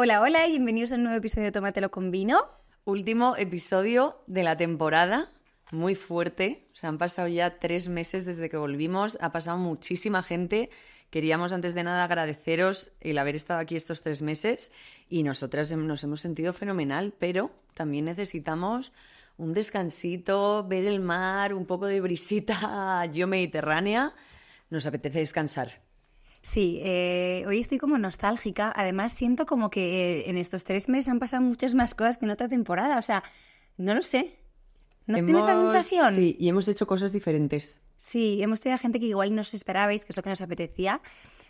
Hola, hola, y bienvenidos a un nuevo episodio de Tómatelo con Vino. Último episodio de la temporada, muy fuerte. se han pasado ya tres meses desde que volvimos, ha pasado muchísima gente. Queríamos antes de nada agradeceros el haber estado aquí estos tres meses y nosotras nos hemos sentido fenomenal, pero también necesitamos un descansito, ver el mar, un poco de brisita yo mediterránea. Nos apetece descansar. Sí, eh, hoy estoy como nostálgica. Además, siento como que eh, en estos tres meses han pasado muchas más cosas que en otra temporada. O sea, no lo sé. ¿No tienes esa sensación? Sí, y hemos hecho cosas diferentes. Sí, hemos tenido gente que igual no os esperabais, que es lo que nos apetecía.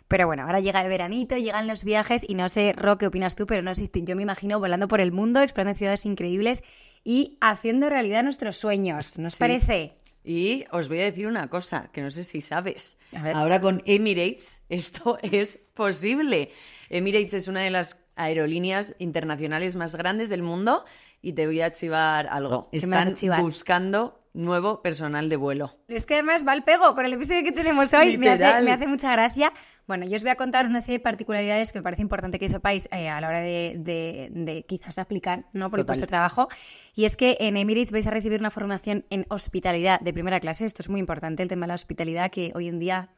Pero bueno, ahora llega el veranito, llegan los viajes y no sé, Ro, qué opinas tú, pero no sé, yo me imagino volando por el mundo, explorando ciudades increíbles y haciendo realidad nuestros sueños. ¿no sí. parece? Y os voy a decir una cosa que no sé si sabes. Ahora con Emirates esto es posible. Emirates es una de las aerolíneas internacionales más grandes del mundo y te voy a chivar algo. Están buscando nuevo personal de vuelo. Es que además va el pego con el episodio que tenemos hoy. me hace, mucha gracia bueno, yo os voy a contar una serie de particularidades que me parece importante que sepáis eh, a la hora de, quizás aplicar ¿no? por el puesto de trabajo. Y es que en Emirates vais a recibir una formación en hospitalidad de primera clase. Esto es muy importante, el tema de la hospitalidad, que hoy en día,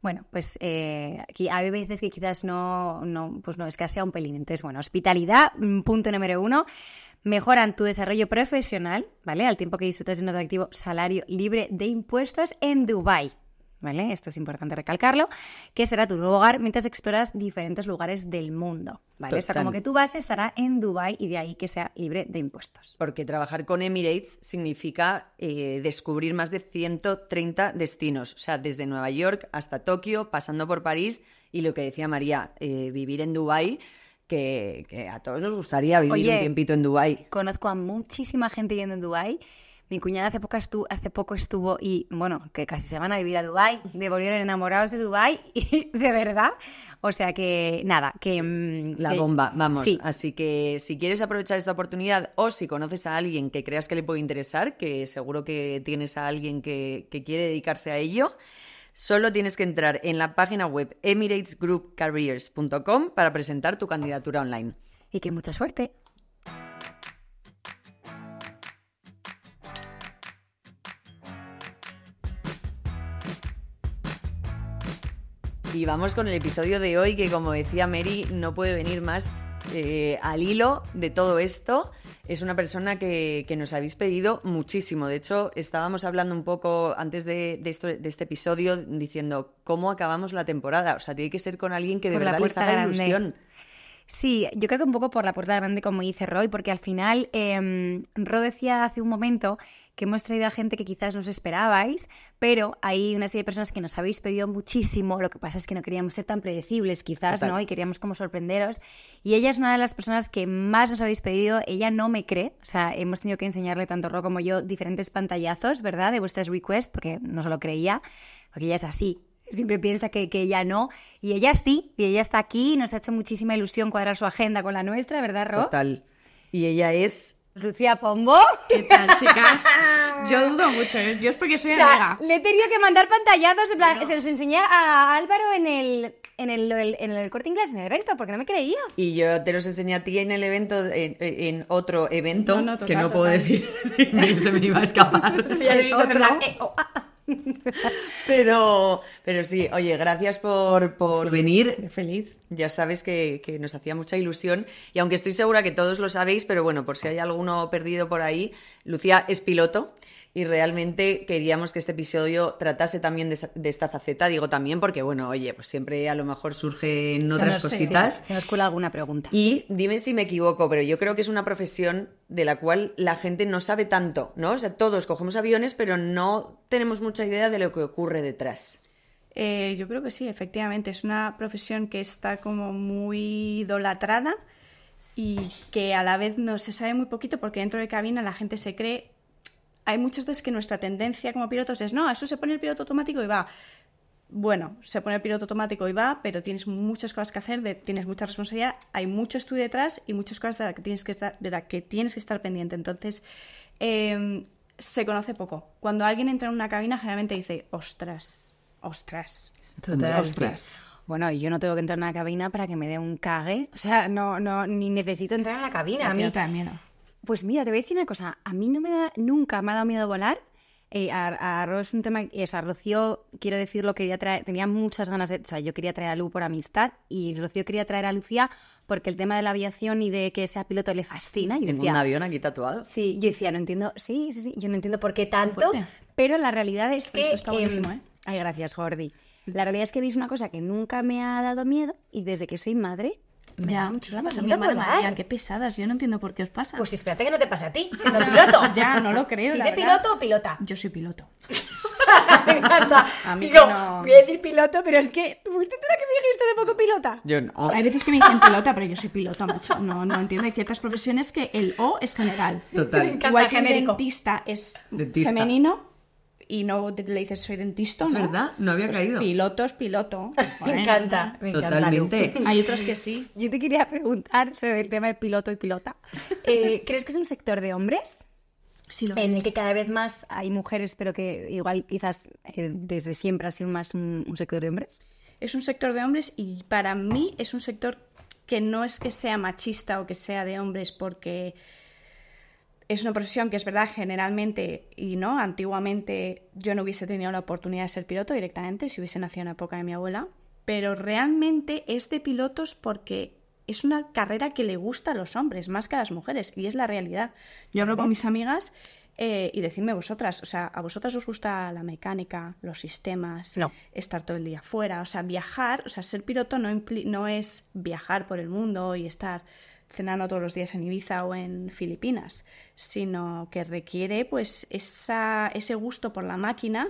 bueno, pues eh, aquí hay veces que quizás no, no, pues no escasea un pelín. Entonces, bueno, hospitalidad, mm, punto número uno mejoran tu desarrollo profesional, ¿vale? Al tiempo que disfrutas de un atractivo salario libre de impuestos en Dubai. ¿vale? Esto es importante recalcarlo, que será tu nuevo hogar mientras exploras diferentes lugares del mundo, ¿vale? O sea, como que tu base estará en Dubai y de ahí que sea libre de impuestos. Porque trabajar con Emirates significa eh, descubrir más de 130 destinos, o sea, desde Nueva York hasta Tokio, pasando por París y lo que decía María, eh, vivir en Dubai. Que, a todos nos gustaría vivir un tiempito en Dubai. Conozco a muchísima gente yendo en Dubai mi cuñada hace poco, estuvo, hace poco estuvo y, bueno, que casi se van a vivir a Dubai, devolvieron enamorados de Dubai y de verdad. O sea que, nada, que... Mm, la bomba, vamos. Así que si quieres aprovechar esta oportunidad o si conoces a alguien que creas que le puede interesar, que seguro que tienes a alguien que, que quiere dedicarse a ello, Solo tienes que entrar en la página web emiratesgroupcareers.com para presentar tu candidatura online. Y que mucha suerte. Y vamos con el episodio de hoy que, como decía Mary, no puede venir más eh, al hilo de todo esto. Es una persona que, nos habéis pedido muchísimo. De hecho, estábamos hablando un poco antes de, de, este episodio diciendo cómo acabamos la temporada. O sea, tiene que ser con alguien que de verdad les haga ilusión. Sí, yo creo que un poco por la puerta grande, como dice Roy, porque al final, eh, Roy decía hace un momento que hemos traído a gente que quizás no os esperabais, pero hay una serie de personas que nos habéis pedido muchísimo, lo que pasa es que no queríamos ser tan predecibles quizás, ¿no? Y queríamos como sorprenderos. Y ella es una de las personas que más nos habéis pedido, ella no me cree, o sea, hemos tenido que enseñarle tanto Ro como yo diferentes pantallazos, ¿verdad? De vuestras requests, porque no se lo creía, porque ella es así, siempre piensa que, que, ella no, y ella sí, y ella está aquí, y nos ha hecho muchísima ilusión cuadrar su agenda con la nuestra, ¿verdad, Ro? Total. Y ella es Lucía Pombo. ¿Qué tal, chicas? Yo dudo mucho, ¿eh? yo es porque soy o sea, Le he tenido que mandar pantallazos, en plan, se los enseñé a Álvaro en el, en el, en el corte inglés, en el evento, porque no me creía. Y yo te los enseñé a ti en el evento, en, otro evento, que no puedo decir, se me iba a escapar. Sí, otro pero, pero sí, oye, gracias por, venir. Feliz. Ya sabes que, que, nos hacía mucha ilusión y aunque estoy segura que todos lo sabéis, pero bueno, por si hay alguno perdido por ahí, Lucía es piloto y realmente queríamos que este episodio tratase también de, esta faceta, digo también porque, bueno, oye, pues siempre a lo mejor surgen otras cositas. se nos cuela alguna pregunta. Y dime si me equivoco, pero yo creo que es una profesión de la cual la gente no sabe tanto, ¿no? O sea, todos cogemos aviones, pero no tenemos mucha idea de lo que ocurre detrás. Eh, yo creo que sí, efectivamente. Es una profesión que está como muy idolatrada y que a la vez no se sabe muy poquito porque dentro de cabina la gente se cree hay muchas veces que nuestra tendencia como pilotos es, no, eso se pone el piloto automático y va. Bueno, se pone el piloto automático y va, pero tienes muchas cosas que hacer, tienes mucha responsabilidad, hay mucho estudio detrás y muchas cosas de las que tienes que estar, de la que tienes que estar pendiente. Entonces, em, se conoce poco. Cuando alguien entra en una cabina, generalmente dice, ostras, ostras. Ostras. Bueno, yo no tengo que entrar en la cabina para que me dé un cague. O sea, no, no, ni necesito entrar en la cabina. A mí. también no. Pues mira, te voy a decir una cosa. A mí no me da, nunca me ha dado miedo volar. Eh, a, es un tema, es a Rocío, quiero decirlo, quería traer, tenía muchas ganas de, o sea, yo quería traer a Lu por amistad y Rocío quería traer a Lucía porque el tema de la aviación y de que sea piloto le fascina. Y Tengo un avión aquí tatuado. Sí, yo decía, no entiendo, sí, sí, sí, yo no entiendo por qué tanto, pero la realidad es que... Esto está em, buenísimo, ¿eh? Ay, gracias, Jordi. La realidad es que veis una cosa que nunca me ha dado miedo y desde que soy madre ya, da muchísima a mi María, qué pesadas. Yo no entiendo por qué os pasa. Pues espérate que no te pase a ti, siendo piloto. ya, no lo creo. ¿Si piloto o pilota? Yo soy piloto. me encanta. Digo, no. voy a decir piloto, pero es que. ¿Usted la que me dijiste de poco pilota? Yo no. Hay veces que me dicen pilota, pero yo soy piloto, macho. No, no entiendo. Hay ciertas profesiones que el O es general. Total. Igual que el dentista es femenino, y no le dices soy dentista. Es verdad, no había pues caído. Piloto es piloto. me encanta, me Totalmente. Hay otros que sí. Yo te quería preguntar sobre el tema de piloto y pilota. Eh, ¿Crees que es un sector de hombres? Sí, lo en el que cada vez más hay mujeres, pero que igual quizás eh, desde siempre ha sido más un sector de hombres. Es un sector de hombres y para mí es un sector que no es que sea machista o que sea de hombres porque es una profesión que es verdad generalmente y no, antiguamente yo no hubiese tenido la oportunidad de ser piloto directamente si hubiese nacido en la época de mi abuela, pero realmente es de pilotos porque es una carrera que le gusta a los hombres más que a las mujeres y es la realidad. Yo hablo con mis amigas eh, y decidme vosotras, o sea, ¿a vosotras os gusta la mecánica, los sistemas, estar todo el día fuera? O sea, viajar, o sea, ser piloto no, no es viajar por el mundo y estar cenando todos los días en Ibiza o en Filipinas, sino que requiere pues esa, ese gusto por la máquina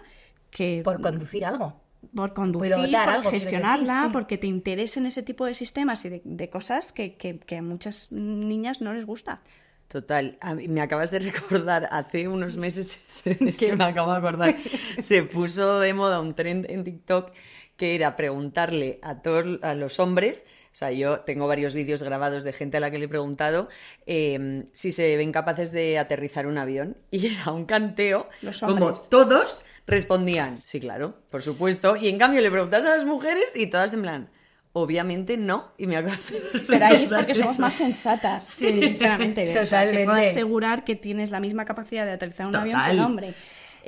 que... Por conducir algo. Por conducir, por gestionarla, porque te interesen ese tipo de sistemas y de, cosas que, a muchas niñas no les gusta. Total, me acabas de recordar, hace unos meses, es que me acabo de acordar, se puso de moda un trend en TikTok que era preguntarle a todos a los hombres o sea, yo tengo varios vídeos grabados de gente a la que le he preguntado em, si se ven capaces de aterrizar un avión y era un canteo Los como todos respondían, sí, claro, por supuesto. Y en cambio le preguntas a las mujeres y todas en plan, obviamente no. Y me acabas de Pero ahí es porque somos más sensatas, sinceramente. Totalmente. asegurar que tienes la misma capacidad de aterrizar un avión que un hombre.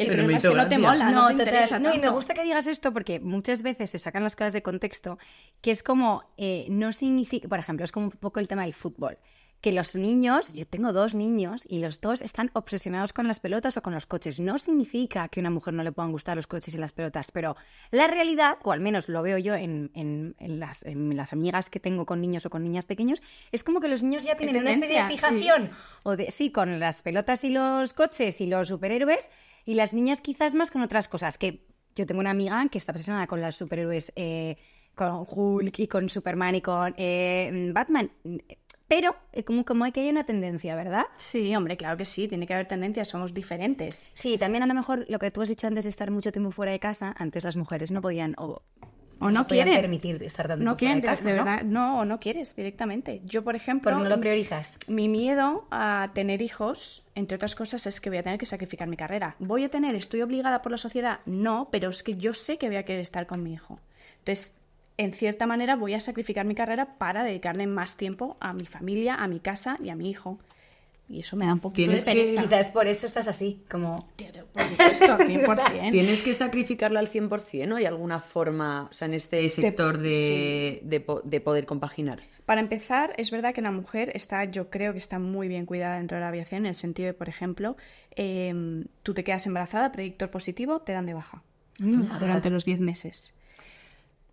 El que no te mola, no, te, interesa. No, y me gusta que digas esto porque muchas veces se sacan las cosas de contexto, que es como, eh, no significa, por ejemplo, es como un poco el tema del fútbol que los niños, yo tengo dos niños y los dos están obsesionados con las pelotas o con los coches. No significa que a una mujer no le puedan gustar los coches y las pelotas, pero la realidad, o al menos lo veo yo en, las, amigas que tengo con niños o con niñas pequeños, es como que los niños ya tienen una especie de fijación, o de, sí, con las pelotas y los coches y los superhéroes, y las niñas quizás más con otras cosas, que yo tengo una amiga que está obsesionada con los superhéroes. Eh, con Hulk y con Superman y con eh, Batman. Pero eh, como, como hay que hay una tendencia, ¿verdad? Sí, hombre, claro que sí, tiene que haber tendencias, somos diferentes. Sí, también a lo mejor lo que tú has dicho antes de estar mucho tiempo fuera de casa, antes las mujeres no podían o, o no, no quieren permitir estar tanto no quieren, de, casa, de verdad, no o no quieres directamente. Yo, por ejemplo, por no lo priorizas. Mi miedo a tener hijos, entre otras cosas, es que voy a tener que sacrificar mi carrera. Voy a tener, estoy obligada por la sociedad, no, pero es que yo sé que voy a querer estar con mi hijo. Entonces, en cierta manera voy a sacrificar mi carrera para dedicarle más tiempo a mi familia, a mi casa y a mi hijo. Y eso me da un poquito de pereza. por eso estás así, como... Por supuesto, 100%. Tienes que sacrificarla al 100%, ¿no? ¿Hay alguna forma, o sea, en este sector de, poder compaginar? Para empezar, es verdad que la mujer está, yo creo que está muy bien cuidada dentro de la aviación, en el sentido de, por ejemplo, em, tú te quedas embarazada, predictor positivo, te dan de baja. Mm. Durante los 10 meses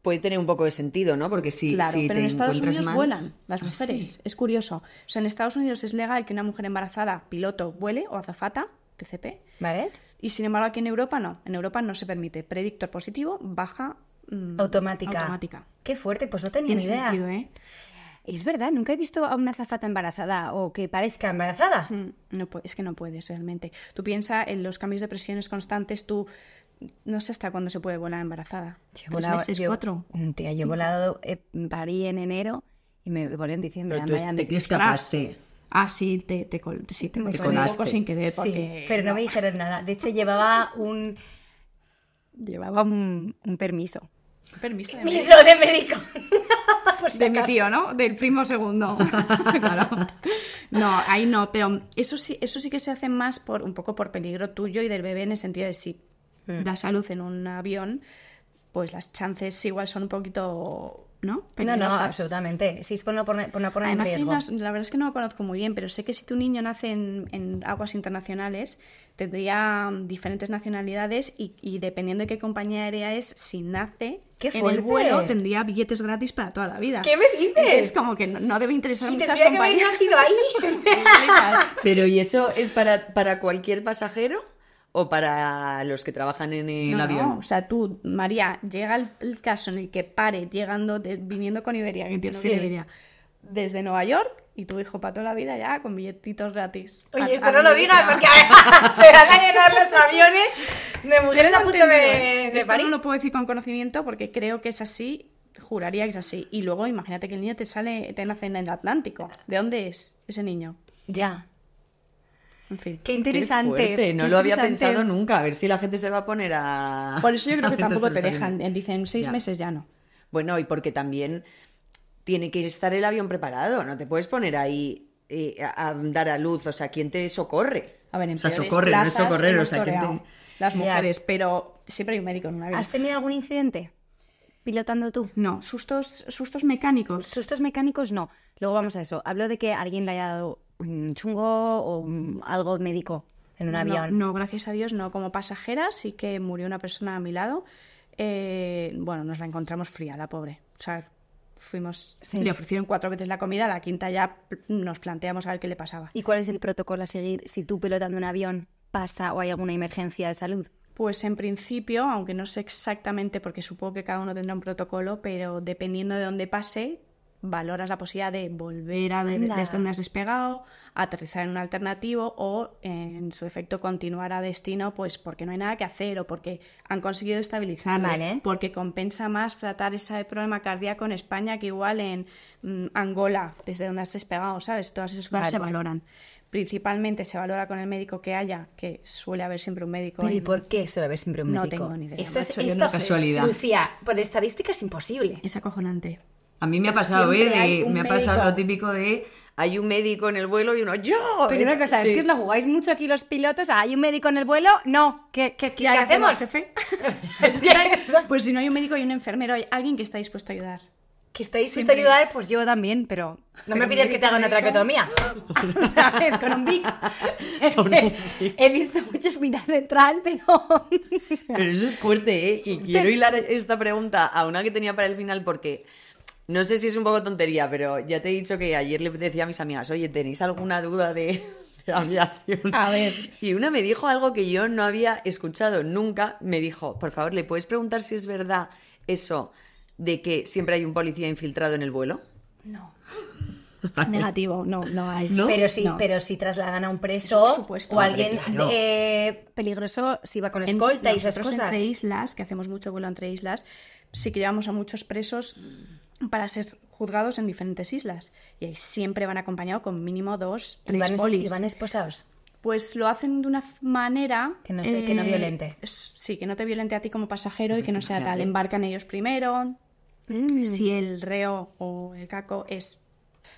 puede tener un poco de sentido, ¿no? Porque si, claro, pero en Estados Unidos vuelan las ah, mujeres. Es curioso. O sea, en Estados Unidos es legal que una mujer embarazada, piloto, vuele o azafata, TCP. Vale. Y sin embargo, aquí en Europa no. En Europa no se permite. Predictor positivo, baja. Mm, automática. automática. Qué fuerte, pues no tenía ni idea. ¿eh? Es verdad, nunca he visto a una azafata embarazada o que parezca embarazada. Mm, no, es que no puedes realmente. Tú piensas en los cambios de presiones constantes, tú no sé hasta cuándo se puede volar embarazada. Yo pues meses, yo, cuatro. Tía, yo he volado, eh, parí en enero y me volé en diciembre. Pero tú te escapaste. Ah, sí, te, te, te, un sin querer. Sí, pero no me dijeron nada. De hecho, llevaba un... Llevaba un, un permiso. Permiso de médico. de mi tío, ¿no? Del primo segundo. claro. No, ahí no, pero eso sí, eso sí que se hace más por un poco por peligro tuyo y del bebé en el sentido de sí la salud en un avión, pues las chances igual son un poquito ¿no? No, no, absolutamente. Si es por poner, por poner Además, la verdad es que no lo conozco muy bien, pero sé que si tu niño nace en, aguas internacionales, tendría mm, diferentes nacionalidades y, dependiendo de qué compañía aérea es, si nace en el vuelo, tendría billetes gratis para toda la vida. ¿Qué me dices? Es como que no, debe interesar muchas compañías. que haber nacido ahí. pero ¿y eso es para, para cualquier pasajero? o para los que trabajan en, el avión. No, o sea, tú, María, llega el, caso en el que pare llegando, viniendo con Iberia, que sí. desde Nueva York y tu hijo para toda la vida ya con billetitos gratis. Oye, esto no lo digas porque se van a llenar los aviones de mujeres a punto de, no lo puedo decir con conocimiento porque creo que es así, juraría que es así. Y luego imagínate que el niño te sale, te nace en el Atlántico. ¿De dónde es ese niño? Ya qué interesante. no lo había pensado nunca. A ver si la gente se va a poner a. Por eso yo creo que tampoco te dejan. Dicen seis meses ya no. Bueno, y porque también tiene que estar el avión preparado. No te puedes poner ahí eh, a, dar a luz. O sea, ¿quién te socorre? A ver, en o sea, socorre, no es socorrer. O sea, te... Las mujeres, pero siempre hay un médico en un avión. ¿Has tenido algún incidente? pilotando tú? No, sustos, sustos mecánicos. Sustos mecánicos no. Luego vamos a eso. Hablo de que alguien le haya dado chungo o algo médico en un avión? No, gracias a Dios no. Como pasajera sí que murió una persona a mi lado. Eh, bueno, nos la encontramos fría, la pobre. O sea, fuimos, le ofrecieron cuatro veces la comida, la quinta ya nos planteamos a ver qué le pasaba. ¿Y cuál es el protocolo a seguir si tú pilotando un avión pasa o hay alguna emergencia de salud? Pues en principio, aunque no sé exactamente, porque supongo que cada uno tendrá un protocolo, pero dependiendo de dónde pase, valoras la posibilidad de volver a ver donde has despegado, aterrizar en un alternativo o en su efecto continuar a destino pues porque no hay nada que hacer o porque han conseguido estabilizar porque compensa más tratar ese problema cardíaco en España que igual en mm, Angola, desde donde has despegado, ¿sabes? Todas esas cosas se valoran. Principalmente se valora con el médico que haya, que suele haber siempre un médico. ¿Pero y por qué suele haber siempre un médico? No tengo ni idea. Esta es, una casualidad. Lucía, por estadística es imposible. Es acojonante. A mí me ha pasado, ¿eh? me ha pasado lo típico de hay un médico en el vuelo y uno yo. Pero una cosa, es que os lo jugáis mucho aquí los pilotos, ah, hay un médico en el vuelo, no. ¿Qué, qué, qué, hacemos? jefe? pues si no hay un médico, hay un enfermero, hay alguien que está dispuesto a ayudar. ¿Que está dispuesto a ayudar? Pues yo también, pero... No me pides que te haga una traqueotomía. ¿Sabes? Con un bic. He visto muchos de central, pero... pero eso es fuerte, ¿eh? Y quiero hilar esta pregunta a una que tenía para el final porque... No sé si es un poco tontería, pero ya te he dicho que ayer le decía a mis amigas, oye, ¿tenéis alguna duda de, aviación? A ver. Y una me dijo algo que yo no había escuchado nunca. Me dijo, por favor, ¿le puedes preguntar si es verdad eso de que siempre hay un policía infiltrado en el vuelo? No. Negativo, no, no hay. Pero sí, pero si trasladan a un preso o alguien peligroso si va con escolta y esas cosas. Entre islas, que hacemos mucho vuelo entre islas, sí que llevamos a muchos presos para ser juzgados en diferentes islas. Y ahí siempre van acompañados con mínimo dos, tres ¿Y van, esposados? Pues lo hacen de una manera... Que no, sé, que no eh, violente. Sí, que no te violente a ti como pasajero y que no sea tal. Embarcan ellos primero. Mm. Si el reo o el caco es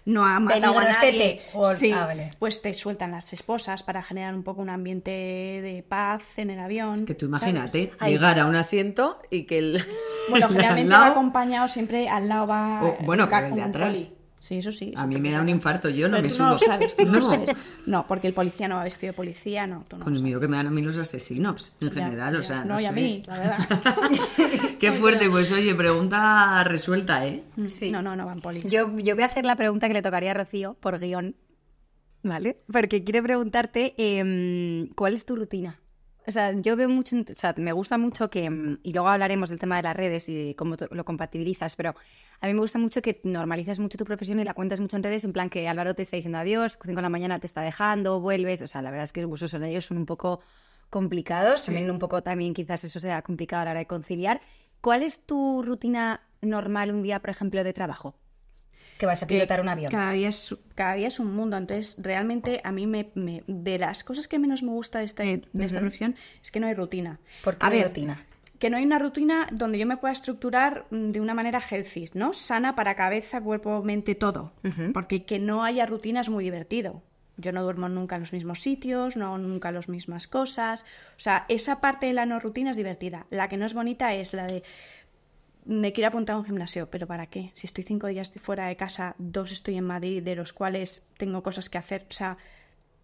no ha matado a nadie. Sí, ah, Pues te sueltan las esposas para generar un poco un ambiente de paz en el avión. que tú imagínate llegar a un asiento y que el. Bueno, generalmente va acompañado siempre al lado va. Oh, bueno, de atrás. Sí, eso sí. a mí me da un infarto, yo no me subo. No no. No, porque el policía no va vestido de policía, no. Tú Con el miedo que me dan a mí los asesinos, en general, o sea. No, no y a mí, la verdad. Qué fuerte, pues oye, pregunta resuelta, ¿eh? Mm, sí. No, no, no van polis. Yo, yo voy a hacer la pregunta que le tocaría a Rocío por guión, ¿vale? Porque quiere preguntarte, em, ¿cuál es tu rutina? O sea, yo veo mucho, o sea, me gusta mucho que, mm, y luego hablaremos del tema de las redes y de cómo lo compatibilizas, pero a mí me gusta mucho que normalizas mucho tu profesión y la cuentas mucho en redes, en plan que Álvaro te está diciendo adiós, 5 de la mañana te está dejando, vuelves, o sea, la verdad es que los usos en ellos son un poco complicados, también un poco también quizás eso sea complicado a la hora de conciliar. ¿Cuál es tu rutina normal un día, por ejemplo, de trabajo? que vas a pilotar un avión. Cada día es, cada es un mundo, entonces realmente a mí me, de las cosas que menos me gusta de, esta, de profesión es que no hay rutina. ¿Por qué no hay rutina? Que no hay una rutina donde yo me pueda estructurar mm, de una manera healthy, ¿no? Sana para cabeza, cuerpo, mente, todo. Porque que no haya rutina es muy divertido. Yo no duermo nunca en los mismos sitios, no hago nunca las mismas cosas. O sea, esa parte de la no rutina es divertida. La que no es bonita es la de me quiero apuntar a un gimnasio, pero ¿para qué? Si estoy cinco días fuera de casa, dos estoy en Madrid, de los cuales tengo cosas que hacer. O sea,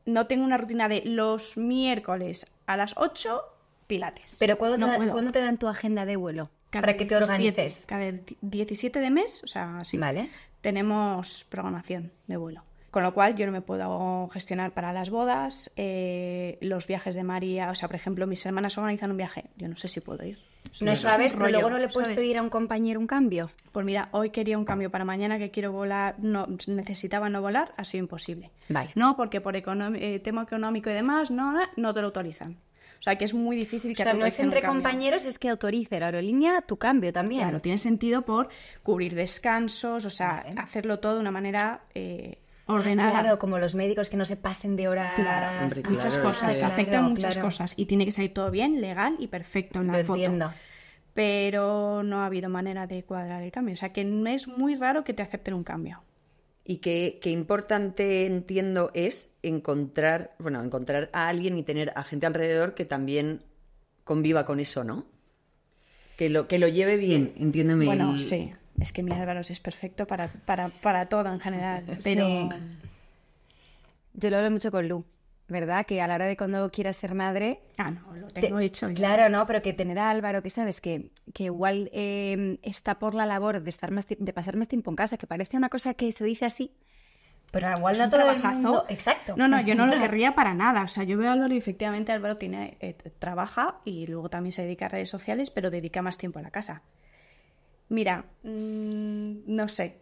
no tengo una rutina de los miércoles a las ocho, pilates. Pero ¿cuándo, te, dan tu agenda de vuelo? para que te organices. cada 17 de mes, o sea, sí. Vale. Tenemos programación de vuelo. Con lo cual yo no me puedo gestionar para las bodas, eh, los viajes de María. O sea, por ejemplo, mis hermanas organizan un viaje. Yo no sé si puedo ir no sabes, pero luego no le puedes pedir a un compañero un cambio. Pues mira, hoy quería un cambio para mañana que quiero volar, no necesitaba no volar, ha sido imposible. Vale. No, porque por eh, tema económico y demás, no, no te lo autorizan. O sea, que es muy difícil que o sea, no es entre compañeros, es que autorice la aerolínea tu cambio también. Claro, tiene sentido por cubrir descansos, o sea, hacerlo todo de una manera eh, ordenada. Claro, como los médicos que no se pasen de horas. muchas cosas, afectan muchas cosas y tiene que salir todo bien, legal y perfecto en la Lo Entiendo. Pero no ha habido manera de cuadrar el cambio. O sea que no es muy raro que te acepten un cambio. Y que importante entiendo es encontrar, bueno, encontrar a alguien y tener a gente alrededor que también conviva con eso, ¿no? Que lo, que lo lleve bien, entiéndeme. Bueno, sí. Es que mi Álvaro es perfecto para, para, para todo en general, pero... Yo lo hablo mucho con Lu, ¿verdad? Que a la hora de cuando quiera ser madre... Ah, no, lo tengo hecho. Claro, no, pero que tener a Álvaro, que sabes, que, que igual em, está por la labor de, estar más de pasar más tiempo en casa, que parece una cosa que se dice así, pero igual no Exacto. No, no, yo no lo querría para nada. O sea, yo veo a Álvaro y efectivamente Álvaro tiene, eh, trabaja y luego también se dedica a redes sociales, pero dedica más tiempo a la casa mira, mm, no sé,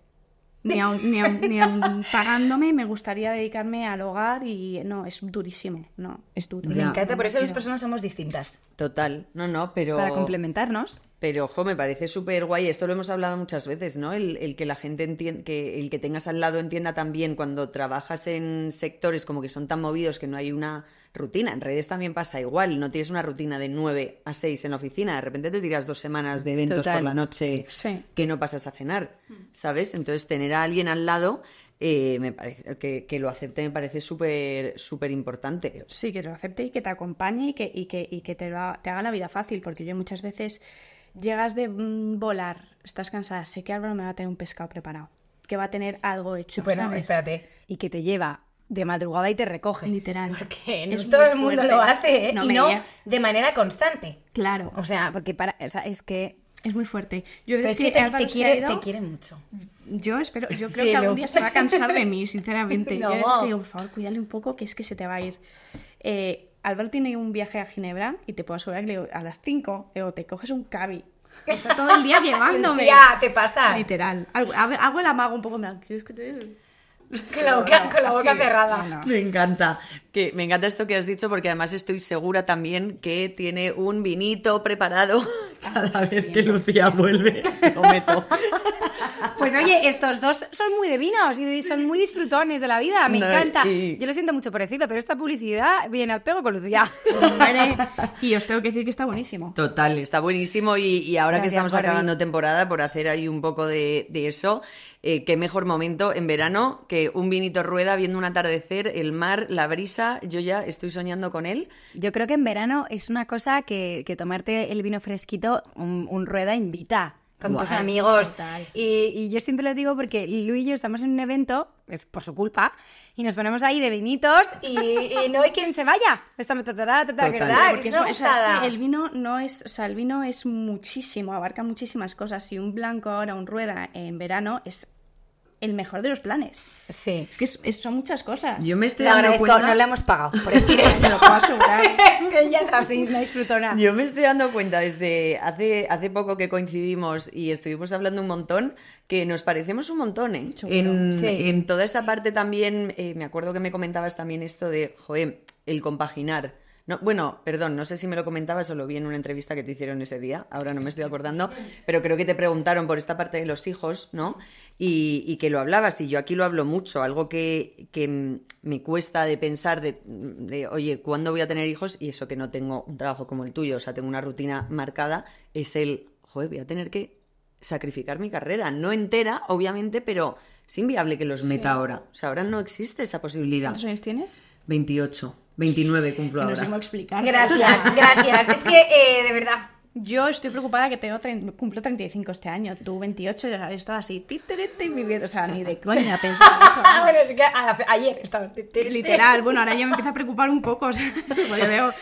ni aun, pagándome me gustaría dedicarme al hogar y no, es durísimo, no, es duro. Me encanta, por eso las personas somos distintas. Total, no, no, pero... Para complementarnos. Pero, ojo, me parece súper guay, esto lo hemos hablado muchas veces, ¿no? El, que la gente entienda, que el que tengas al lado entienda también cuando trabajas en sectores como que son tan movidos que no hay una rutina. En redes también pasa igual, no tienes una rutina de 9 a 6 en la oficina, de repente te tiras dos semanas de eventos por la noche que no pasas a cenar, mm. ¿sabes? Entonces tener a alguien al lado eh, me parece, que, lo acepte me parece súper súper importante. Sí, que lo acepte y que te acompañe y que, y que, y que te, haga la vida fácil, porque yo muchas veces llegas de mm, volar, estás cansada, sé que Álvaro me va a tener un pescado preparado, que va a tener algo hecho. Y que te lleva de madrugada y te recoge. Literal. Porque todo el mundo lo hace, ¿eh? y no de manera constante. Claro. O sea, porque para, es que... Es muy fuerte. Yo es que, te, quiere, te, quiere, mucho. Yo espero, yo creo que algún día se va a cansar de mí, sinceramente. no. Yo digo, por favor, cuídale un poco, que es que se te va a ir. Eh, Álvaro tiene un viaje a Ginebra y te puedo asegurar que a las 5 te coges un cabi Está todo el día llevándome. Ya, te pasa. Literal. Hago el amago un poco, me es que te con la boca, cerrada. Me encanta. Que, me encanta esto que has dicho porque además estoy segura también que tiene un vinito preparado cada vez que Lucía vuelve. Pues oye, estos dos son muy divinos y son muy disfrutones de la vida, me encanta. Yo lo siento mucho por decirlo, pero esta publicidad viene al pego con Lucía. y os tengo que decir que está buenísimo. Total, está buenísimo y, ahora que estamos acabando temporada, por hacer ahí un poco de, eso, eh, qué mejor momento en verano que un vinito rueda viendo un atardecer, el mar, la brisa, yo ya estoy soñando con él. Yo creo que en verano es una cosa que, tomarte el vino fresquito, un rueda invita con tus amigos. Y, y, yo siempre lo digo porque Lu y yo estamos en un evento, es por su culpa, y nos ponemos ahí de vinitos y, no hay quien se vaya. Estamos tata ¿verdad? el vino no es, o sea, el vino es muchísimo, abarca muchísimas cosas. Y un blanco ahora, un rueda en verano, es el mejor de los planes. Sí. Es que son muchas cosas. Yo me estoy dando cuenta... No le hemos pagado por decir es que ya es así, disfruto Yo me estoy dando cuenta desde hace, hace poco que coincidimos y estuvimos hablando un montón, que nos parecemos un montón, ¿eh? En, en, toda esa parte también, eh, me acuerdo que me comentabas también esto de, joder, el compaginar no, bueno, perdón, no sé si me lo comentabas o lo vi en una entrevista que te hicieron ese día, ahora no me estoy acordando, pero creo que te preguntaron por esta parte de los hijos, ¿no? Y, que lo hablabas, y yo aquí lo hablo mucho, algo que, me cuesta de pensar de, oye, ¿cuándo voy a tener hijos? Y eso que no tengo un trabajo como el tuyo, o sea, tengo una rutina marcada, es el, joder, voy a tener que sacrificar mi carrera, no entera, obviamente, pero es inviable que los meta ahora, o sea, ahora no existe esa posibilidad. ¿Cuántos años tienes? 28. 29 cumplo ahora. No sé cómo Gracias, gracias. Es que, eh, de verdad, yo estoy preocupada que tengo cumplo 35 este año, tú 28, ya está así, titerete y vida. o sea, ni de coña pensaba. bueno, es que ayer estaba Literal, bueno, ahora ya me empieza a preocupar un poco, o sea, yo veo...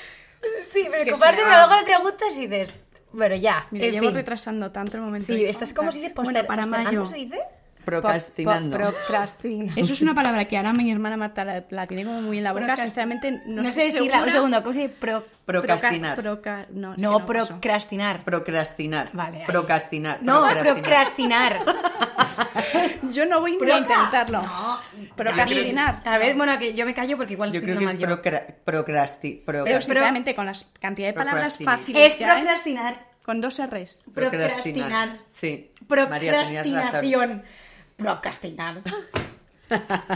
Sí, preocuparte, pero luego me preguntas y dices, bueno, ya, Me llevo retrasando tanto el momento. Sí, estás como si dice posteriormente bueno, para mayo. ¿Cómo se dice? Procrastinando. procrastinar Eso es una palabra que ahora mi hermana Marta la, tiene como muy en la boca. Sinceramente, no, sé decirla. Un segundo, ¿cómo se dice? procrastinar. no, procrastinar. Procrastinar. Vale. Procrastinar. No, procrastinar. yo no voy a intentarlo. Procrastinar. A ver, bueno, que yo me callo porque igual yo creo que es procrastinar Pero sinceramente, con las cantidad de palabras fáciles. Es procrastinar. con dos R's. Procrastinar. Sí. Procrastinación procrastinar.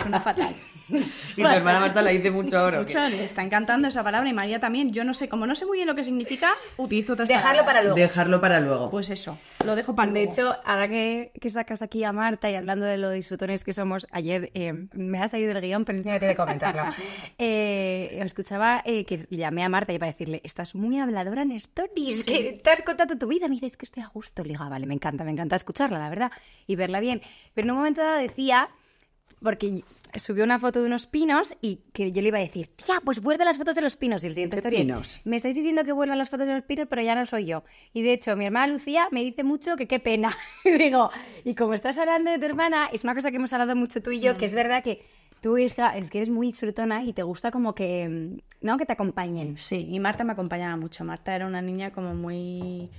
una fatal. y tu hermana Marta la dice mucho ahora. Mucho, le está encantando esa palabra y María también. Yo no sé, como no sé muy bien lo que significa, utilizo otras Dejarlo para luego. Dejarlo para luego. Pues eso, lo dejo para de luego. De hecho, ahora que, sacas aquí a Marta y hablando de lo disfrutones que somos, ayer eh, me ha salido del guión, pero encima que comentarlo. eh, escuchaba eh, que llamé a Marta y para decirle, estás muy habladora en stories, sí. que has contado tu vida. Me dices que estoy a gusto. Le digo, ah, vale, me encanta, me encanta escucharla, la verdad, y verla bien. Pero en un momento dado decía porque subió una foto de unos pinos y que yo le iba a decir, tía, pues vuelve las fotos de los pinos. Y el siguiente historia me estáis diciendo que vuelvan las fotos de los pinos, pero ya no soy yo. Y de hecho, mi hermana Lucía me dice mucho que qué pena. y digo, y como estás hablando de tu hermana, es una cosa que hemos hablado mucho tú y yo, que es mm. verdad que tú es que eres muy disfrutona y te gusta como que, ¿no? Que te acompañen. Sí, y Marta me acompañaba mucho. Marta era una niña como muy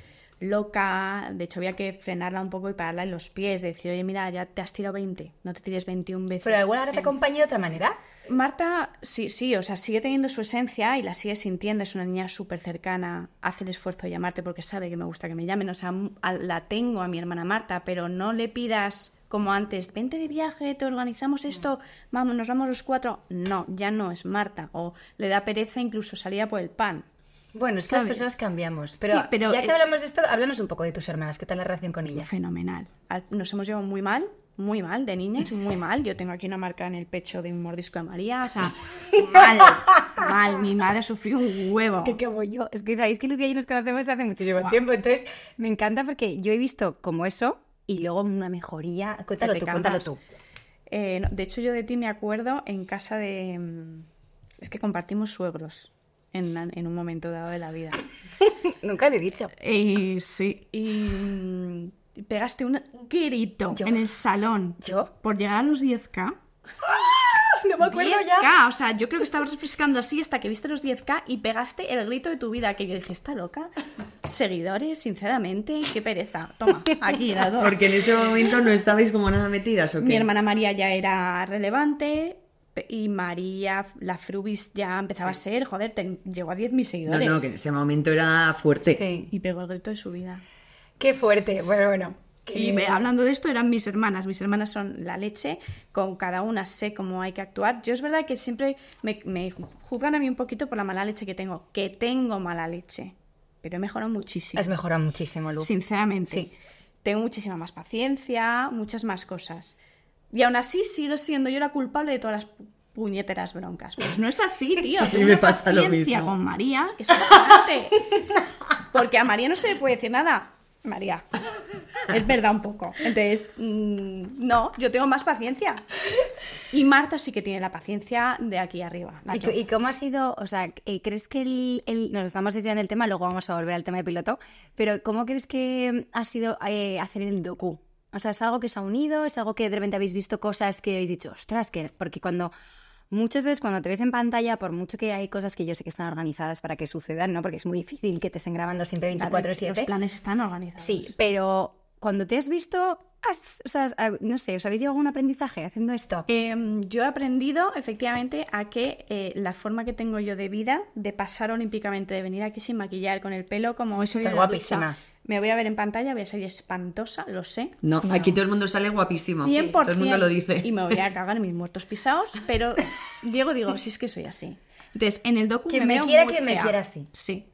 loca, de hecho había que frenarla un poco y pararla en los pies, decir, oye, mira, ya te has tirado 20, no te tires 21 veces. Pero alguna ahora te acompaña de otra manera. Marta, sí, sí, o sea, sigue teniendo su esencia y la sigue sintiendo, es una niña súper cercana, hace el esfuerzo de llamarte porque sabe que me gusta que me llamen, o sea, la tengo a mi hermana Marta, pero no le pidas como antes, vente de viaje, te organizamos mm. esto, vamos, nos vamos los cuatro. No, ya no es Marta, o le da pereza incluso salir por el pan, bueno, es que las personas cambiamos. Pero, ya que hablamos de esto, háblanos un poco de tus hermanas. ¿Qué tal la relación con ellas? Fenomenal. Ah, nos hemos llevado muy mal, muy mal, de niñas, muy mal. Yo tengo aquí una marca en el pecho de un mordisco de María, o sea, mal, mal. Mi madre sufrió un huevo. Es que voy yo, es que sabéis que Lucía y yo nos conocemos desde hace muchísimo tiempo, entonces me encanta porque yo he visto como eso y luego una mejoría. Cuéntalo tú, cuéntalo tú. Eh, de hecho, yo de ti me acuerdo en casa de. Mm, es que compartimos suegros en, un momento dado de la vida. Nunca le he dicho. Y eh, sí, y mm, pegaste un grito en el salón. ¿Yo? Por llegar a los 10K. ¡Ah! no me acuerdo 10K, ya. O sea, yo creo que estabas refrescando así hasta que viste los 10K y pegaste el grito de tu vida. Que dije, ¿está loca? Seguidores, sinceramente, qué pereza. Toma, aquí la dos. Porque en ese momento no estabais como nada metidas, Mi hermana María ya era relevante y María, la Frubis ya empezaba a ser, joder, llegó a mis seguidores. No, no, que ese momento era fuerte. Sí, y pegó el grito de su vida. Qué fuerte, bueno, bueno. Y hablando de esto, eran mis hermanas. Mis hermanas son la leche, con cada una sé cómo hay que actuar. Yo es verdad que siempre me, juzgan a mí un poquito por la mala leche que tengo, que tengo mala leche, pero he mejorado muchísimo. Has mejorado muchísimo, Lu. Sinceramente. Sí. Tengo muchísima más paciencia, muchas más cosas. Y aún así sigo siendo yo la culpable de todas las puñeteras broncas. Pues no es así, tío. Y me pasa lo mismo. con María. Es Porque a María no se le puede decir nada. María, es verdad un poco. Entonces, mm, no, yo tengo más paciencia. Y Marta sí que tiene la paciencia de aquí arriba. ¿Y, cómo ha sido, o sea, eh, crees que nos estamos desviando el tema, luego vamos a volver al tema de piloto, pero ¿cómo crees que ha sido eh, hacer el docu? O sea, es algo que os ha unido, es algo que de repente habéis visto cosas que habéis dicho, ostras, porque cuando muchas veces cuando te ves en pantalla, por mucho que hay cosas que yo sé que están organizadas para que sucedan, ¿no? Porque es muy difícil que te estén grabando siempre 24/7. Los planes están organizados. Sí, pero cuando te has visto, o sea, ah, no sé, ¿os habéis llevado algún aprendizaje haciendo esto? Em, yo he aprendido efectivamente a que eh, la forma que tengo yo de vida, de pasar olímpicamente, de venir aquí sin maquillar, con el pelo como eso... Está guapísima me voy a ver en pantalla, voy a salir espantosa, lo sé. No, aquí todo el mundo sale guapísimo. 100%. Todo el mundo lo dice. Y me voy a cagar en mis muertos pisados, pero Diego digo, si es que soy así. Entonces, en el docu que me, veo quiera que me quiera así. Sí.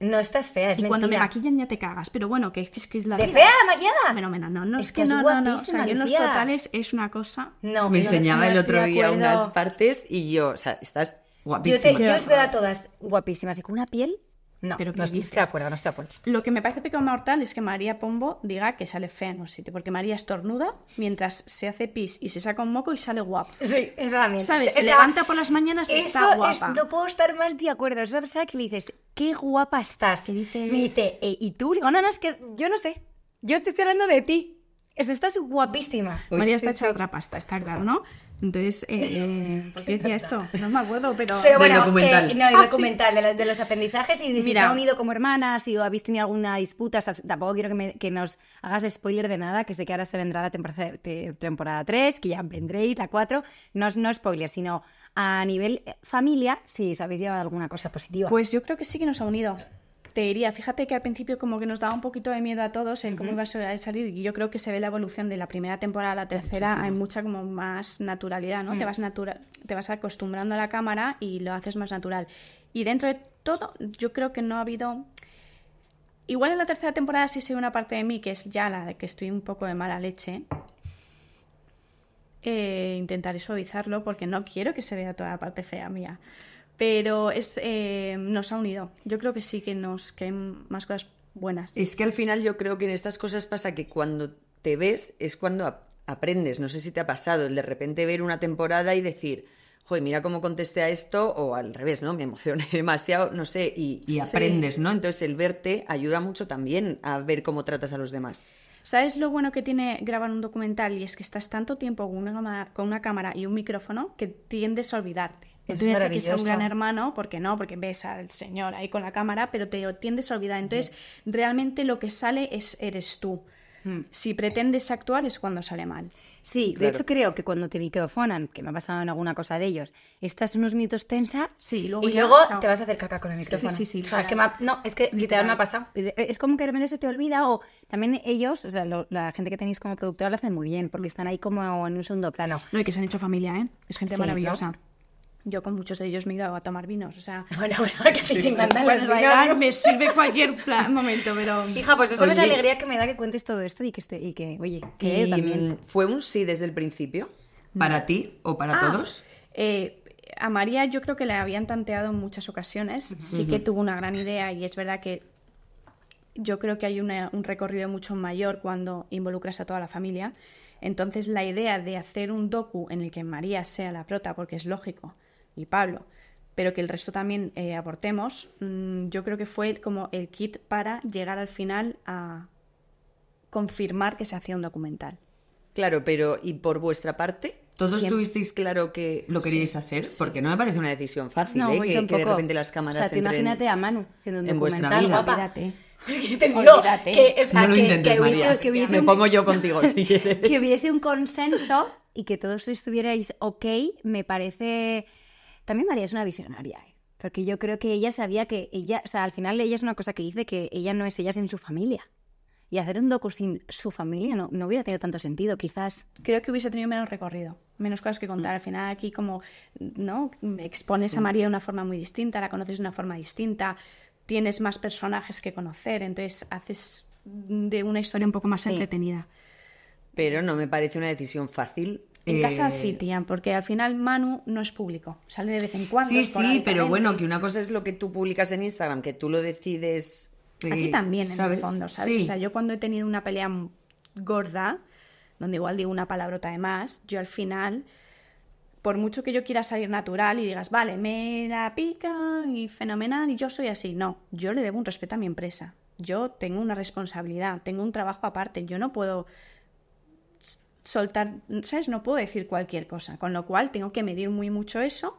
No estás fea, es Y cuando me maquillan ya te cagas, pero bueno, que es que es, la ¿De fea maquillada? Fenomenal, no, no, es que no, no, no, o sea, yo en los totales es una cosa... No, me enseñaba el otro día unas partes y yo, o sea, estás guapísima. Yo, yo os veo a todas guapísimas y con una piel no, pero no estoy de acuerdo, no estoy de acuerdo. Lo que me parece pecado mortal es que María Pombo diga que sale fea en un sitio, porque María estornuda mientras se hace pis y se saca un moco y sale guapa. Sí, exactamente. ¿Sabes? Se levanta por las mañanas y está guapa. no puedo estar más de acuerdo. Es una persona que le dices, qué guapa estás. y dice, eh, ¿y tú? Le digo, no, no, es que yo no sé. Yo te estoy hablando de ti. Eso, estás guapísima. María está hecha otra pasta, está claro, ¿no? Entonces, eh, eh, qué decía esto? No me acuerdo, pero... bueno, documental. el ah, documental, de, los, aprendizajes y si se han unido como hermanas, si habéis tenido alguna disputa, tampoco quiero que, nos hagas spoiler de nada, que sé que ahora se vendrá la temporada, 3, que ya vendréis la 4, no, no spoiler, sino a nivel familia, si os habéis llevado alguna cosa positiva. Pues yo creo que sí que nos ha unido te diría, fíjate que al principio como que nos daba un poquito de miedo a todos en cómo iba a salir y yo creo que se ve la evolución de la primera temporada a la tercera hay mucha como más naturalidad, ¿no? Te mm. vas natura te vas acostumbrando a la cámara y lo haces más natural. Y dentro de todo, yo creo que no ha habido igual en la tercera temporada sí soy una parte de mí que es ya la de que estoy un poco de mala leche. Eh, intentaré suavizarlo porque no quiero que se vea toda la parte fea mía pero es, eh, nos ha unido. Yo creo que sí que nos más cosas buenas. Es que al final yo creo que en estas cosas pasa que cuando te ves es cuando aprendes. No sé si te ha pasado el de repente ver una temporada y decir, joder, mira cómo contesté a esto, o al revés, ¿no? Me emocioné demasiado, no sé, y, aprendes, ¿no? Entonces el verte ayuda mucho también a ver cómo tratas a los demás. ¿Sabes lo bueno que tiene grabar un documental? Y es que estás tanto tiempo con una, con una cámara y un micrófono que tiendes a olvidarte. Tú dices que es un gran hermano, porque no, porque ves al señor ahí con la cámara, pero te tiendes a olvidar. Entonces, realmente lo que sale es eres tú. Hmm. Si pretendes actuar es cuando sale mal. Sí, de hecho creo que cuando te microfonan, que me ha pasado en alguna cosa de ellos, estás unos minutos tensa sí, y luego, te vas a hacer caca con el micrófono. Sí, sí, sí. es que no, es que literal. me ha pasado. Es como que de repente se te olvida o también ellos, o sea, la gente que tenéis como productora lo hacen muy bien porque están ahí como en un segundo plano. No, y que se han hecho familia, ¿eh? Es gente maravillosa. Yo con muchos de ellos me he ido a tomar vinos, o sea... Bueno, bueno, que te encantan pues me sirve cualquier plan, momento, pero... Hija, pues eso es la alegría que me da que cuentes todo esto y que, esté, que oye, que también... Mm, ¿Fue un sí desde el principio? ¿Para ti o para ah, todos? Eh, a María yo creo que la habían tanteado en muchas ocasiones, sí que tuvo una gran idea y es verdad que yo creo que hay un recorrido mucho mayor cuando involucras a toda la familia. Entonces la idea de hacer un docu en el que María sea la prota, porque es lógico, y Pablo, pero que el resto también eh, aportemos, mm, yo creo que fue como el kit para llegar al final a confirmar que se hacía un documental. Claro, pero ¿y por vuestra parte? ¿Todos estuvisteis tuvisteis claro que lo queríais hacer? Porque no me parece una decisión fácil, no, ¿eh? Que, de repente las cámaras O sea, imagínate a Manu haciendo un en documental, vuestra vida. que, es, no lo que, María. me pongo yo contigo si Que hubiese un consenso y que todos estuvierais ok, me parece también María es una visionaria, ¿eh? porque yo creo que ella sabía que ella, o sea, al final ella es una cosa que dice que ella no es ella sin su familia. Y hacer un docu sin su familia no, no hubiera tenido tanto sentido, quizás. Creo que hubiese tenido menos recorrido, menos cosas que contar. Al mm. final aquí como, ¿no? Expones a María de una forma muy distinta, la conoces de una forma distinta, tienes más personajes que conocer, entonces haces de una historia un poco más entretenida. Pero no me parece una decisión fácil en casa eh, sí, tía, porque al final Manu no es público, sale de vez en cuando. Sí, sí, pero bueno, que una cosa es lo que tú publicas en Instagram, que tú lo decides. Eh, Aquí también, en el fondo, ¿sabes? O sea, yo cuando he tenido una pelea gorda, donde igual digo una palabrota de más, yo al final, por mucho que yo quiera salir natural y digas, vale, me la pica y fenomenal y yo soy así, no, yo le debo un respeto a mi empresa. Yo tengo una responsabilidad, tengo un trabajo aparte, yo no puedo soltar, ¿sabes? No puedo decir cualquier cosa, con lo cual tengo que medir muy mucho eso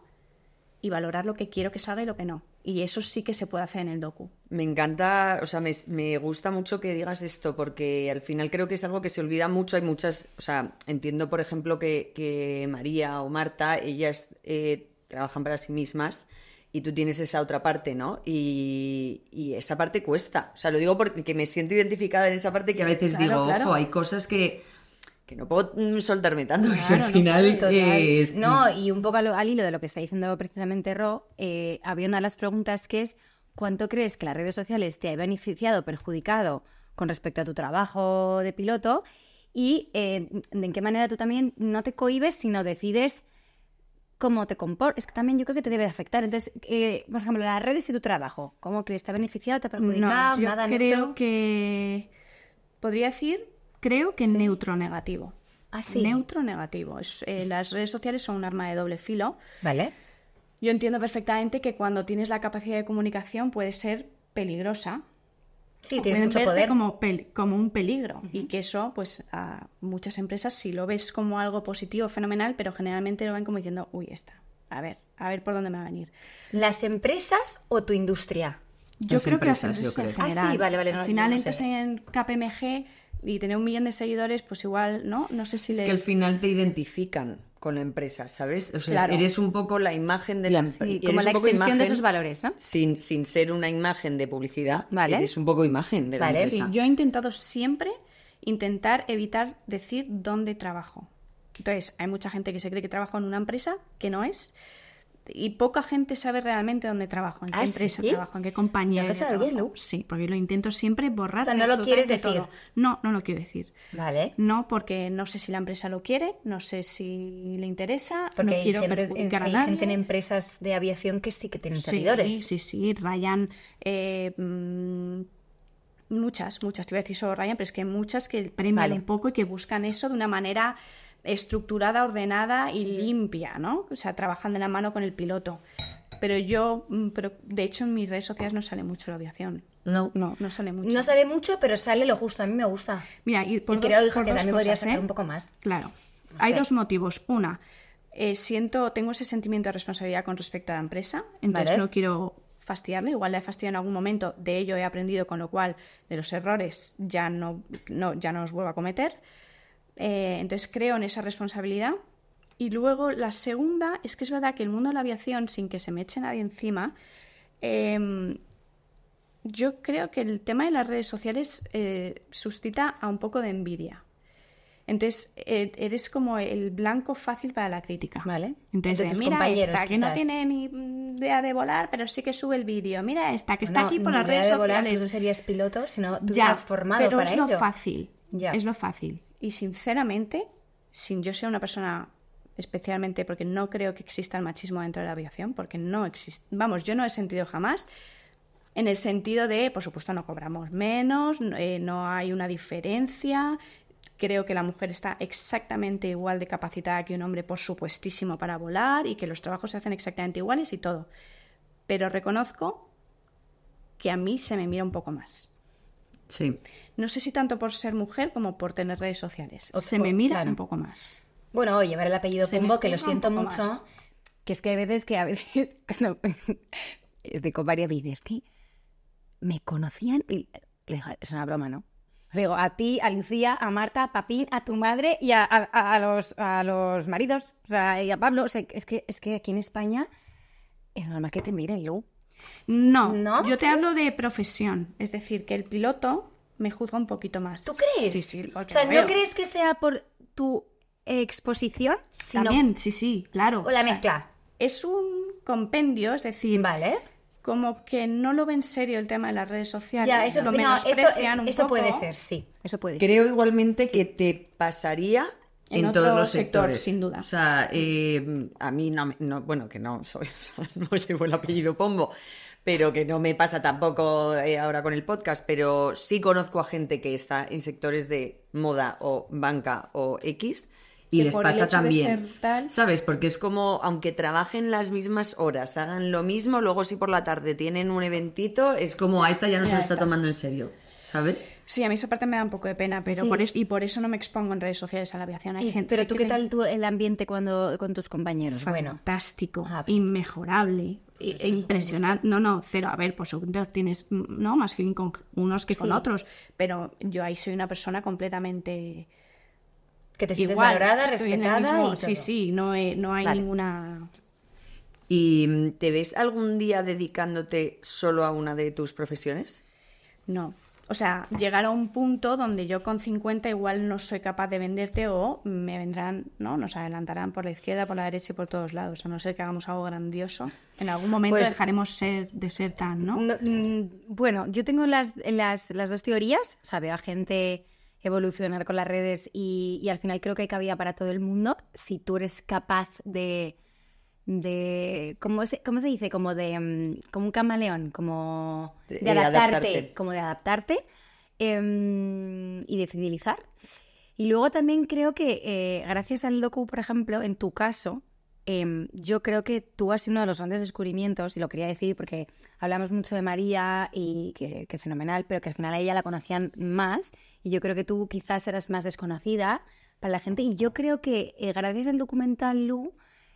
y valorar lo que quiero que salga y lo que no. Y eso sí que se puede hacer en el docu. Me encanta, o sea, me, gusta mucho que digas esto, porque al final creo que es algo que se olvida mucho. Hay muchas, o sea, entiendo, por ejemplo, que, María o Marta, ellas eh, trabajan para sí mismas y tú tienes esa otra parte, ¿no? Y, esa parte cuesta. O sea, lo digo porque me siento identificada en esa parte que a veces digo, ojo, hay cosas que que no puedo mm, soltarme tanto al final No, y un poco al, hilo de lo que está diciendo precisamente Ro, eh, había una de las preguntas que es ¿cuánto crees que las redes sociales te ha beneficiado, perjudicado con respecto a tu trabajo de piloto? Y eh, de en qué manera tú también no te cohibes, sino decides cómo te comportas. Es que también yo creo que te debe afectar. Entonces, eh, por ejemplo, las redes y tu trabajo, ¿cómo crees? ¿Te ha beneficiado? ¿Te ha perjudicado? No, yo creo que podría decir creo que neutro negativo. ¿Ah, Neutro negativo. Es, eh, las redes sociales son un arma de doble filo. Vale. Yo entiendo perfectamente que cuando tienes la capacidad de comunicación puede ser peligrosa. Sí, tienes mucho poder. Como, como un peligro. Y que eso, pues, a muchas empresas si lo ves como algo positivo, fenomenal, pero generalmente lo ven como diciendo, uy, está A ver, a ver por dónde me va a venir. ¿Las empresas o tu industria? Yo creo que las empresas ah, sí, vale, vale. Al final entonces en KPMG y tener un millón de seguidores, pues igual, ¿no? No sé si Es que al final te identifican con la empresa, ¿sabes? O sea, eres un poco la imagen de la empresa. como la extensión de esos valores, ¿no? Sin, sin ser una imagen de publicidad, ¿Vale? eres un poco imagen de la ¿Vale? empresa. yo he intentado siempre intentar evitar decir dónde trabajo. Entonces, hay mucha gente que se cree que trabajo en una empresa que no es y poca gente sabe realmente dónde trabajo, en qué ah, empresa trabajo, en qué compañía. ¿Lo Sí, porque lo intento siempre borrar. O sea, no lo quieres decir. No, no lo quiero decir. Vale. No, porque no sé si la empresa lo quiere, no sé si le interesa, porque no quiero gente, perjudicar hay gente en empresas de aviación que sí que tienen seguidores. servidores. Sí, sí, sí, Ryan... Eh, mm, muchas, muchas, te iba a decir solo Ryan, pero es que hay muchas que premian poco y que buscan eso de una manera estructurada, ordenada y limpia, ¿no? O sea, trabajando de la mano con el piloto. Pero yo, mm, pero de hecho en mis redes sociales no sale mucho la aviación. No. No, sale mucho. No sale mucho, pero sale lo justo. A mí me gusta. Mira, y por qué creo, que también podría ¿eh? un poco más. Claro. Hay dos motivos. Una, eh, siento, tengo ese sentimiento de responsabilidad con respecto a la empresa, entonces no quiero fastidiarle, igual la he fastidiado en algún momento, de ello he aprendido, con lo cual de los errores ya no, no, ya no los vuelvo a cometer. Eh, entonces creo en esa responsabilidad. Y luego la segunda es que es verdad que el mundo de la aviación, sin que se me eche nadie encima, em, yo creo que el tema de las redes sociales eh, suscita a un poco de envidia. Entonces, eh, eres como el blanco fácil para la crítica. Entonces, mira que no tiene ni idea de volar, pero sí que sube el vídeo. Mira esta que está aquí por las redes volar, sociales. Tú serías piloto, sino tú ya, formado pero es lo fácil. Es lo fácil. Y sinceramente, sin yo sea una persona especialmente porque no creo que exista el machismo dentro de la aviación, porque no existe, vamos, yo no he sentido jamás en el sentido de, por supuesto, no cobramos menos, eh, no hay una diferencia, creo que la mujer está exactamente igual de capacitada que un hombre, por supuestísimo, para volar y que los trabajos se hacen exactamente iguales y todo. Pero reconozco que a mí se me mira un poco más. Sí no sé si tanto por ser mujer como por tener redes sociales. O, se me mira un poco más. Bueno, o llevar el apellido Pumbo, que lo siento mucho. Que es que hay veces que a veces, es estoy con varias vidas. me conocían y es una broma, ¿no? digo, a ti, a Lucía, a Marta, a Papín, a tu madre y a, los, a los maridos, o sea, y a Pablo. es, que, es que aquí en España es normal que te miren, Lu. No, no, yo te hablo de profesión, es decir, que el piloto me juzga un poquito más. ¿Tú crees? Sí, sí. O sea, ¿no crees que sea por tu exposición? También, sí, sí, claro. O la mezcla. es un compendio, es decir. Vale como que no lo ve en serio el tema de las redes sociales. Ya, eso, lo no, eso, eso puede ser, sí. Eso puede Creo igualmente que te pasaría en, todos los sectores. Sin duda. O sea, eh, a mí no, bueno, que no soy, no no llevo el apellido Pombo, pero que no me pasa tampoco eh, ahora con el podcast, pero sí conozco a gente que está en sectores de moda o banca o X y les pasa también. ¿Sabes? Porque es como, aunque trabajen las mismas horas, hagan lo mismo, luego si por la tarde tienen un eventito, es como a ah, esta ya no se lo está tomando en serio. ¿Sabes? Sí, a mí esa parte me da un poco de pena, pero y por eso no me expongo en redes sociales a la aviación. Hay gente, pero tú, ¿qué tal tú, el ambiente cuando, con tus compañeros? Fantástico, ah, inmejorable. E impresionante. No, no, cero. A ver, por supuesto tienes no más que con unos que con otros, pero yo ahí soy una persona completamente que te sientes valorada, respetada. sí, sí, no, no hay ninguna. ¿Y te ves algún día dedicándote solo a una de tus profesiones? No, o sea, llegar a un punto donde yo con 50 igual no soy capaz de venderte o me vendrán, ¿no? Nos adelantarán por la izquierda, por la derecha y por todos lados, a no ser que hagamos algo grandioso. En algún momento pues dejaremos ser, de ser tan, ¿no? Mm, bueno, yo tengo las, dos teorías. O a gente evolucionar con las redes y, y al final creo que hay cabida para todo el mundo si tú eres capaz de de ¿cómo se, cómo se dice? Como de mm, como un camaleón, como de, adaptarte, como de adaptarte em, y de fidelizar. Y luego también creo que eh, gracias al docu, por ejemplo, en tu caso, em, yo creo que tú has sido uno de los grandes descubrimientos, y lo quería decir porque hablamos mucho de María y que, fenomenal, pero que al final a ella la conocían más, y yo creo que tú quizás eras más desconocida para la gente, y yo creo que eh, gracias al documental Lu,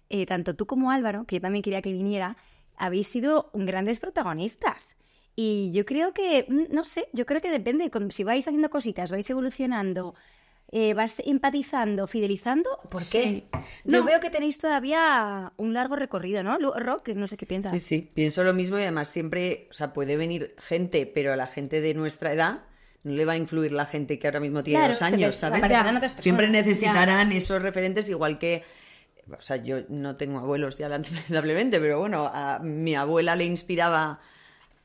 eh, tanto tú como Álvaro, que yo también quería que viniera, habéis sido grandes protagonistas. Y yo creo que, mm, no sé, yo creo que depende, si vais haciendo cositas, vais evolucionando, eh, vas empatizando, fidelizando, ¿por qué? No. Yo veo que tenéis todavía un largo recorrido, ¿no? Rock, no sé qué piensas. Sí, sí, pienso lo mismo y además siempre, o sea, puede venir gente, pero a la gente de nuestra edad no le va a influir la gente que ahora mismo tiene dos años, ¿sabes? siempre necesitarán esos referentes igual que o sea, yo no tengo abuelos ya lamentablemente, pero bueno, a mi abuela le inspiraba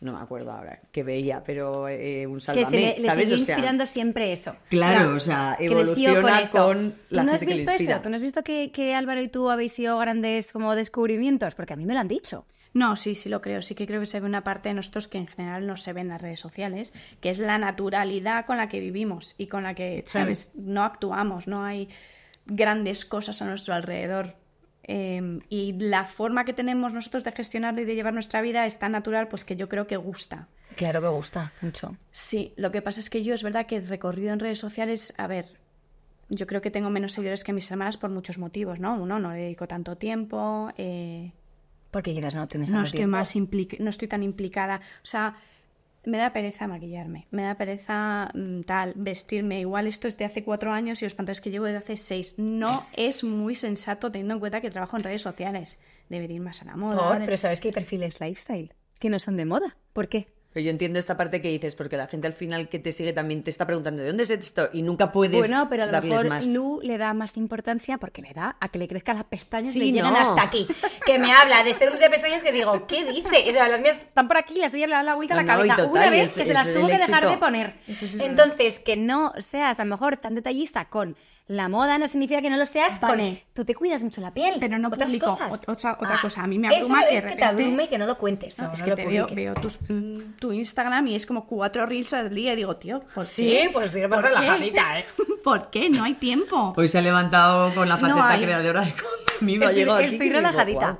no me acuerdo ahora que veía, pero eh, un que le, sigue inspirando siempre eso. Claro, o sea, evoluciona con, la ¿Tú no has visto que ¿Tú no has visto que, Álvaro y tú habéis sido grandes como descubrimientos? Porque a mí me lo han dicho. No, sí, sí lo creo. Sí que creo que se ve una parte de nosotros que en general no se ve en las redes sociales, que es la naturalidad con la que vivimos y con la que, ¿sabes? No actuamos, no hay grandes cosas a nuestro alrededor. Em, y la forma que tenemos nosotros de gestionarlo y de llevar nuestra vida es tan natural, pues que yo creo que gusta. Claro que gusta, mucho. Sí, lo que pasa es que yo es verdad que el recorrido en redes sociales, a ver, yo creo que tengo menos seguidores que mis hermanas por muchos motivos, ¿no? Uno, no le dedico tanto tiempo. Eh, Porque quieras no tienes no más no estoy tan implicada. O sea, me da pereza maquillarme, me da pereza mm, tal, vestirme. Igual esto es de hace cuatro años y los pantalones que llevo de hace seis. No es muy sensato teniendo en cuenta que trabajo en redes sociales. Debería ir más a la moda. Por, Pero sabes que hay perfiles lifestyle que no son de moda. ¿Por qué? Pero yo entiendo esta parte que dices, porque la gente al final que te sigue también te está preguntando de dónde es esto y nunca puedes Bueno, pero a lo mejor Lu le da más importancia porque le da a que le crezcan las pestañas y le llegan hasta aquí. Que me habla de ser serums de pestañas que digo, ¿qué dice? O sea, las mías están por aquí, las suyas le dan la vuelta a la cabeza. Una vez que se las tuvo que dejar de poner. Entonces, que no seas a lo mejor tan detallista con la moda no significa que no lo seas vale. Tú te cuidas mucho la piel. Pero no publico Cosas. Otra, ah, cosa. A mí me abruma que es que, te abrume y que no lo cuentes. es que te veo, veo mm, tu Instagram y es como cuatro reels al día. Y digo, tío, ¿por sí, pues estoy por relajadita. ¿eh? ¿Por qué? No hay tiempo. Hoy se ha levantado con la faceta creadora de contenido. Estoy, estoy relajadita.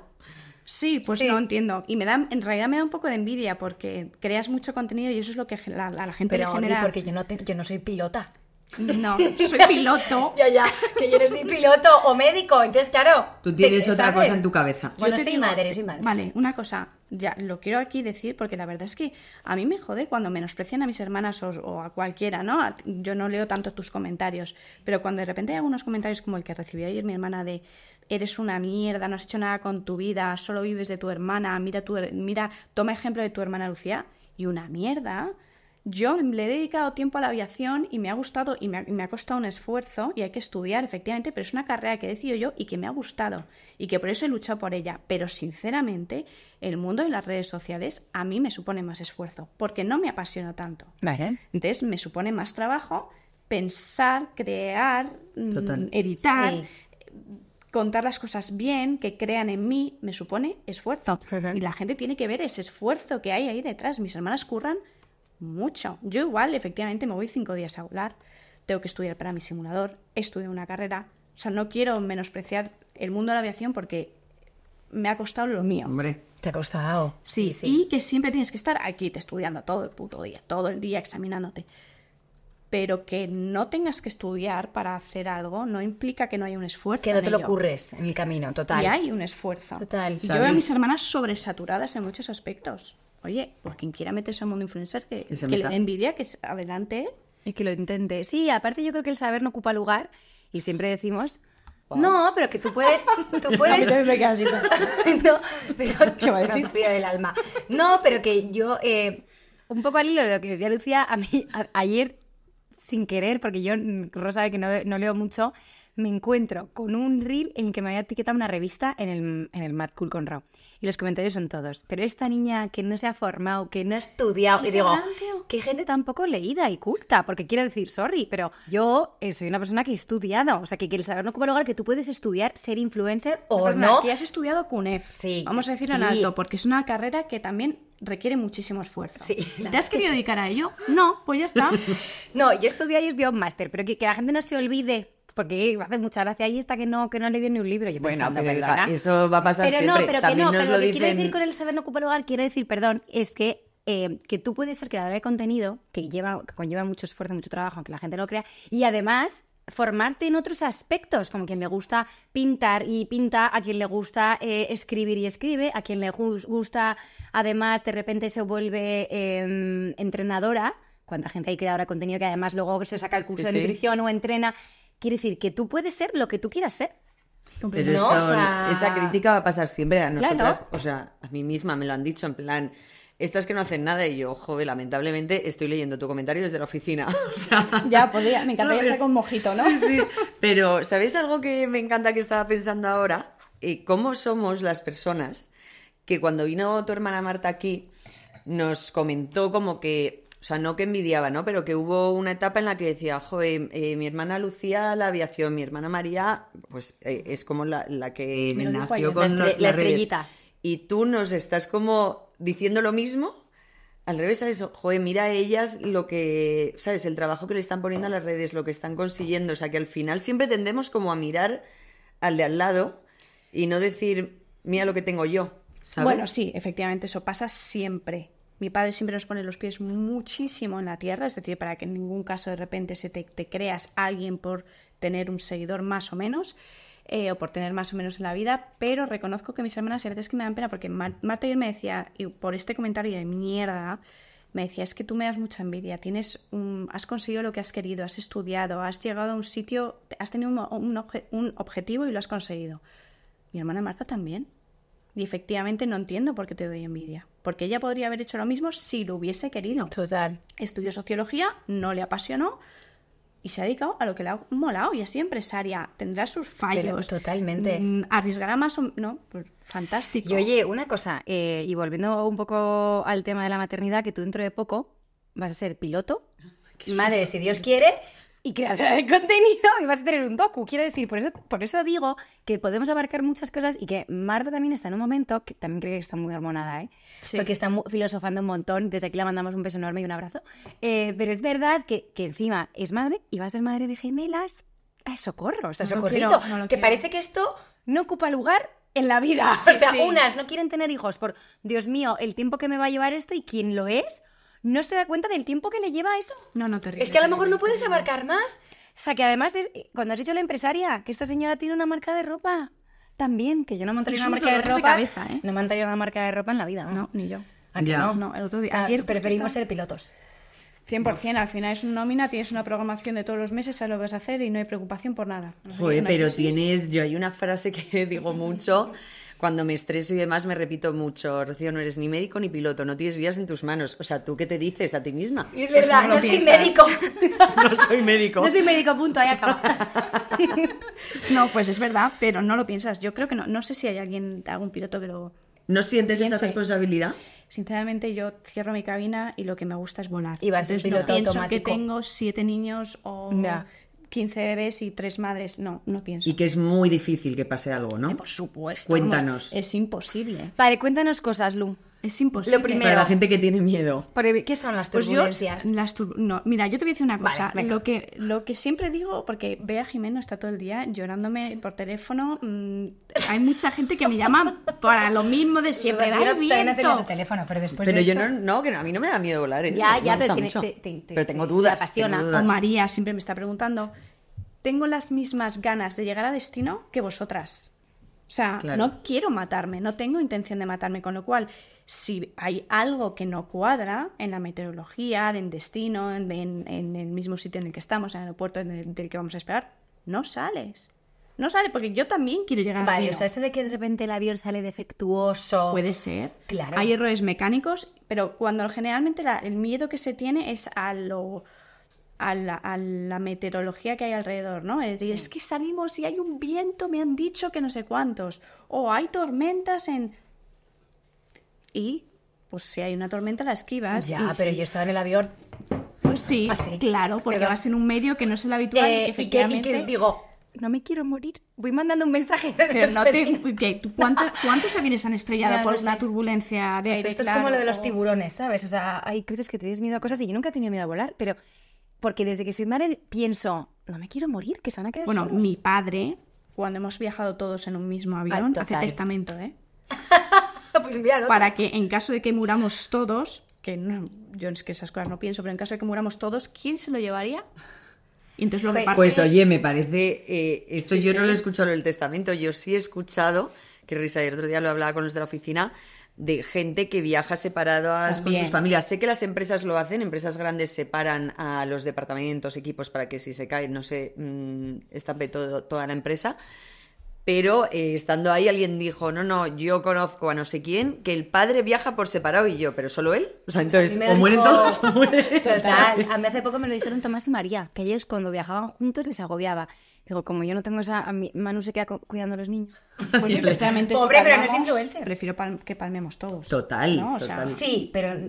Sí, pues no entiendo. Y me da, en realidad me da un poco de envidia porque creas mucho contenido y eso es lo que la, la, gente Pero, le genera. Pero porque yo no, yo no soy pilota. No, soy piloto. Ya ya, que yo no soy piloto o médico, entonces claro. Tú tienes otra cosa en tu cabeza. yo soy madre, soy madre. Vale, una cosa, ya lo quiero aquí decir porque la verdad es que a mí me jode cuando menosprecian a mis hermanas o, a cualquiera, ¿no? yo no leo tanto tus comentarios, pero cuando de repente hay algunos comentarios como el que recibió ayer mi hermana de eres una mierda, no has hecho nada con tu vida, solo vives de tu hermana, mira tu, mira, toma ejemplo de tu hermana Lucía y una mierda yo le he dedicado tiempo a la aviación y me ha gustado y me ha, costado un esfuerzo y hay que estudiar, efectivamente, pero es una carrera que he decidido yo y que me ha gustado y que por eso he luchado por ella. Pero sinceramente, el mundo de las redes sociales a mí me supone más esfuerzo porque no me apasiona tanto. Entonces me supone más trabajo pensar, crear, mm, editar. contar las cosas bien, que crean en mí, me supone esfuerzo. Y la gente tiene que ver ese esfuerzo que hay ahí detrás. Mis hermanas curran mucho. Yo igual, efectivamente, me voy cinco días a hablar, tengo que estudiar para mi simulador, estudio una carrera. O sea, no quiero menospreciar el mundo de la aviación porque me ha costado lo mío. Hombre, te ha costado. Sí, sí, Y que siempre tienes que estar aquí te estudiando todo el puto día, todo el día examinándote. Pero que no tengas que estudiar para hacer algo no implica que no haya un esfuerzo. Que no te lo ocurres en el camino, total. Y hay un esfuerzo. Total. yo veo a mis hermanas sobresaturadas en muchos aspectos. Oye, pues quien quiera meterse al mundo influencer, que, que, envidia, que adelante. es que lo intente. Sí, aparte yo creo que el saber no ocupa lugar y siempre decimos... No, pero que tú puedes, tú puedes. no, pero del alma. No, pero que yo eh, un poco al hilo de lo que decía Lucía a mí ayer sin querer, porque yo mm, Rosa que no, leo mucho, me encuentro con un reel en el que me había etiquetado una revista en el en el Mad Cool Con Conrad y los comentarios son todos. Pero esta niña que no se ha formado, que no ha estudiado, y digo, qué gente tan poco leída y culta, porque quiero decir, sorry, pero yo eh, soy una persona que he estudiado, o sea, que el saber no ocupa lugar que tú puedes estudiar, ser influencer o no. Que has estudiado CUNEF. Sí. Vamos a decirlo en alto, porque es una carrera que también requiere muchísimo esfuerzo. Sí, ¿Te has querido dedicar a ello? No, pues ya está. no, yo estudié y estudié un máster, pero que la gente no se olvide porque hace mucha gracia ahí esta que no, que no ha leído ni un libro. Yo bueno, pero eso va a pasar pero No, pero que no, pero lo, que quiero decir con el saber no ocupar lugar, quiero decir, perdón, es que eh, que tú puedes ser creadora de contenido, que, lleva, conlleva mucho esfuerzo, mucho trabajo, aunque la gente lo crea, y además formarte en otros aspectos, como quien le gusta pintar y pinta, a quien le gusta eh, escribir y escribe, a quien le gusta, además, de repente se vuelve em, entrenadora. Cuánta gente hay creadora de contenido que además luego se saca el curso de nutrición o entrena. Quiere decir que tú puedes ser lo que tú quieras ser. Pero esa crítica va a pasar siempre a nosotras, o sea, a mí misma me lo han dicho en plan, estas que no hacen nada y yo, joder, lamentablemente estoy leyendo tu comentario desde la oficina. ya, podría, me encantaría estar con mojito, ¿no? Pero, ¿sabéis algo que me encanta que estaba pensando ahora? Eh, ¿Cómo somos las personas que cuando vino tu hermana Marta aquí nos comentó como que o sea, no que envidiaba, ¿no? Pero que hubo una etapa en la que decía, joder, eh, mi hermana Lucía, la aviación, mi hermana María, pues eh, es como la, que me nació con la, la estrellita. Y tú nos estás como diciendo lo mismo, al revés a eso, joder, mira a ellas lo que, ¿sabes? El trabajo que le están poniendo a las redes, lo que están consiguiendo, o sea, que al final siempre tendemos como a mirar al de al lado y no decir, mira lo que tengo yo. ¿sabes? Bueno, sí, efectivamente, eso pasa siempre. Mi padre siempre nos pone los pies muchísimo en la tierra, es decir, para que en ningún caso de repente se te, creas alguien por tener un seguidor más o menos. Eh, o por tener más o menos en la vida, pero reconozco que mis hermanas a veces que me dan pena porque Marta ayer me decía, por este comentario de mierda, me decía, es que tú me das mucha envidia, tienes has conseguido lo que has querido, has estudiado, has llegado a un sitio, has tenido un, objetivo y lo has conseguido. Mi hermana Marta también. Y efectivamente no entiendo por qué te doy envidia porque ella podría haber hecho lo mismo si lo hubiese querido. Total. Estudió sociología, no le apasionó, y se ha dedicado a lo que le ha molado y así empresaria tendrá sus fallos totalmente mm, arriesgará más o no pues fantástico y oye una cosa eh, y volviendo un poco al tema de la maternidad que tú dentro de poco vas a ser piloto madre si Dios quiere y creadora de contenido y vas a tener un docu. Quiero decir, por eso, por eso digo que podemos abarcar muchas cosas y que Marta también está en un momento que también creo que está muy hormonada, ¿eh? Porque está filosofando un montón. Desde aquí le mandamos un beso enorme y un abrazo. Eh, pero es verdad que, que encima es madre y va a ser madre de gemelas. ¡Ay, socorro! O sea, socorrito. que parece que esto no ocupa lugar en la vida. o sea, unas no quieren tener hijos por, Dios mío, el tiempo que me va a llevar esto y quién lo es no se da cuenta del tiempo que le lleva eso. No, no, te terrible. Es que a lo mejor no puedes abarcar más. O sea, que además, cuando has dicho la empresaria, que esta señora tiene una marca de ropa, también, que yo no montaría una marca de ropa. cabeza, ¿eh? No montaría una marca de ropa en la vida. No, ni yo. Aquí no. el otro día. ayer preferimos ser pilotos. 100%, al final es una nómina, tienes una programación de todos los meses, sabes lo vas a hacer y no hay preocupación por nada. Joder, pero tienes, yo hay una frase que digo mucho, cuando me estreso y demás me repito mucho, Rocío, no eres ni médico ni piloto, no tienes vidas en tus manos. O sea, ¿tú qué te dices a ti misma? es verdad, pues no, soy médico. no soy médico. No soy médico, punto, ahí acaba. no, pues es verdad, pero no lo piensas. Yo creo que no. No sé si hay alguien, algún piloto pero. ¿No sientes esa responsabilidad? Sinceramente, yo cierro mi cabina y lo que me gusta es volar. Y vas Entonces, piloto no pienso que tengo siete niños o... 15 bebés y tres madres, no, no pienso. Y que es muy difícil que pase algo, ¿no? Eh, por supuesto. Cuéntanos. Es imposible. Vale, cuéntanos cosas, Lu. Es imposible. Para la gente que tiene miedo. ¿Qué son las pues turbulencias? no, mira, yo te voy a decir una cosa. lo, que, lo que siempre digo, porque Bea Jimeno está todo el día llorándome por teléfono. Mm, hay mucha gente que me llama para lo mismo de siempre. Yo no teléfono, pero después Pero yo no, no, que a mí no me da miedo volar. ¿eh? ya, ya, pero, pero tengo dudas. apasiona. O María siempre me está preguntando. Tengo las mismas ganas de llegar a destino que vosotras. O sea, no quiero matarme, no tengo intención de matarme, con lo cual si hay algo que no cuadra en la meteorología, en destino, en, el mismo sitio en el que estamos, en el aeropuerto el, del que vamos a esperar, no sales. No sale, porque yo también quiero llegar a Vale, o sea, eso de que de repente el avión sale defectuoso. Puede ser. Claro. Hay errores mecánicos, pero cuando generalmente el miedo que se tiene es a lo. A la, meteorología que hay alrededor, ¿no? Es, decir, es que salimos y hay un viento, me han dicho que no sé cuántos. O hay tormentas en y pues si hay una tormenta la esquivas. Ya, pero yo estaba en el avión. Pues sí, ah, claro, porque vas en un medio que no es el habitual eh, y que efectivamente... digo, no me quiero morir, voy mandando un mensaje. pero no te, ¿cuántos, aviones han estrellado por la turbulencia de pues aire? esto es como lo de los tiburones, ¿sabes? O sea, hay veces que tienes miedo a cosas y yo nunca he tenido miedo a volar, pero porque desde que soy madre pienso, no me quiero morir, que se van a quedar Bueno, mi padre, cuando hemos viajado todos en un mismo avión, hace testamento, ¿eh? Pues para que en caso de que muramos todos, que yo es que esas cosas no pienso, pero en caso de que muramos todos, ¿quién se lo llevaría? entonces lo Pues, pues oye, me parece, eh, esto yo no lo he escuchado en el testamento, yo sí he escuchado, que risa, el otro día lo hablaba con los de la oficina, de gente que viaja separado con sus familias. Sé que las empresas lo hacen, empresas grandes separan a los departamentos, equipos, para que si se cae no se mm, estampe toda la empresa pero eh, estando ahí alguien dijo, no, no, yo conozco a no sé quién, que el padre viaja por separado y yo, pero solo él. O sea, entonces, o mueren todos Total, a mí hace poco me lo dijeron Tomás y María, que ellos cuando viajaban juntos les agobiaba. Digo, como yo no tengo esa... Manu se queda cuidando a los niños. Bueno, Pobre, pero no es influencer. Prefiero que palmemos todos. Total, sí, pero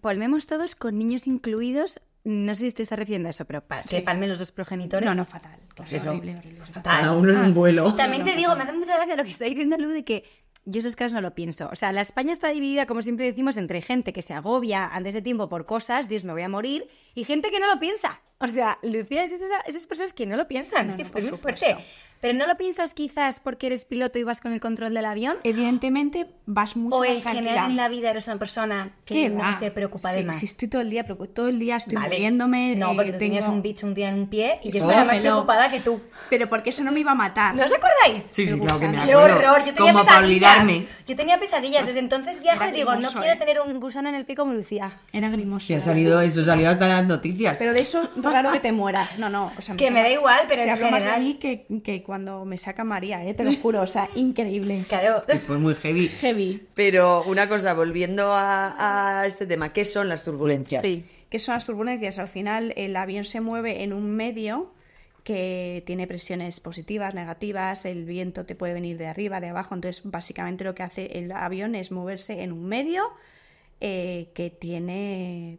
palmemos todos con niños incluidos no sé si te estás refiriendo a eso, pero que palmen los dos progenitores. No, no, fatal. Pues eso. Horrible, horrible, fatal. Cada uno en un vuelo. También te digo, me hace mucha gracia lo que está diciendo Lu de que yo esos casos no lo pienso. O sea, la España está dividida, como siempre decimos, entre gente que se agobia antes de tiempo por cosas, Dios me voy a morir, y gente que no lo piensa. O sea, Lucía es esas, esas personas que no lo piensan, es que no, es muy fuerte. Pero no lo piensas quizás porque eres piloto y vas con el control del avión. Evidentemente vas mucho más más O en general en la vida eres una persona que no se preocupa sí, de más. sí, estoy todo el día preocupada, todo el día estoy moviéndome. No, eh, porque tenías un bicho un día en un pie y yo estaba más preocupada que tú. Pero porque eso no me iba a matar. ¿No os acordáis? Sí, sí, claro que me acuerdo. ¡Qué horror! Yo tenía como pesadillas. Para olvidarme. Yo tenía pesadillas. Desde entonces viajo y digo, no quiero eh". tener un gusano en el pie como Lucía. Era grimoso. Y ha salido eso, salió hasta las noticias. Pero de eso claro que te mueras, no, no. que me, da igual, pero es en general... que, que, cuando me saca María, eh, te lo juro, o sea, increíble. Claro. Es fue muy heavy. Heavy. Pero una cosa, volviendo a, este tema, ¿qué son las turbulencias? Sí. ¿Qué son las turbulencias? Al final el avión se mueve en un medio que tiene presiones positivas, negativas, el viento te puede venir de arriba, de abajo, entonces básicamente lo que hace el avión es moverse en un medio eh, que tiene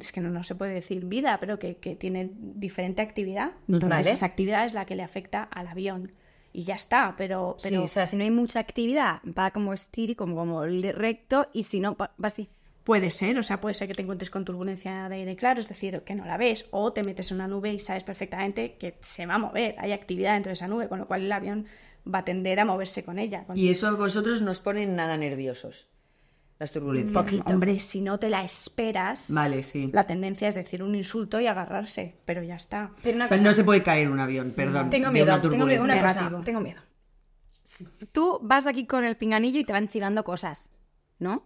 es que no, no se puede decir vida, pero que, tiene diferente actividad. Entonces, esa actividad es la que le afecta al avión. Y ya está, pero, o sea, si no hay mucha actividad, va como estir, como, como recto, y si no, va así. Puede ser, o sea, puede ser que te encuentres con turbulencia de aire claro, es decir, que no la ves, o te metes en una nube y sabes perfectamente que se va a mover, hay actividad dentro de esa nube, con lo cual el avión va a tender a moverse con ella. y eso a vosotros nos pone nada nerviosos. Las turbulencias. Mm, Poquito. Hombre, si no te la esperas, vale, sí. la tendencia es decir un insulto y agarrarse, pero ya está. o sea, no se puede caer un avión, perdón. Tengo miedo, tengo miedo, cosa, tengo miedo. Tú vas aquí con el pinganillo y te van chivando cosas, ¿no? O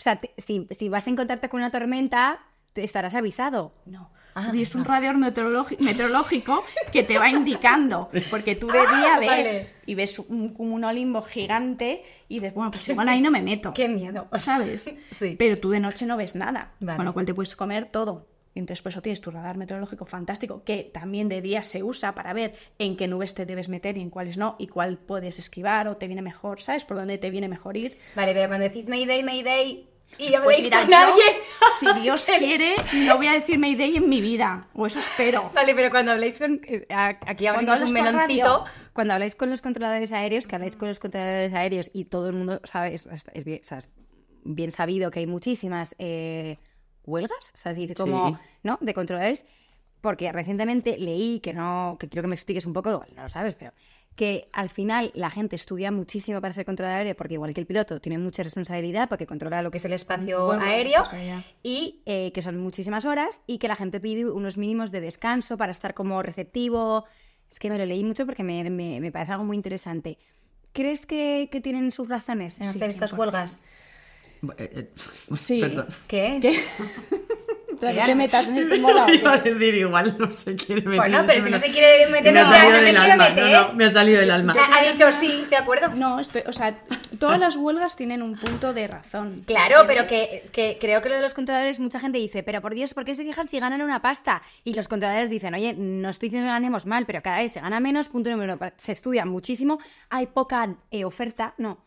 sea, si, si vas a encontrarte con una tormenta, te estarás avisado. No y es un radar meteorológico que te va indicando, porque tú de ah, día ves y ves un, un gigante y dices, bueno, pues igual ahí no me meto. Qué miedo. ¿Sabes? Pero tú de noche no ves nada, bueno con lo cual te puedes comer todo. Entonces, por eso tienes tu radar meteorológico fantástico, que también de día se usa para ver en qué nubes te debes meter y en cuáles no, y cuál puedes esquivar o te viene mejor, ¿sabes? Por dónde te viene mejor ir. Vale, pero cuando decís Mayday, Mayday, y pues mira, yo, Si Dios quiere, no voy a decir Mayday en mi vida. O eso espero. Vale, pero cuando habláis con. Eh, aquí abrimos un meloncito. Cuando habláis con los controladores aéreos, que habláis con los controladores aéreos y todo el mundo sabe, es, bien, sabido que hay muchísimas eh, huelgas, o como, ¿no? De controladores. Porque recientemente leí que no, que quiero que me expliques un poco, no lo sabes, pero que al final la gente estudia muchísimo para ser controlador aéreo, porque igual que el piloto tiene mucha responsabilidad, porque controla lo que es el espacio aéreo, y eh, que son muchísimas horas, y que la gente pide unos mínimos de descanso para estar como receptivo. Es que me lo leí mucho porque me, parece algo muy interesante. ¿Crees que, tienen sus razones en hacer estas huelgas? Eh, eh, sí. Perdón. ¿Qué? ¿Qué? Pero metas en este Iba a decir igual, no se quiere meter. Bueno, pero si no se quiere meter, me ha salido del alma. ¿eh? me ha salido del alma. Ha dicho sí, ¿de acuerdo? No, estoy, o sea, todas las huelgas tienen un punto de razón. Claro, pero que, creo que lo de los controladores, mucha gente dice, pero por Dios, ¿por qué se quejan si ganan una pasta? Y los controladores dicen, oye, no estoy diciendo que ganemos mal, pero cada vez se gana menos, punto número uno, se estudia muchísimo, hay poca eh, oferta, no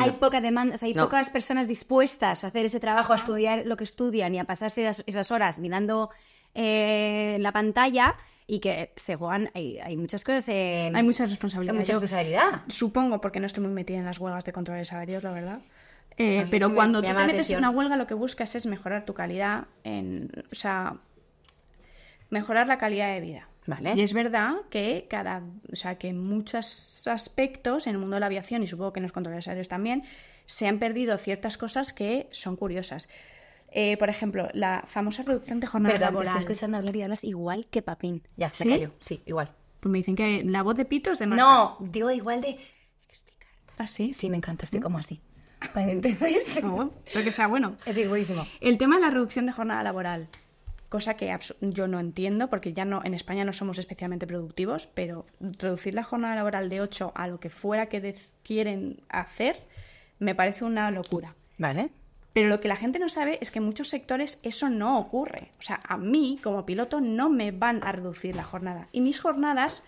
hay poca demanda, o sea, hay pocas personas dispuestas a hacer ese trabajo, a ah. estudiar lo que estudian y a pasarse esas, horas mirando eh, la pantalla y que se juegan, hay, muchas cosas. En... Hay mucha responsabilidad. Hay mucha responsabilidad. Supongo, porque no estoy muy metida en las huelgas de control de salarios, la verdad. Eh, pero cuando tú te metes en una huelga, lo que buscas es mejorar tu calidad, en, o sea, mejorar la calidad de vida. Y es verdad que cada, o sea, que muchos aspectos en el mundo de la aviación, y supongo que en los controles aéreos también, se han perdido ciertas cosas que son curiosas. Eh, por ejemplo, la famosa reducción de jornada laboral. te estoy escuchando hablar y hablas igual que Papín. Ya, ¿Sí? cayó. Sí, igual. Pues me dicen que la voz de Pito es de No, digo igual de... ¿Así? ¿Ah, sí? Sí, me encanta, estoy como así. Para entender. No, que sea bueno. Es igualísimo. El tema de la reducción de jornada laboral cosa que yo no entiendo porque ya no en España no somos especialmente productivos, pero reducir la jornada laboral de 8 a lo que fuera que quieren hacer me parece una locura. Vale. Pero lo que la gente no sabe es que en muchos sectores eso no ocurre. O sea, a mí como piloto no me van a reducir la jornada y mis jornadas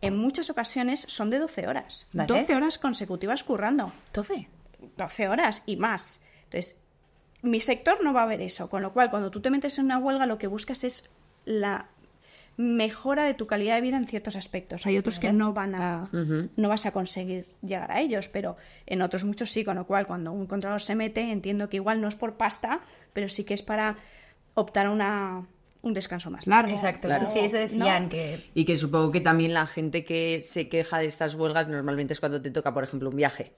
en muchas ocasiones son de 12 horas. ¿Vale? 12 horas consecutivas currando. 12. 12 horas y más. Entonces, mi sector no va a ver eso, con lo cual cuando tú te metes en una huelga lo que buscas es la mejora de tu calidad de vida en ciertos aspectos. Hay otros que no van a no vas a conseguir llegar a ellos, pero en otros muchos sí, con lo cual cuando un controlador se mete, entiendo que igual no es por pasta, pero sí que es para optar a una un descanso más largo. Exacto, sí, sí, eso decían que... Y que supongo que también la gente que se queja de estas huelgas normalmente es cuando te toca, por ejemplo, un viaje.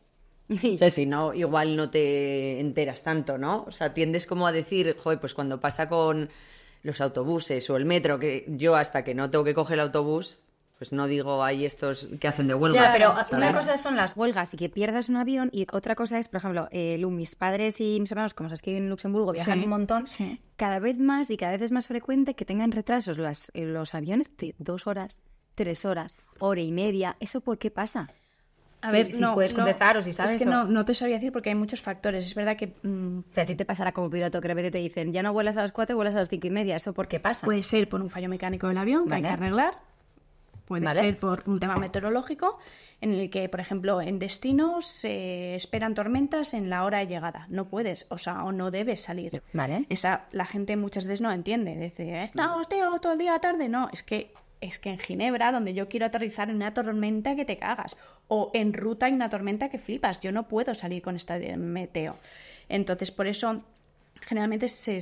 o si no, igual no te enteras tanto, ¿no? O sea, tiendes como a decir, joder, pues cuando pasa con los autobuses o el metro, que yo hasta que no tengo que coger el autobús, pues no digo hay estos que hacen de huelga. Ya, pero una cosa son las huelgas y que pierdas un avión y otra cosa es, por ejemplo, eh, mis padres y mis hermanos, como sabes que viven en Luxemburgo viajan un montón, cada vez más y cada vez es más frecuente que tengan retrasos las, eh, los aviones de dos horas, tres horas, hora y media. ¿Eso por qué pasa? A ver, si, puedes contestar o si sabes. Es que no, te sabía decir porque hay muchos factores. Es verdad que. Mm, a ti te pasará como piloto que te dicen, ya no vuelas a las 4, vuelas a las cinco y media. ¿Eso por qué pasa? Puede ser por un fallo mecánico del avión que hay que arreglar. Puede ser por un tema meteorológico en el que, por ejemplo, en destinos se esperan tormentas en la hora de llegada. No puedes, o sea, o no debes salir. Vale. Esa la gente muchas veces no entiende. Dice, no, estoy todo el día tarde. No, es que es que en Ginebra, donde yo quiero aterrizar, hay una tormenta que te cagas. O en ruta hay una tormenta que flipas. Yo no puedo salir con este meteo. Entonces, por eso, generalmente eh,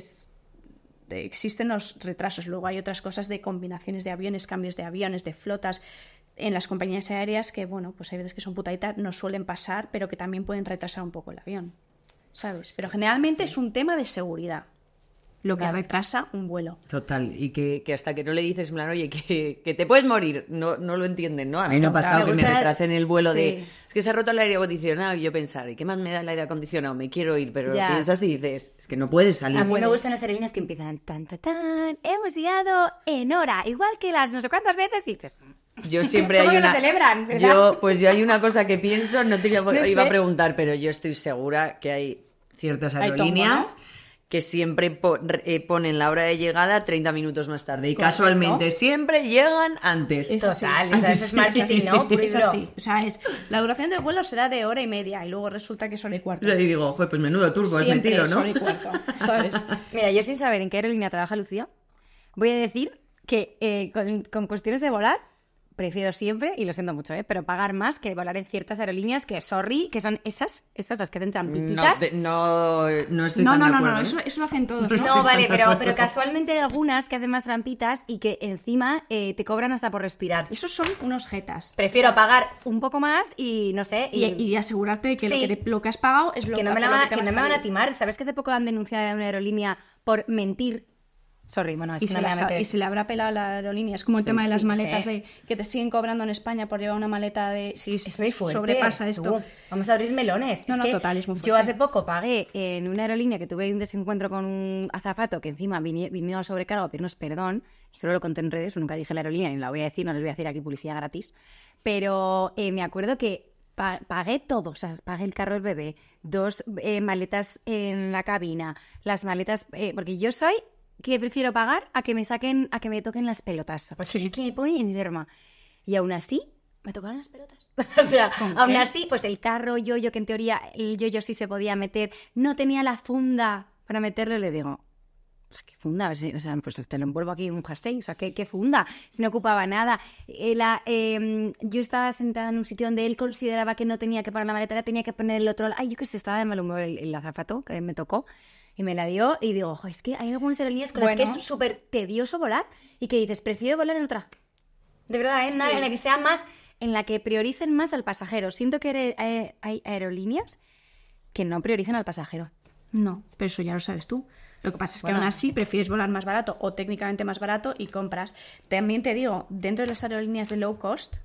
existen los retrasos. Luego hay otras cosas de combinaciones de aviones, cambios de aviones, de flotas. En las compañías aéreas que, bueno, pues hay veces que son putaditas, no suelen pasar, pero que también pueden retrasar un poco el avión. ¿Sabes? Pero generalmente es un tema de seguridad lo que retrasa un vuelo. Total, y que, que, hasta que no le dices, plan, oye, que, que, te puedes morir, no, no lo entienden, ¿no? A mí no ha pasado que me retrasen el vuelo de, es que se ha roto el aire acondicionado, y yo pensar, ¿y qué más me da el aire acondicionado? Me quiero ir, pero lo piensas y dices, es que no puedes salir. A mí me gustan las aerolíneas que empiezan, tan, tan, tan, hemos llegado en hora, igual que las no sé cuántas veces, y dices... Yo siempre hay una. Celebran, yo, pues yo hay una cosa que pienso, no te iba, a preguntar, pero yo estoy segura que hay ciertas aerolíneas que siempre eh, ponen la hora de llegada 30 minutos más tarde. Y casualmente siempre llegan antes. Total, es marcha así, ¿no? la duración del vuelo será de hora y media y luego resulta que son y cuarto. Y digo, pues menudo turbo, es metido, ¿no? Son y cuarto, Mira, yo sin saber en qué aerolínea trabaja Lucía, voy a decir que eh, con cuestiones de volar prefiero siempre, y lo siento mucho, ¿eh? pero pagar más que volar en ciertas aerolíneas que, sorry, que son esas, esas las que hacen entran No, no, no estoy no, No, no, ¿eh? eso, lo hacen todos. No, vale, pero, casualmente hay algunas que hacen más trampitas y que encima eh, te cobran hasta por respirar. Esos son unos jetas. Prefiero pagar un poco más y no sé. Y, asegurarte que, lo que has pagado es lo que, no me, que, no me van a timar. ¿Sabes que hace poco han denunciado a una aerolínea por mentir Sorry, bueno, y, se y le habrá pelado la aerolínea. Es como el tema de las maletas que te siguen cobrando en España por llevar una maleta de. Sí, Sobrepasa esto. vamos a abrir melones. No, no, Yo hace poco pagué en una aerolínea que tuve un desencuentro con un azafato que encima vino a sobrecargo a pedirnos perdón. Solo lo conté en redes, nunca dije la aerolínea y la voy a decir, no les voy a hacer aquí publicidad gratis. Pero eh, me acuerdo que pagué todo, o sea, pagué el carro del bebé, dos eh, maletas en la cabina, las maletas. Eh, porque yo soy que prefiero pagar a que me saquen, a que me toquen las pelotas. Ah, pues sí es que me pone Y aún así, me tocaron las pelotas. o sea, aún así, pues el carro yo-yo, que en teoría el yo-yo sí se podía meter, no tenía la funda para meterlo, le digo, o sea, ¿qué funda? O sea, pues te lo envuelvo aquí en un jersey, o sea, ¿qué, qué funda? Si no ocupaba nada. Eh, em, yo estaba sentada en un sitio donde él consideraba que no tenía que parar la maleta, tenía que poner el otro. Ay, yo que sé, estaba de mal humor el, el azafato que me tocó. Y me la dio y digo, Ojo, es que hay algunas aerolíneas con las que es súper tedioso volar y que dices, prefiero volar en otra. De verdad, ¿eh? en la que sea más, en la que prioricen más al pasajero. Siento que hay aerolíneas que no priorizan al pasajero. No, pero eso ya lo sabes tú. Lo que pasa es que aún así prefieres volar más barato o técnicamente más barato y compras. También te digo, dentro de las aerolíneas de low cost,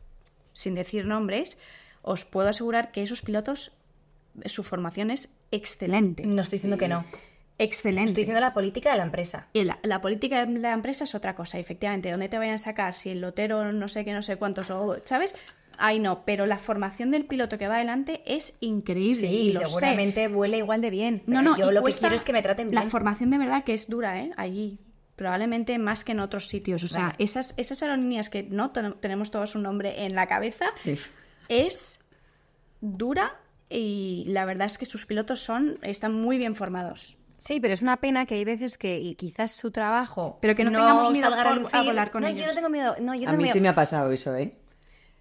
sin decir nombres, os puedo asegurar que esos pilotos, su formación es excelente. No estoy diciendo que no. Excelente. Estoy diciendo la política de la empresa. Y la, política de la empresa es otra cosa, efectivamente. ¿Dónde te vayan a sacar? Si el lotero no sé qué, no sé cuántos, o, ¿sabes? Ay, no, pero la formación del piloto que va adelante es increíble. Sí, y seguramente vuela igual de bien. No, no, yo lo que quiero es que me traten bien. La formación de verdad que es dura, ¿eh? Allí, probablemente más que en otros sitios. O sea, esas, esas aerolíneas que no tenemos todos un nombre en la cabeza, es dura y la verdad es que sus pilotos son, están muy bien formados. Sí, pero es una pena que hay veces que quizás su trabajo. Pero que no, tengamos miedo a, a, volar con no, Yo no tengo miedo. No, a mí sí me ha pasado eso, ¿eh?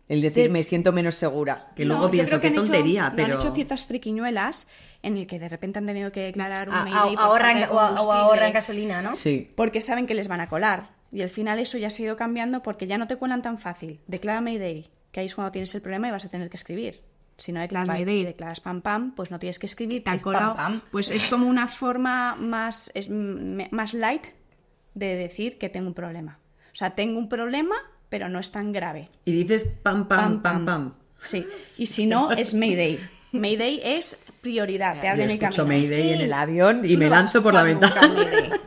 El decir me siento menos segura, que luego pienso que qué tontería, hecho, pero. Han hecho ciertas triquiñuelas en el que de repente han tenido que declarar un ah, Mayday ah, o, gasolina, ¿no? Sí. Porque saben que les van a colar. Y al final eso ya se ha ido cambiando porque ya no te cuelan tan fácil. Declara Mayday, que ahí es cuando tienes el problema y vas a tener que escribir. Si no declaras Mayday y declaras pam pam, pues no tienes que escribir tal colado. Pues es como una forma más, más light de decir que tengo un problema. O sea, tengo un problema, pero no es tan grave. Y dices pam pam pam pam. Sí. Y si no, es Mayday. Mayday es prioridad. Te hablo en escucho Mayday en el avión y me lanzo por la ventana.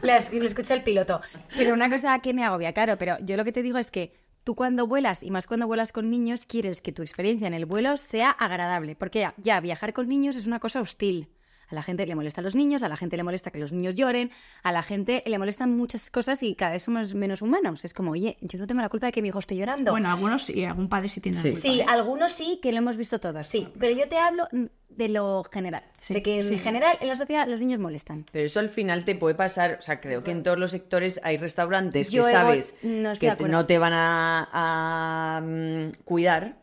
Lo escucha el piloto. Pero una cosa que me agobia, claro, pero yo lo que te digo es que tú cuando vuelas y más cuando vuelas con niños quieres que tu experiencia en el vuelo sea agradable, porque ya, viajar con niños es una cosa hostil. A la gente le molesta a los niños, a la gente le molesta que los niños lloren, a la gente le molestan muchas cosas y cada vez somos menos humanos. Es como, oye, yo no tengo la culpa de que mi hijo esté llorando. Bueno, algunos sí, algún padre sí tiene la culpa. Sí, algunos sí, que lo hemos visto todos, sí. pero yo te hablo de lo general, de que en general en la sociedad los niños molestan. Pero eso al final te puede pasar, o sea, creo que en todos los sectores hay restaurantes que sabes que no te van a, mm, cuidar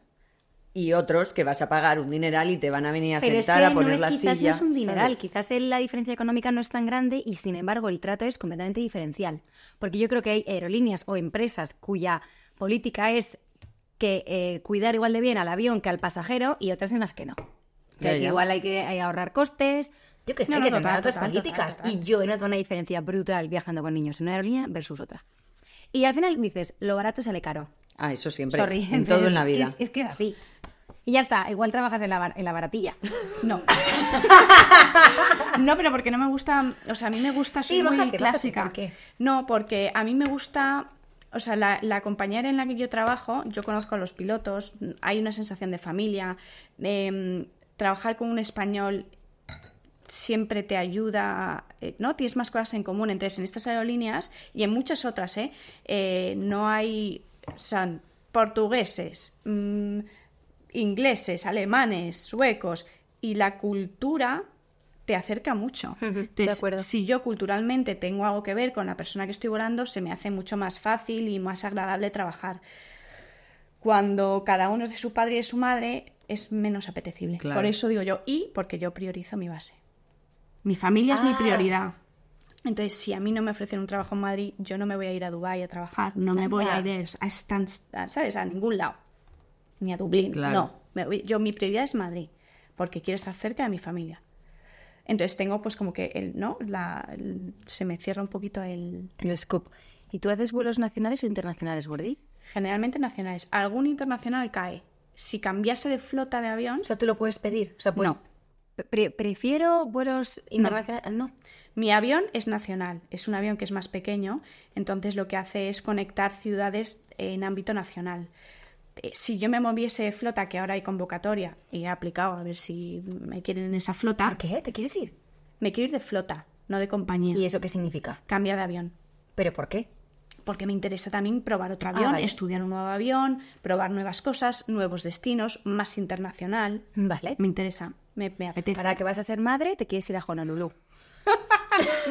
y otros que vas a pagar un dineral y te van a venir a sentar a poner no quizás silla, No es un dineral, quizás la diferencia económica no es tan grande y sin embargo el trato es completamente diferencial. Porque yo creo que hay aerolíneas o empresas cuya política es que eh, cuidar igual de bien al avión que al pasajero y otras en las que no. Que igual hay que ahorrar costes. Yo que sé, que tener otras políticas. y yo he notado una diferencia brutal viajando con niños en una aerolínea versus otra. Y al final dices, lo barato sale caro. Ah, eso siempre. en todo en la vida. es que es, que es así. Y ya está, igual trabajas en la, en la baratilla. No. no, pero porque no me gusta, o sea, a mí me gusta, soy muy clásica. No, porque a mí me gusta, o sea, la, la, en la que yo trabajo, yo conozco a los pilotos, hay una sensación de familia, em, trabajar con un español siempre te ayuda, eh, ¿no? Tienes más cosas en común. Entonces, en estas aerolíneas y en muchas otras, ¿eh? eh no hay, son portugueses, mm, ingleses, alemanes, suecos y la cultura te acerca mucho. Entonces, si yo culturalmente tengo algo que ver con la persona que estoy volando, se me hace mucho más fácil y más agradable trabajar. Cuando cada uno es de su padre y su madre, es menos apetecible. Por eso digo yo, y porque yo priorizo mi base. Mi familia es mi ah. prioridad. Entonces, si a mí no me ofrecen un trabajo en Madrid, yo no me voy a ir a Dubái a trabajar, no me voy a ir a, ¿sabes? a ningún lado ni a Dublín. No, yo mi prioridad es Madrid, porque quiero estar cerca de mi familia. Entonces tengo pues como que el, ¿no? se me cierra un poquito el... scope. ¿Y tú haces vuelos nacionales o internacionales, Gordi? Generalmente nacionales. Algún internacional cae. Si cambiase de flota de avión... O sea, tú lo puedes pedir. O sea, pues, prefiero vuelos internacionales. no. Mi avión es nacional, es un avión que es más pequeño, entonces lo que hace es conectar ciudades en ámbito nacional. Eh, si yo me moviese flota, que ahora hay convocatoria y he aplicado a ver si me quieren en esa flota. ¿Por qué? ¿Te quieres ir? Me quiero ir de flota, no de compañía. ¿Y eso qué significa? Cambiar de avión. ¿Pero por qué? Porque me interesa también probar otro ah, avión, estudiar un nuevo avión, probar nuevas cosas, nuevos destinos, más internacional. Vale. Me interesa, me, apetece. ¿Para que vas a ser madre? ¿Te quieres ir a Honolulu?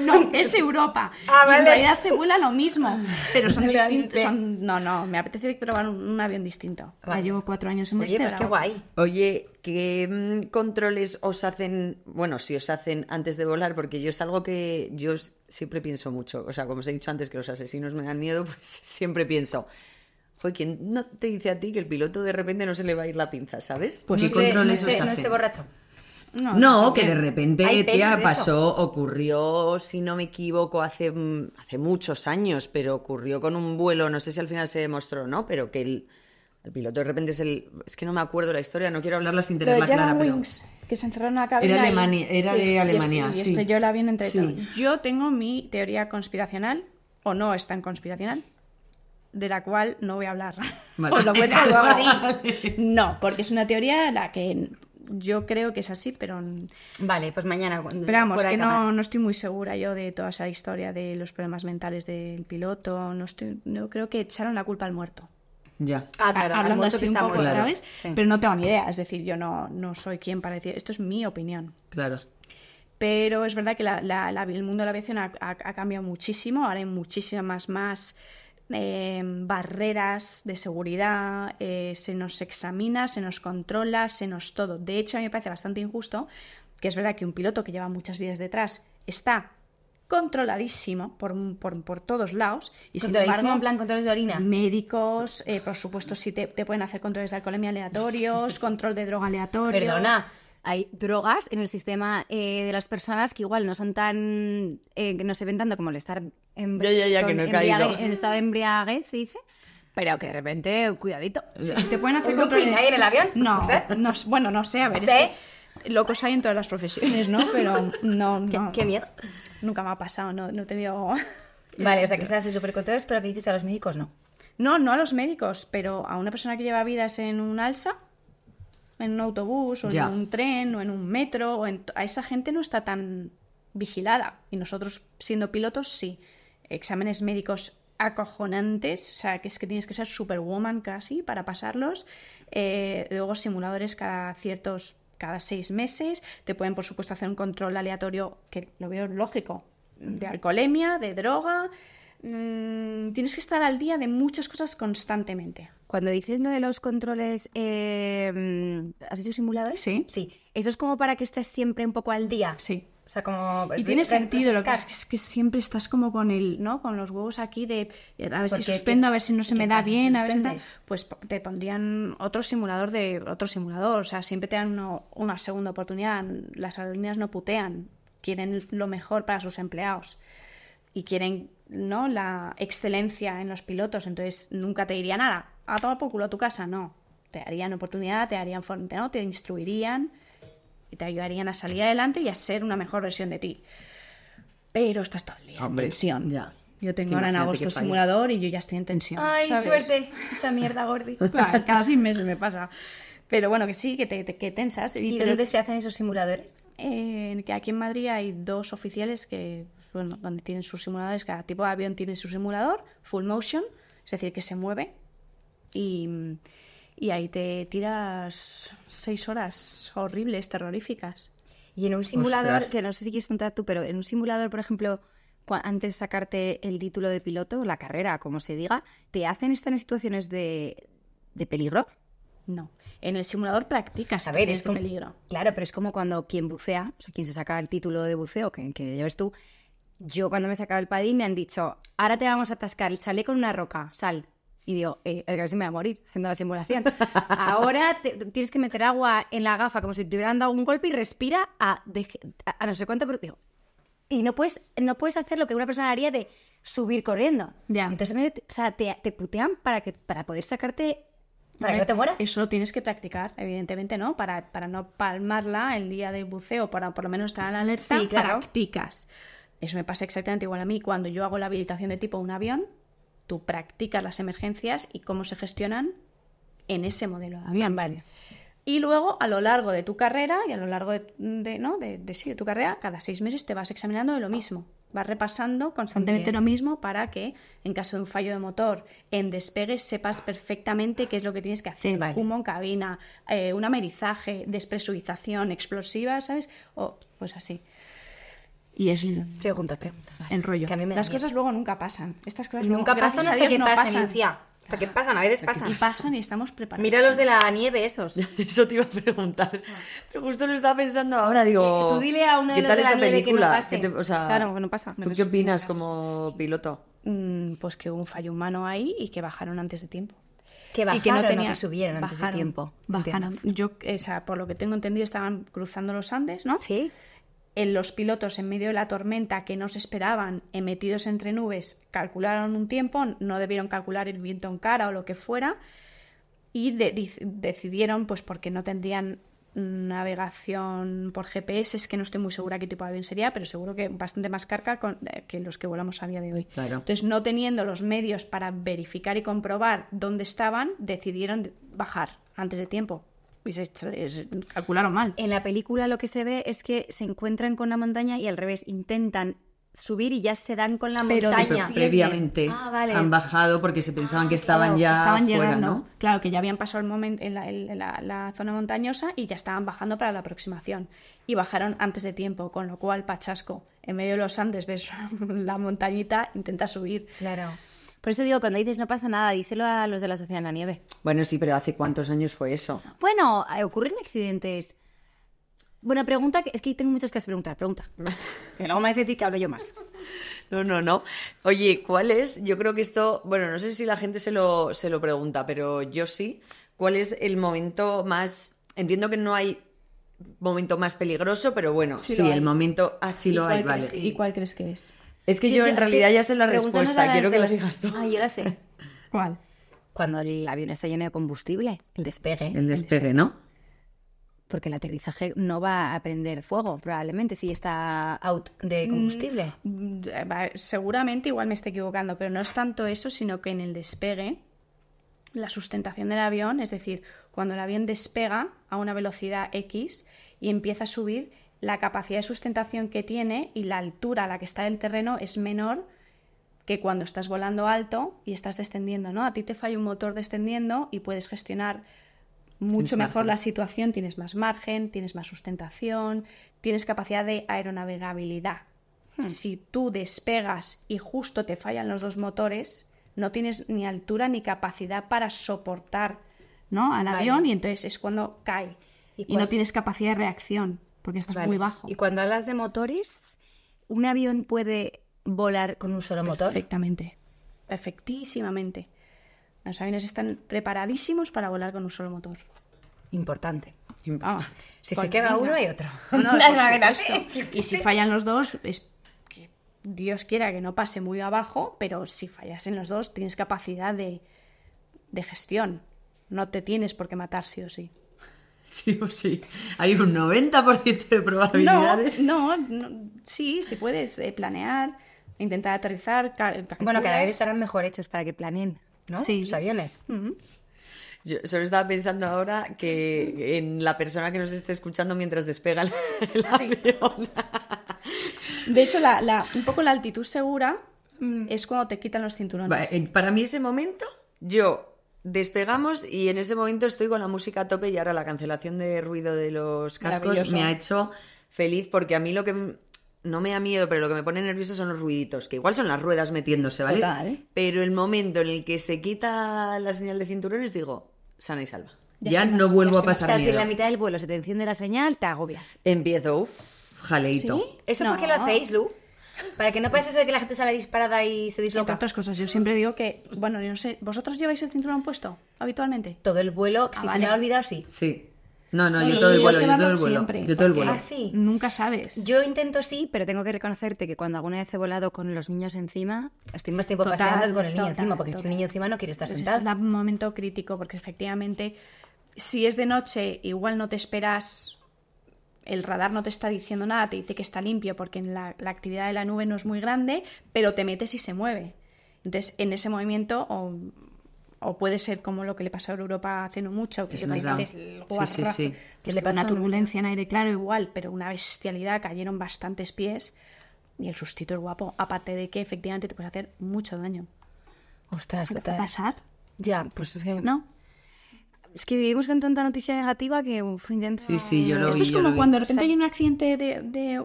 no, es Europa. En realidad se vuela lo mismo, pero son distintos. No, no, me apetece probar un, avión distinto. llevo cuatro años en Oye, Es guay. Oye, ¿qué controles os hacen? Bueno, si os hacen antes de volar, porque yo es algo que yo siempre pienso mucho. O sea, como os he dicho antes que los asesinos me dan miedo, pues siempre pienso fue quien no te dice a ti que el piloto de repente no se le va a ir la pinza, ¿sabes? Pues ¿Qué controles No esté borracho. No, que de repente, pasó, ocurrió, si no me equivoco, hace, mm, hace muchos años, pero ocurrió con un vuelo, no sé si al final se demostró, o ¿no? Pero que el, piloto de repente es el... Es que no me acuerdo la historia, no quiero hablarla sin tener más clara. pero... que se cabina. Era, era de Alemania, sí. yo Yo tengo mi teoría conspiracional, o no es tan conspiracional, de la cual no voy a hablar. Vale. lo a No, porque es una teoría la que yo creo que es así, pero. Vale, pues mañana. Pero vamos, que no, estoy muy segura yo de toda esa historia de los problemas mentales del piloto. No, estoy, no creo que echaron la culpa al muerto. Ya. Ah, hablando así un poco, vez, Pero no tengo ni idea, es decir, yo no, no soy quien para decir, esto es mi opinión. Claro. Pero es verdad que el mundo de la aviación ha, ha, cambiado muchísimo, ahora hay muchísimas más eh, barreras de seguridad, eh, se nos examina, se nos controla, se nos todo. De hecho, a mí me parece bastante injusto que es verdad que un piloto que lleva muchas vidas detrás está controladísimo por, todos lados. Y controladísimo en plan controles de orina. Médicos, eh, por supuesto, si te, te, pueden hacer controles de alcoholemia aleatorios, control de droga aleatorio. Perdona, hay drogas en el sistema eh, de las personas que igual no son tan. Eh, no se ven tanto como el estar en, ya, ya, ya, que no he caído. estado de embriaguez, ¿sí Pero que de repente, cuidadito. Si, te pueden hacer un en el avión? No, bueno, no sé, a ver. locos hay en todas las profesiones, ¿no? Pero no, no. ¿Qué, miedo. Nunca me ha pasado, no, no he tenido... Vale, o sea, que se hace súper pero que dices a los médicos no. No, no a los médicos, pero a una persona que lleva vidas en un alza, en un autobús o en un tren o en un metro. O A esa gente no está tan vigilada. Y nosotros, siendo pilotos, sí. Exámenes médicos acojonantes, o sea, que es que tienes que ser superwoman casi para pasarlos. Eh, luego simuladores cada ciertos, cada seis meses. Te pueden, por supuesto, hacer un control aleatorio, que lo veo lógico, de alcoholemia, de droga. Mm, tienes que estar al día de muchas cosas constantemente. Cuando dices de los controles, eh, ¿has hecho simuladores? Sí. Sí. Eso es como para que estés siempre un poco al día. Sí. O sea, como... Y tiene sentido, lo que es, que siempre estás como con el, ¿no? Con los huevos aquí de a ver si suspendo, a ver si no se me da bien, a ver... pues te pondrían otro simulador de otro simulador, o sea, siempre te dan una, segunda oportunidad. Las aerolíneas no putean, quieren lo mejor para sus empleados y quieren, ¿no? La excelencia en los pilotos, entonces nunca te diría nada a tomar por culo a tu casa, no. Te darían oportunidad, te darían ¿no? te instruirían y te ayudarían a salir adelante y a ser una mejor versión de ti. Pero estás todo el día Hombre, en Ya. Yo tengo ahora en agosto simulador y yo ya estoy en tensión. Ay, suerte. Esa mierda, Gordi. cada seis meses me pasa. Pero bueno, que sí, que, te, que tensas. ¿Y, dónde se hacen esos simuladores? que aquí en Madrid hay dos oficiales que, bueno, donde tienen sus simuladores. Cada tipo de avión tiene su simulador, full motion, es decir, que se mueve y, ahí te tiras seis horas horribles, terroríficas. Y en un simulador, que no sé si quieres contar tú, pero en un simulador, por ejemplo, antes de sacarte el título de piloto, la carrera, como se diga, ¿te hacen estar en situaciones de, de peligro? No. En el simulador practicas saber peligro. Claro, pero es como cuando quien bucea, o sea, quien se saca el título de buceo, que, que ves tú. Yo cuando me sacaba el padín me han dicho, ahora te vamos a atascar el chaleco con una roca, sal. Y digo, eh, a ver me va a morir haciendo la simulación. Ahora tienes que meter agua en la gafa como si te hubieran dado un golpe y respira a, a, no sé cuánto. Pero, digo, y no puedes, no puedes hacer lo que una persona haría de subir corriendo. Ya. Entonces, o sea, te, te, putean para, que, para poder sacarte. Para que no te mueras. Eso lo tienes que practicar, evidentemente, ¿no? Para, para no palmarla el día de buceo, para por lo menos estar en alerta, sí, practicas. Eso me pasa exactamente igual a mí. Cuando yo hago la habilitación de tipo un avión, tú practicas las emergencias y cómo se gestionan en ese modelo. Bien, vale. Y luego, a lo largo de tu carrera y a lo largo de, ¿no? De, tu carrera, cada seis meses te vas examinando de lo mismo. Vas repasando constantemente lo mismo para que, en caso de un fallo de motor, en despegue, sepas perfectamente qué es lo que tienes que hacer. Humo en cabina, eh, un amerizaje, despresurización, explosiva, ¿sabes? O pues así. Y es. Pregunta, pregunta. En rollo. Las cosas luego nunca pasan. Estas cosas nunca pasan hasta que no pasan, pasan. Hasta pasan, a veces pasan. Y pasan y estamos preparados. Mira los de la nieve esos. Eso te iba a preguntar. justo lo estaba pensando ahora, digo. Eh, tú dile a uno de los de la que no pase. claro, no pasa. ¿Tú qué opinas como piloto? Mm, pues que hubo un fallo humano ahí y que bajaron antes de tiempo. Que bajaron, y que no, que subieron antes de tiempo. Yo, o sea, por lo que tengo entendido, estaban cruzando los Andes, ¿no? Sí los pilotos en medio de la tormenta que no se esperaban, eh, metidos entre nubes, calcularon un tiempo, no debieron calcular el viento en cara o lo que fuera, y decidieron, pues porque no tendrían navegación por GPS, es que no estoy muy segura qué tipo de avión sería, pero seguro que bastante más carga eh, que los que volamos a día de hoy. Entonces, no teniendo los medios para verificar y comprobar dónde estaban, decidieron bajar antes de tiempo, y se, calcularon mal. En la película lo que se ve es que se encuentran con la montaña y al revés, intentan subir y ya se dan con la montaña. Pero previamente ah, han bajado porque se pensaban que ah, estaban ya fuera, ¿no? Claro, que ya habían pasado el momento en, la, la, zona montañosa y ya estaban bajando para la aproximación. Y bajaron antes de tiempo, con lo cual, pachasco, en medio de los Andes ves la montañita, intenta subir. Claro. Por eso digo, cuando dices no pasa nada, díselo a los de la Sociedad de la Nieve. Bueno, sí, pero ¿hace cuántos años fue eso? Bueno, eh, ocurren accidentes. Bueno, pregunta, es que tengo muchas cosas que preguntar, pregunta. Que luego me a decir que hablo yo más. No, no, no. Oye, ¿cuál es? Yo creo que esto, bueno, no sé si la gente se lo, se lo pregunta, pero yo sí. ¿Cuál es el momento más... Entiendo que no hay momento más peligroso, pero bueno, sí, sí el momento así ah, lo hay, vale. ¿Y cuál crees que es? Es que yo, en realidad ya sé la respuesta, quiero que la digas tú. Ah, yo la sé. ¿Cuál? Cuando el avión está lleno de combustible, el despegue. El despegue, ¿no? Porque el aterrizaje no va a prender fuego, probablemente, si está out de mm, combustible. Mm, seguramente, igual me estoy equivocando, pero no es tanto eso, sino que en el despegue, la sustentación del avión, es decir, cuando el avión despega a una velocidad X y empieza a subir, la capacidad de sustentación que tiene y la altura a la que está el terreno es menor que cuando estás volando alto y estás descendiendo, ¿no? A ti te falla un motor descendiendo y puedes gestionar mucho mejor la situación, tienes más margen, tienes más sustentación, tienes capacidad de aeronavegabilidad. Hmm. Si tú despegas y justo te fallan los dos motores, no tienes ni altura ni capacidad para soportar ¿no? al avión y entonces es cuando cae y no tienes capacidad de reacción porque muy bajo. Y cuando hablas de motores, ¿un avión puede volar con un solo motor? Perfectamente, perfectísimamente. Los aviones están preparadísimos para volar con un solo motor. Importante. Ah, si se queda uno, hay otro. y si fallan los dos, es que Dios quiera que no pase muy abajo, pero si fallas en los dos, tienes capacidad de, de gestión. No te tienes por qué matar sí o sí. Sí o pues sí. Hay un 90% de probabilidades. No, no, no, sí, si puedes eh, planear, intentar aterrizar. Bueno, cada vez estarán mejor hechos para que planeen, ¿no? Sí. Los aviones. Yo solo estaba pensando ahora que en la persona que nos esté escuchando mientras despega el, avión. De hecho, un poco la altitud segura mm. es cuando te quitan los cinturones. para mí ese momento, yo despegamos y en ese momento estoy con la música a tope y ahora la cancelación de ruido de los cascos me ha hecho feliz porque a mí lo que no me da miedo, pero lo que me pone nerviosa son los ruiditos, que igual son las ruedas metiéndose, ¿vale? Pero el momento en el que se quita la señal de cinturones, digo, sana y salva. Ya, no vuelvo a pasar. O sea, si en la mitad del vuelo se te enciende la señal, te agobias. Empiezo, uff, jaleito. ¿Eso por qué lo hacéis, Lu? Para que no pase eso de que la gente sale disparada y se disloca. otras cosas, yo siempre digo que, bueno, yo no sé, ¿vosotros lleváis el cinturón puesto habitualmente? Todo el vuelo, ah, si se me ha olvidado, sí. Sí. No, no, yo todo el vuelo, yo, todo el vuelo. Siempre, yo todo el vuelo. Ah, sí. Nunca sabes. Yo intento sí, pero tengo que reconocerte que cuando alguna vez he volado con los niños encima, estoy más tiempo total, que con el niño encima, porque el niño encima no quiere estar pues sentado. Es un momento crítico, porque efectivamente, si es de noche, igual no te esperas el radar no te está diciendo nada, te dice que está limpio porque la, actividad de la nube no es muy grande, pero te metes y se mueve. Entonces, en ese movimiento, o, puede ser como lo que le pasó a Europa hace no mucho, que, es te que le una turbulencia en aire claro igual, pero una bestialidad, cayeron bastantes pies y el sustito es guapo, aparte de que efectivamente te puede hacer mucho daño. Ostras, ¿qué Ya, pues es que... ¿No? Es que vivimos con tanta noticia negativa que Sí, sí, yo lo Esto es como cuando de repente hay un accidente de,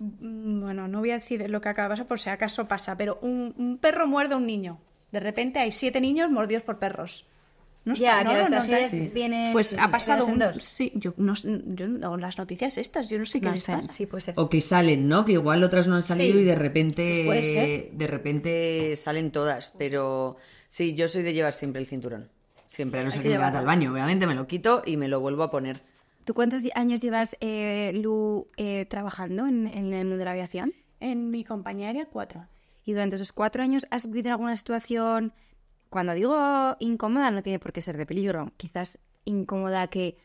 mm, Bueno, no voy a decir lo que acaba de pasar por si acaso pasa, pero un, perro muerde a un niño. De repente hay siete niños mordidos por perros. No ya, no, Pues ha pasado un, Sí, las noticias estas, yo no sé qué Sí, O que salen, ¿no? Que igual otras no han salido y de repente. Pues de repente salen todas, pero sí, yo soy de llevar siempre el cinturón. Siempre, a no ser que, me al baño. Obviamente me lo quito y me lo vuelvo a poner. ¿Tú cuántos años llevas, eh, Lu, eh, trabajando en, el mundo de la aviación? En mi compañía aérea, cuatro. ¿Y durante esos cuatro años has vivido alguna situación, cuando digo incómoda, no tiene por qué ser de peligro, quizás incómoda que,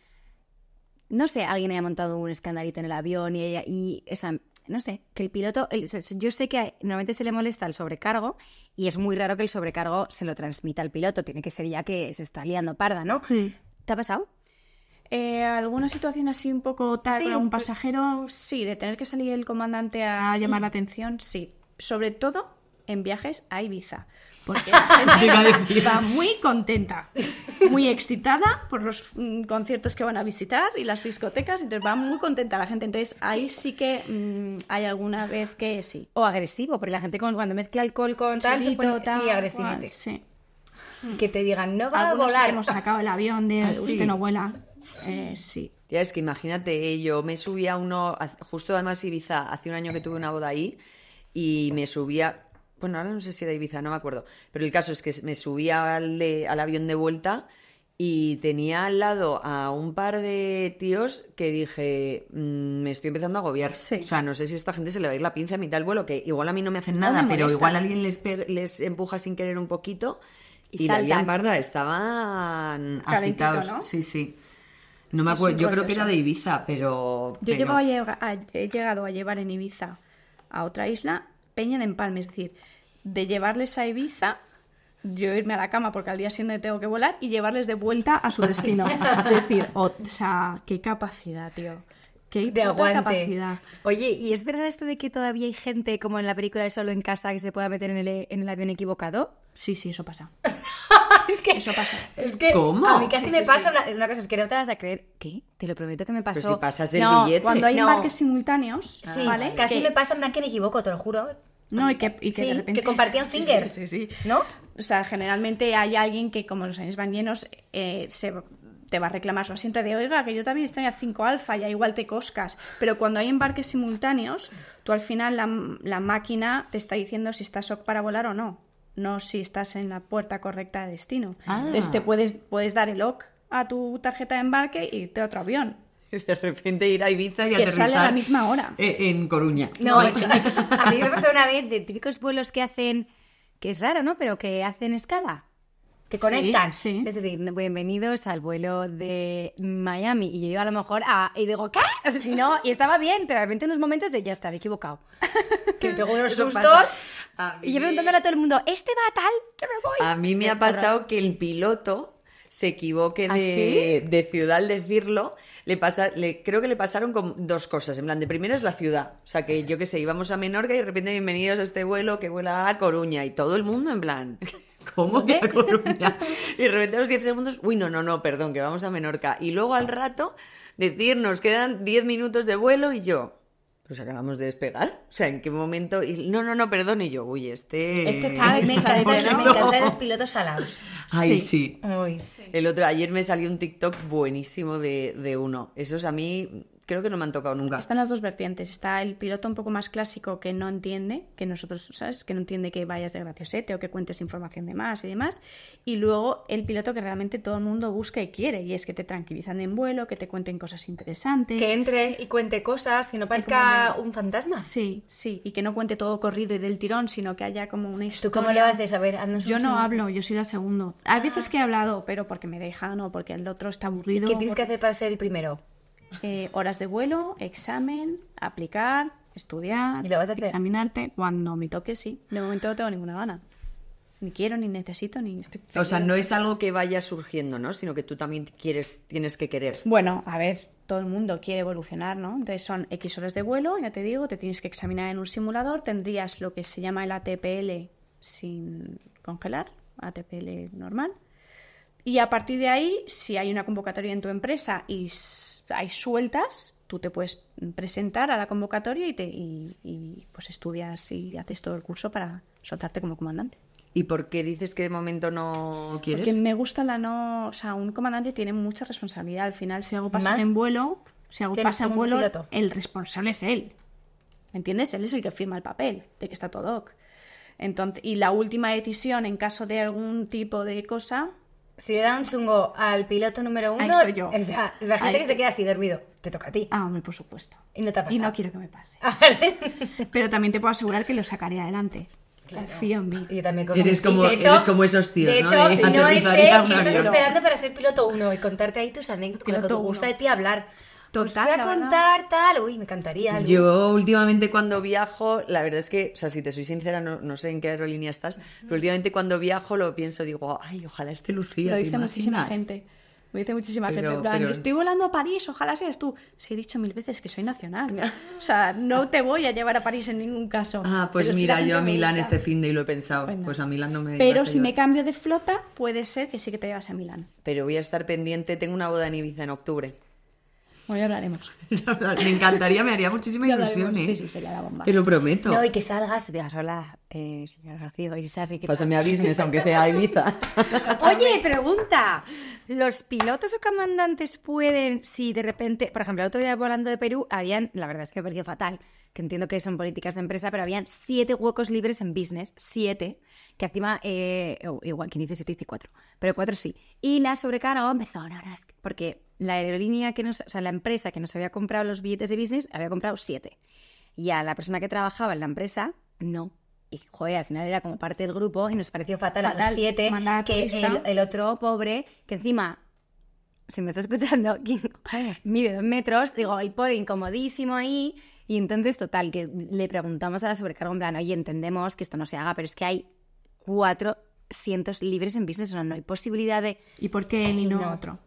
no sé, alguien haya montado un escandalito en el avión y, ella, y esa no sé, que el piloto, yo sé que normalmente se le molesta el sobrecargo y es muy raro que el sobrecargo se lo transmita al piloto, tiene que ser ya que se está liando parda, ¿no? ¿Te ha pasado? Eh, ¿Alguna situación así un poco tal un pues pasajero? Sí, de tener que salir el comandante a llamar la atención, sí. Sobre todo en viajes a Ibiza porque la gente va muy contenta, muy excitada por los mm, conciertos que van a visitar y las discotecas, entonces va muy contenta la gente. Entonces ahí sí que mm, hay alguna vez que sí. O agresivo, porque la gente cuando mezcla alcohol con tal, tal sí, agresivo. Mm. Que te digan, no va a volar. hemos sacado el avión de ah, usted no vuela. Eh, sí. Ya es que imagínate, eh, yo me subí a uno, justo además Ibiza, hace un año que tuve una boda ahí, y me subía bueno, no sé si era Ibiza, no me acuerdo, pero el caso es que me subía al, avión de vuelta y tenía al lado a un par de tíos que dije, mm, me estoy empezando a agobiar. O sea, no sé si a esta gente se le va a ir la pinza a mitad del vuelo, que igual a mí no me hacen nada, pero igual alguien les, empuja sin querer un poquito. Y, y la en barda estaban Calentito, agitados. Sí, sí. No me acuerdo, yo creo que era de Ibiza, pero... Yo he llegado a llevar en Ibiza a otra isla Peña de Empalme, es decir, de llevarles a Ibiza, yo irme a la cama porque al día siguiente tengo que volar y llevarles de vuelta a su destino. es decir, o sea, qué capacidad, tío. Qué aguante. Capacidad. Oye, ¿y es verdad esto de que todavía hay gente, como en la película de Solo en Casa, que se pueda meter en el, en el avión equivocado? Sí, sí, eso pasa. es que eso pasa. Es que a mí casi me pasa Una, cosa, es que no te vas a creer. ¿Qué? Te lo prometo que me pasó. si pasas Cuando hay embarques simultáneos, Casi me pasa, una que me equivoco, te lo juro. No, y que, y que Que Singer. Sí, ¿No? O sea, generalmente hay alguien que, como los años van llenos, eh, se te va a reclamar su asiento de, oiga, que yo también estoy a 5 alfa, ya igual te coscas. Pero cuando hay embarques simultáneos, tú al final la, máquina te está diciendo si estás ok para volar o no, no si estás en la puerta correcta de destino. Ah. Entonces te puedes, puedes dar el ok a tu tarjeta de embarque y e irte a otro avión. de repente ir a Ibiza y que sale a la misma hora. E-, en Coruña. No, a mí me pasó una vez de típicos vuelos que hacen, que es raro, ¿no? Pero que hacen escala. Que conectan. Es decir, bienvenidos al vuelo de Miami. Y yo a lo mejor a. Y digo, ¿qué? No, y estaba bien, pero de repente en unos momentos de ya estaba equivocado. que pegó unos sustos. Y yo preguntándole a todo el mundo, ¿este va a tal? Que me voy. A mí me ha pasado que el piloto se equivoque ¿Ah, de, de ciudad al decirlo. Le pasa, le, creo que le pasaron con dos cosas. En plan, de primero es la ciudad. O sea, que yo qué sé, íbamos a Menorca y de repente bienvenidos a este vuelo que vuela a Coruña. Y todo el mundo en plan, ¿cómo que a Coruña? Y de repente los 10 segundos, uy, no, no, no, perdón, que vamos a Menorca. Y luego al rato decirnos, quedan 10 minutos de vuelo y yo, pues acabamos de despegar. O sea, ¿en qué momento? Y, no, no, no, perdone yo, uy, este. Este está, me este encantan los pilotos alados. Ay, sí. sí. El otro, ayer me salió un TikTok buenísimo de, de uno. es a mí creo que no me han tocado nunca. Están las dos vertientes. Está el piloto un poco más clásico que no entiende, que nosotros, ¿sabes? Que no entiende que vayas de graciosete o que cuentes información de más y demás. Y luego el piloto que realmente todo el mundo busca y quiere, y es que te tranquilizan en vuelo, que te cuenten cosas interesantes. Que entre y cuente cosas, que no parezca un fantasma. Sí, sí, y que no cuente todo corrido y del tirón, sino que haya como una historia. ¿Tú cómo lo haces? A ver, Yo no hablo, yo soy la segunda. Hay veces ah. que he hablado, pero porque me dejan o porque el otro está aburrido. ¿Qué tienes que hacer para ser el primero? Eh, horas de vuelo, examen, aplicar, estudiar, examinarte. Cuando me toque, sí. De momento no tengo ninguna gana. Ni quiero, ni necesito, ni estoy O sea, no es algo que vaya surgiendo, ¿no? Sino que tú también quieres, tienes que querer. Bueno, a ver, todo el mundo quiere evolucionar, ¿no? Entonces son X horas de vuelo, ya te digo, te tienes que examinar en un simulador, tendrías lo que se llama el ATPL sin congelar, ATPL normal. Y a partir de ahí, si hay una convocatoria en tu empresa y hay sueltas, tú te puedes presentar a la convocatoria y, te, pues estudias y haces todo el curso para soltarte como comandante. ¿Y por qué dices que de momento no quieres? Porque me gusta la no... O sea, un comandante tiene mucha responsabilidad. Al final, si algo pasa en vuelo, si vuelo, el responsable es él. entiendes? Él es el que firma el papel de que está todo ok. Entonces, y la última decisión en caso de algún tipo de cosa si le da un chungo al piloto número uno, Ahí soy yo. O la gente que se queda así dormido, te toca a ti. Ah, hombre, por supuesto. Y no te ha Y no quiero que me pase. Ah, Pero también te puedo asegurar que lo sacaré adelante. Claro. en mí. Y también Eres como, esos tíos, De hecho, ¿no? si no es él, estás esperando para ser piloto uno y contarte ahí tus anécdotas, lo que te gusta de ti hablar. Total. Pues voy a contar tal. Uy, me encantaría. Yo últimamente cuando viajo, la verdad es que, o sea, si te soy sincera, no, sé en qué aerolínea estás, pero últimamente cuando viajo lo pienso, digo, ay, ojalá esté Lucía. Lo dice muchísima gente. Me dice muchísima gente, estoy volando a París, ojalá seas tú. Si he dicho mil veces que soy nacional. O sea, no te voy a llevar a París en ningún caso. Ah, pues mira, yo a Milán este fin de y lo he pensado. Pues, a Milán no me Pero si me cambio de flota, puede ser que sí que te llevas a Milán. Pero voy a estar pendiente, tengo una boda en Ibiza en octubre. Hoy hablaremos. me encantaría, me haría muchísima ilusión, ¿eh? Sí, sí, sería la bomba. Te lo prometo. No, y que salgas digas, hola, eh, señor García, y Sarri. Pásame a business, aunque sea a Ibiza. Oye, pregunta. ¿Los pilotos o comandantes pueden, si de repente, por ejemplo, el otro día volando de Perú, habían, la verdad es que me pareció fatal, que entiendo que son políticas de empresa, pero habían siete huecos libres en business, siete, que encima, eh, oh, igual, siete? siete dice cuatro, pero cuatro sí. Y la sobrecarga empezó, no, porque la aerolínea que nos, o sea, la empresa que nos había comprado los billetes de business había comprado siete. Y a la persona que trabajaba en la empresa, no. Y joder, al final era como parte del grupo y nos pareció fatal, a los siete que el, otro pobre, que encima, si me está escuchando, mide dos metros, digo, el pobre incomodísimo ahí. Y entonces, total, que le preguntamos a la sobrecarga en plan, oye, entendemos que esto no se haga, pero es que hay cuatro libres en business, o sea, no hay posibilidad de... ¿Y por qué ni y no otro?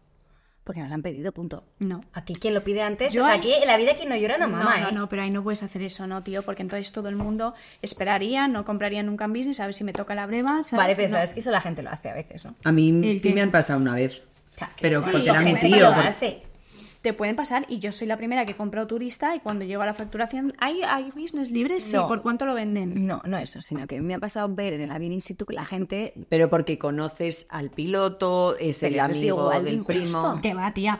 porque nos lo han pedido, punto. No. Aquí quien lo pide antes, aquí en la vida quien no llora no, mama, No, ¿eh? no, pero ahí no puedes hacer eso, ¿no, tío? Porque entonces todo el mundo esperaría, no compraría nunca en business, a ver si me toca la breva, ¿sabes? Vale, pero sabes que eso la gente lo hace a veces, ¿no? A mí sí me han pasado una vez, pero porque era mi tío. Lo hace te pueden pasar y yo soy la primera que compro turista y cuando llego a la facturación, ¿hay, hay business libre? Sí, ¿por cuánto lo venden? No, no eso, sino que me ha pasado ver en el avión institute que la gente... Pero porque conoces al piloto, es el amigo del primo... Que va, tía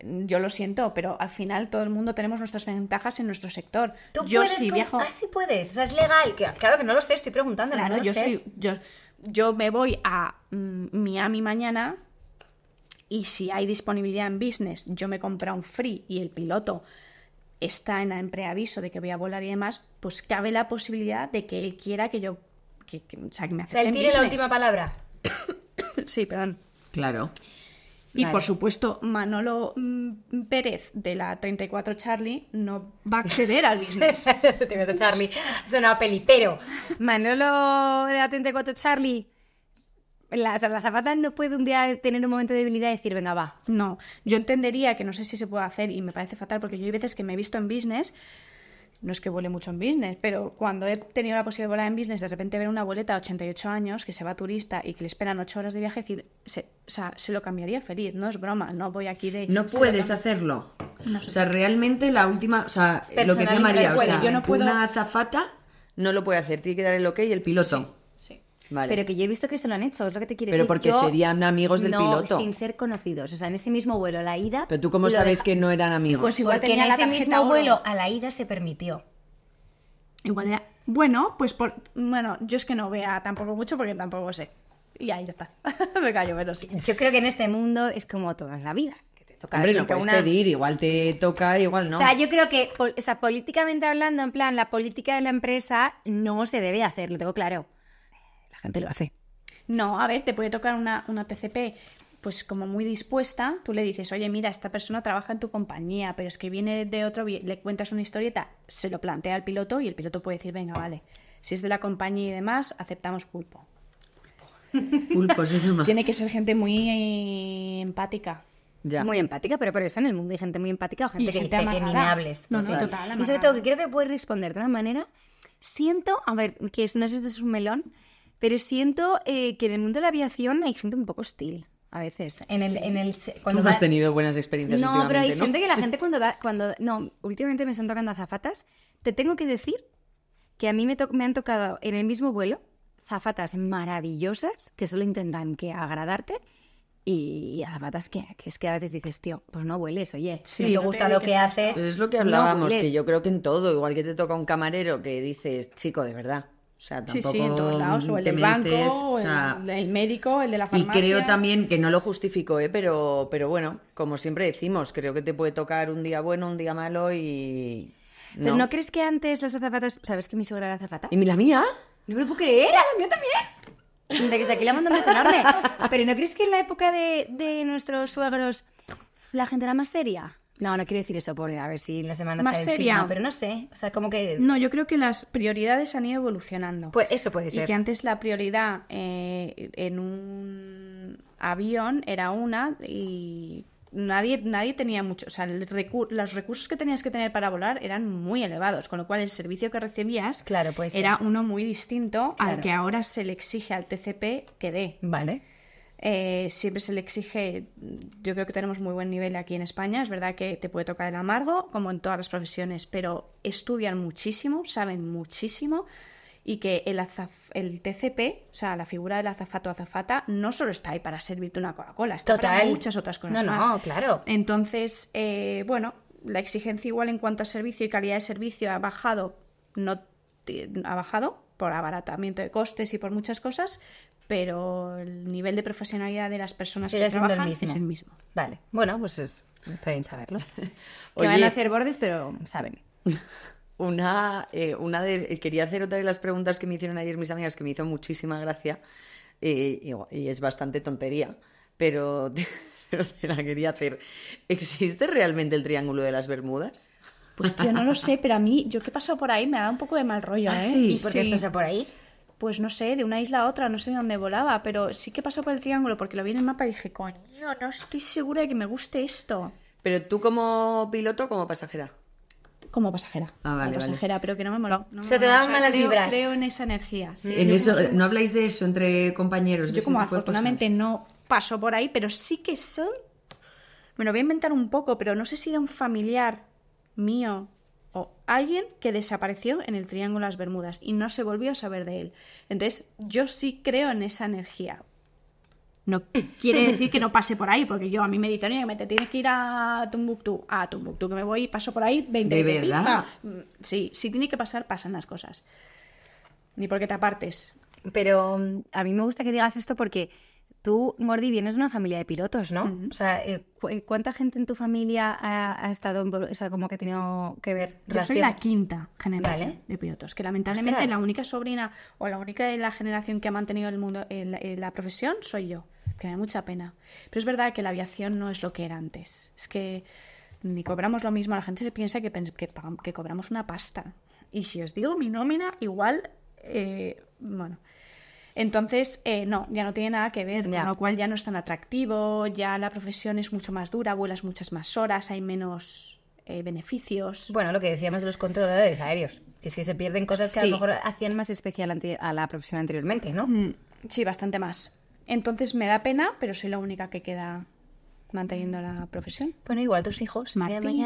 yo lo siento, pero al final todo el mundo tenemos nuestras ventajas en nuestro sector. ¿Tú yo puedes, sí Ah, sí puedes. O sea, es legal. claro que no lo sé, estoy preguntando. no yo, yo, me voy a mm, Miami mañana y si hay disponibilidad en business, yo me compro un free y el piloto está en, preaviso de que voy a volar y demás, pues cabe la posibilidad de que él quiera que yo, que, o sea, que me acepte. O él tiene la última palabra. sí, perdón. Claro. Y por supuesto, Manolo mm, Pérez de la 34 Charlie no va a acceder al business. 34 Charlie, es peli, pero. Manolo de la 34 Charlie, la, azafata no puede un día tener un momento de debilidad y decir, venga, va. No, yo entendería que no sé si se puede hacer y me parece fatal porque yo hay veces que me he visto en business no es que vuele mucho en business, pero cuando he tenido la posibilidad de volar en business, de repente ver una boleta de 88 años que se va turista y que le esperan 8 horas de viaje, decir, se, o sea, se lo cambiaría feliz, no es broma, no voy aquí de... No puedes hacerlo. o sea, realmente la última, o sea, lo que te María, o sea, una zafata no lo puede hacer, tiene que dar el ok y el piloso. Pero que yo he visto que se lo han hecho, es lo que te quiero decir. Pero porque serían amigos del no, piloto. sin ser conocidos. O sea, en ese mismo vuelo, la ida. Pero tú, ¿cómo sabes que no eran amigos? Pues igual que en ese mismo vuelo, a la ida se permitió. Igual era. Bueno, pues por. Bueno, yo es que no vea tampoco mucho porque tampoco sé. Y ahí ya está. Me callo, pero sí. Yo creo que en este mundo es como toda la vida. Que te toca Hombre, lo puedes pedir, igual te toca, igual no. O sea, yo creo que, o sea, políticamente hablando, en plan, la política de la empresa no se debe hacer, lo tengo claro hace. No, a ver, te puede tocar una, una PCP pues como muy dispuesta, tú le dices, oye, mira, esta persona trabaja en tu compañía, pero es que viene de otro, le cuentas una historieta, se lo plantea al piloto y el piloto puede decir, venga, vale, si es de la compañía y demás, aceptamos pulpo. Tiene que ser gente muy empática. Ya. Muy empática, pero por eso en el mundo hay gente muy empática o gente, que dice que No, y sobre todo creo que puedes responder de una manera, siento, a ver, que no sé si es un melón, pero siento eh, que en el mundo de la aviación hay gente un poco hostil a veces. En el, cuando Tú no has tenido buenas experiencias No, pero hay gente que la gente cuando da... Cuando, no, últimamente me están tocando azafatas. Te tengo que decir que a mí me, me han tocado en el mismo vuelo zafatas maravillosas que solo intentan que agradarte y azafatas que, es que a veces dices, tío, pues no hueles, oye, si te gusta lo que, haces. es lo que hablábamos, que yo creo que en todo, igual que te toca un camarero que dices, chico, de verdad, o sea, tampoco sí, sí, en todos lados, o el del banco, o el, médico, el de la farmacia. Y creo también que no lo justifico, ¿eh? pero, pero bueno, como siempre decimos, creo que te puede tocar un día bueno, un día malo y. No. Pero no crees que antes los azafatas... ¿Sabes que mi suegra era azafata? ¿Y la mía? No me lo puedo creer, la mía también. De que aquí la mando a beso Pero ¿no crees que en la época de, de nuestros suegros la gente era más seria? No, no quiere decir eso, por a ver si las la semana más seria. pero no sé, o sea, como que No, yo creo que las prioridades han ido evolucionando. Pues eso puede ser. Y que antes la prioridad eh, en un avión era una y nadie nadie tenía mucho, o sea, los recursos que tenías que tener para volar eran muy elevados, con lo cual el servicio que recibías era uno muy distinto al que ahora se le exige al TCP que dé. Vale. Eh, siempre se le exige, yo creo que tenemos muy buen nivel aquí en España, es verdad que te puede tocar el amargo, como en todas las profesiones, pero estudian muchísimo, saben muchísimo y que el, el TCP, o sea, la figura del azafato azafata, no solo está ahí para servirte una Coca-Cola, está para muchas otras cosas claro. Entonces, eh, bueno, la exigencia igual en cuanto a servicio y calidad de servicio ha bajado, no ha bajado por abaratamiento de costes y por muchas cosas, pero el nivel de profesionalidad de las personas que trabajan el es el mismo. Vale, bueno, pues es, está bien saberlo. que van a ser bordes, pero saben. Una, eh, quería hacer otra de las preguntas que me hicieron ayer mis amigas que me hizo muchísima gracia y, es bastante tontería, pero, la quería hacer. ¿Existe realmente el Triángulo de las Bermudas? Pues yo no lo sé, pero a mí, yo que he pasado por ahí, me da un poco de mal rollo, ah, ¿eh? Sí, ¿Y por por ahí? pues no sé, de una isla a otra, no sé dónde volaba, pero sí que pasó por el triángulo porque lo vi en el mapa y dije, coño, no estoy segura de que me guste esto. Pero tú como piloto o como pasajera? Como pasajera. Ah, vale, como pasajera, pero que no me moló. No Se te daban malas libras. Creo en esa energía. Sí, en eso, ¿No habláis de eso entre compañeros? Yo como afortunadamente no paso por ahí, pero sí que sé. Me lo voy a inventar un poco, pero no sé si era un familiar mío o alguien que desapareció en el Triángulo de las Bermudas y no se volvió a saber de él. Entonces, yo sí creo en esa energía. No quiere decir que no pase por ahí, porque yo a mí me dicen, oye, te tienes que ir a Tumbuctú, a Tumbuctú, que me voy y paso por ahí 20 ¿De verdad? Mm, sí, si tiene que pasar, pasan las cosas. Ni porque te apartes. Pero mm, a mí me gusta que digas esto porque Tú, Mordi, vienes de una familia de pilotos, ¿no? O sea, eh, eh, ¿cuánta gente en tu familia ha, estado, o sea, como que ha tenido que ver? Yo soy la quinta general de pilotos, que lamentablemente la única sobrina o la única de la generación que ha mantenido el mundo, en la profesión, soy yo, que me da mucha pena. Pero es verdad que la aviación no es lo que era antes. Es que ni cobramos lo mismo, la gente se piensa que, que, cobramos una pasta. Y si os digo mi nómina, igual, eh, bueno, entonces, eh, no, ya no tiene nada que ver, lo cual ya no es tan atractivo, ya la profesión es mucho más dura, vuelas muchas más horas, hay menos eh, beneficios. Bueno, lo que decíamos de los controladores aéreos, que es que se pierden cosas que a lo mejor hacían más especial a la profesión anteriormente, ¿no? Mm, sí, bastante más. Entonces me da pena, pero soy la única que queda manteniendo la profesión. Bueno, igual tus hijos. Martín,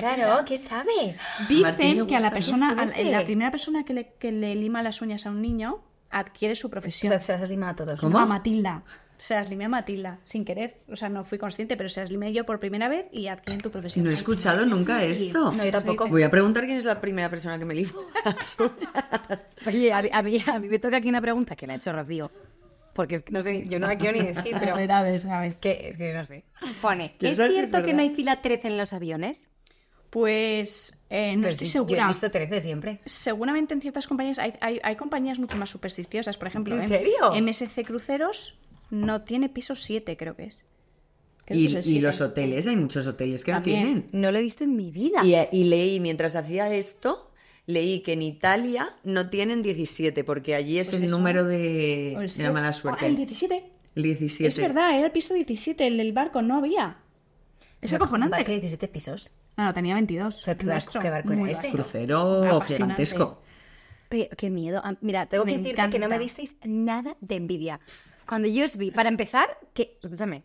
claro, quién sabe. Dicen que a la persona, la, primera persona que le lima las uñas a un niño adquiere su profesión. Se las lima a todos. ¿Cómo? A Matilda. Se las limé a Matilda, sin querer. O sea, no fui consciente, pero se las limé yo por primera vez y adquieren tu profesión. No he escuchado nunca esto. No, yo tampoco. Voy a preguntar quién es la primera persona que me limó Oye, a, mí, me toca aquí una pregunta que la ha hecho Rocío porque es que no sé, yo no la quiero ni decir, pero. A ver, que, no sé. Pone, ¿es cierto que no hay fila 13 en los aviones? Pues en eh, no estoy segura. he visto 13 siempre. Seguramente en ciertas compañías hay, compañías mucho más supersticiosas. Por ejemplo, ¿En serio? MSC Cruceros no tiene piso 7, creo que es. y, los hoteles, hay muchos hoteles que no tienen. No lo he visto en mi vida. Eh, y, leí, mientras hacía esto, leí que en Italia no tienen 17, porque allí es pues el número de, mala ah, suerte. el 17. El 17. Es verdad, era el piso 17, el del barco no había. Es acojonante. que 17 pisos. No, no, tenía 22. Pero qué barco era ese. Crucero gigantesco. qué miedo. Ah, mira, tengo que decir que no me disteis nada de envidia. Cuando yo os vi, para empezar, que, escúchame,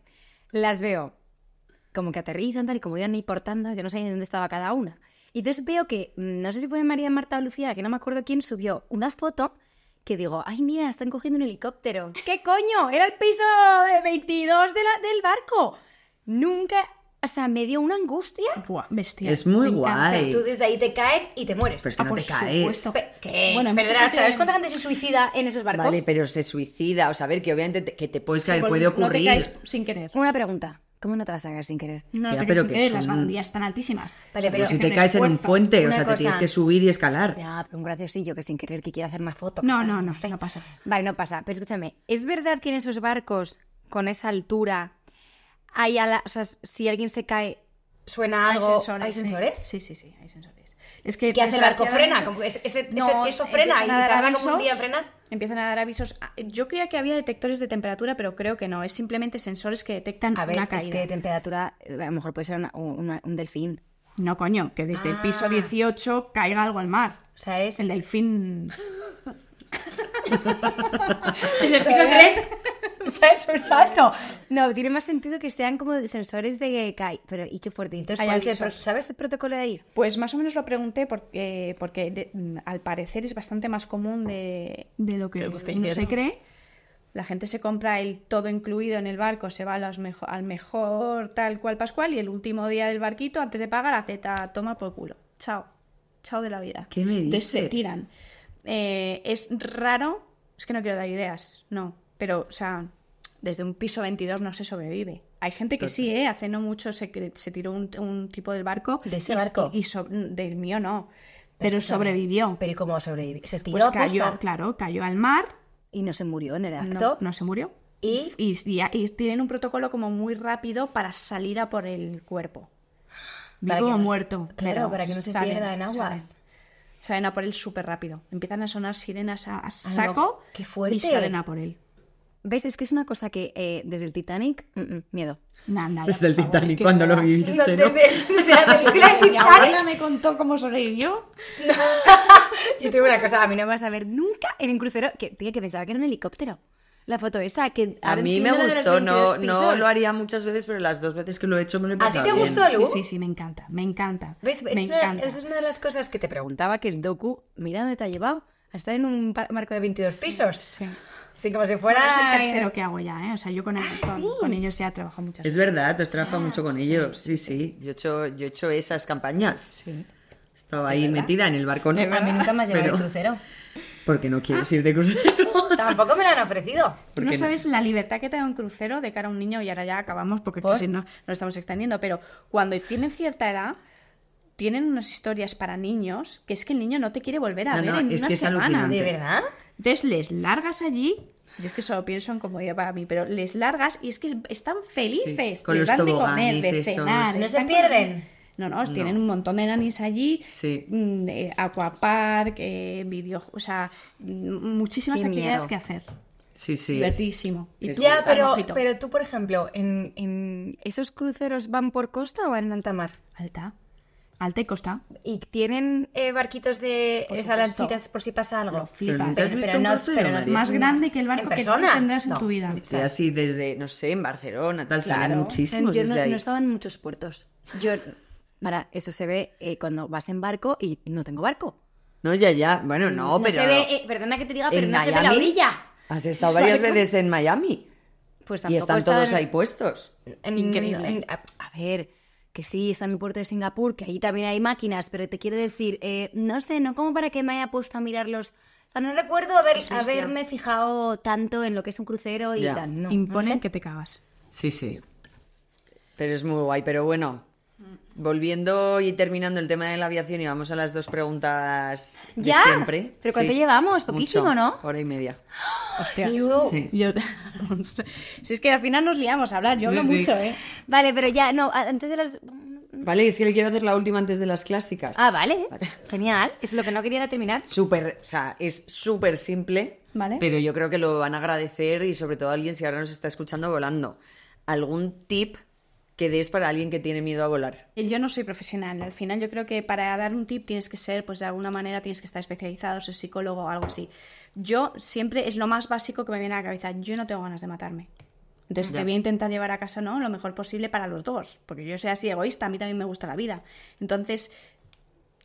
las veo como que aterrizan tal y como iban ni por yo no sabía dónde estaba cada una. Y entonces veo que, mm, no sé si fue María Marta o Lucía, que no me acuerdo quién, subió una foto que digo, ay, mira, están cogiendo un helicóptero. ¿Qué coño? Era el piso 22 del barco. Nunca o sea, me dio una angustia. Buah, Es muy guay. Tú desde ahí te caes y te mueres. Ah, por te caes. ¿Qué? Bueno, ¿Sabes cuánta gente se suicida en esos barcos? Vale, pero se suicida. O sea, a ver, que obviamente te, que te puedes caer, puede ocurrir. No te caes sin querer. Una pregunta. ¿Cómo no te vas a caer sin querer? No, ya, pero, sin que querer, las están altísimas. Pues pero, si te caes en un puente, o sea, te tienes que subir y escalar. Ya, pero un graciosillo que sin querer que quiera hacer más foto. No, no, no, no pasa. Vale, no pasa. Pero escúchame, ¿es verdad que en esos barcos con esa altura hay o sea, si alguien se cae, suena algo. Hay sensores. Sí, sí, sí, hay sensores. Es que, ¿Qué hace el barco? ¿Frena? eso frena y cada día frena? Empiezan a dar avisos. Ah, yo creía que había detectores de temperatura, pero creo que no. Es simplemente sensores que detectan a ver, una caída. Es temperatura, eh, a lo mejor puede ser un delfín. No, coño, que desde el piso 18 ah. caiga algo al mar. O sea, es. El delfín. es el piso 3. ¿Sabes? salto. No, tiene más sentido que sean como sensores de Kai. Pero, ¿y qué fuerte? ¿sabes el protocolo de ahí? Pues más o menos lo pregunté eh, porque, porque mm, al parecer es bastante más común de, lo que se cree. La gente se compra el todo incluido en el barco, se va al mejor tal cual pascual y el último día del barquito, antes de pagar, la Z toma por culo. Chao. Chao de la vida. ¿Qué me dices? se tiran. Eh, es raro, es que no quiero dar ideas, no pero, o sea, desde un piso 22 no se sobrevive. Hay gente que sí, ¿eh? Hace no mucho se, tiró un, tipo del barco. ¿De ese barco? Y del mío no. Pero sobrevivió. ¿Pero cómo sobrevivió? Se tiró. Pues cayó, claro, cayó al mar. Y no se murió en el acto. No, se murió. ¿Y? Y, tienen un protocolo como muy rápido para salir a por el cuerpo. Vivo o muerto. Claro, para que no se pierda en aguas. Salen. por él súper rápido. Empiezan a sonar sirenas a, saco. Qué fuerte. Y salen a por él. ¿Ves? Es que es una cosa que eh, desde el Titanic, mm, mm, miedo. desde el Titanic, cuando lo viviste, ¿no? Desde, desde, desde la me contó cómo sobrevivió. Yo tengo una cosa, a mí no vas a ver nunca en un crucero, que, tía, que pensaba que era un helicóptero. La foto esa, que... A mí me gustó, no, no lo haría muchas veces, pero las dos veces que lo he hecho me lo he pasado ¿A ti te gustó, Sí, sí, sí, me encanta, me encanta. ¿Ves? Esa es una de las cosas que te preguntaba, que el docu, mira dónde te ha llevado, a estar en un marco de 22 pisos. Sí. Sí, como si fuera. es el tercero que hago ya, ¿eh? O sea, yo con, el, ah, con, sí. trabajo mucho. Es verdad, tú has trabajado mucho con ellos. Sí, sí. Yo he hecho, yo he hecho esas campañas. Sí. Estaba ahí metida en el barco. ¿no? A mí nunca me has llevado de crucero. Porque no quieres ah. ir de crucero. Tampoco me lo han ofrecido. Tú no sabes la libertad que te da un crucero de cara a un niño, y ahora ya acabamos porque no nos estamos extendiendo, pero cuando tienen cierta edad, tienen unas historias para niños que es que el niño no te quiere volver a ver en es una que semana. ¿De verdad? Entonces les largas allí. Yo es que solo pienso en comodidad para mí, pero les largas y es que están felices. dan de comer, de cenar. No se pierden. No, no, tienen un montón de nanis allí, sí. Mm, aquapark, eh, videojuegos, o sea, mm, muchísimas actividades que hacer. Sí, sí. ya, pero, pero tú, por ejemplo, en, ¿esos cruceros van por costa o van en alta mar? Alta. Alta y costa. Y tienen eh, barquitos de esas lanchitas por si pasa algo. Lo flipas. Pero, pero, no, pero más grande que el barco que tendrás en tu vida. Sí, así desde, no sé, en Barcelona, tal, claro. sea, muchísimos Yo desde no, ahí. no estaba en muchos puertos. Yo, para, eso se ve eh, cuando vas en barco y no tengo barco. No, ya, ya. Bueno, no, pero... Eh, perdona que te diga, pero no se ve la orilla. Has estado varias veces en Miami. Pues tampoco y están todos ahí puestos. Increíble. a ver que sí, está en el puerto de Singapur, que ahí también hay máquinas, pero te quiero decir, eh, no sé, no como para que me haya puesto a mirarlos. O sea, no recuerdo pues haberme fijado tanto en lo que es un crucero y tal. No, que te cagas. Sí, sí. Pero es muy guay, pero bueno, volviendo y terminando el tema de la aviación y vamos a las dos preguntas de ¿Ya? siempre. ¿Pero cuánto llevamos? Poquísimo, ¿no? Hora y media. Hostias. Sí. Yo... si es que al final nos liamos a hablar, yo hablo mucho, ¿eh? Vale, pero ya, no, antes de las... Vale, es que le quiero hacer la última antes de las clásicas. Ah, vale. Genial. Es lo que no quería terminar Súper, o sea, es súper simple. Vale. Pero yo creo que lo van a agradecer y sobre todo alguien si ahora nos está escuchando volando. ¿Algún tip que des para alguien que tiene miedo a volar. Eh, yo no soy profesional. Al final yo creo que para dar un tip tienes que ser, pues de alguna manera tienes que estar especializado, ser psicólogo o algo así. Yo siempre es lo más básico que me viene a la cabeza. Yo no tengo ganas de matarme. Entonces te voy a intentar llevar a casa, ¿no? Lo mejor posible para los dos. Porque yo soy así egoísta, a mí también me gusta la vida. Entonces,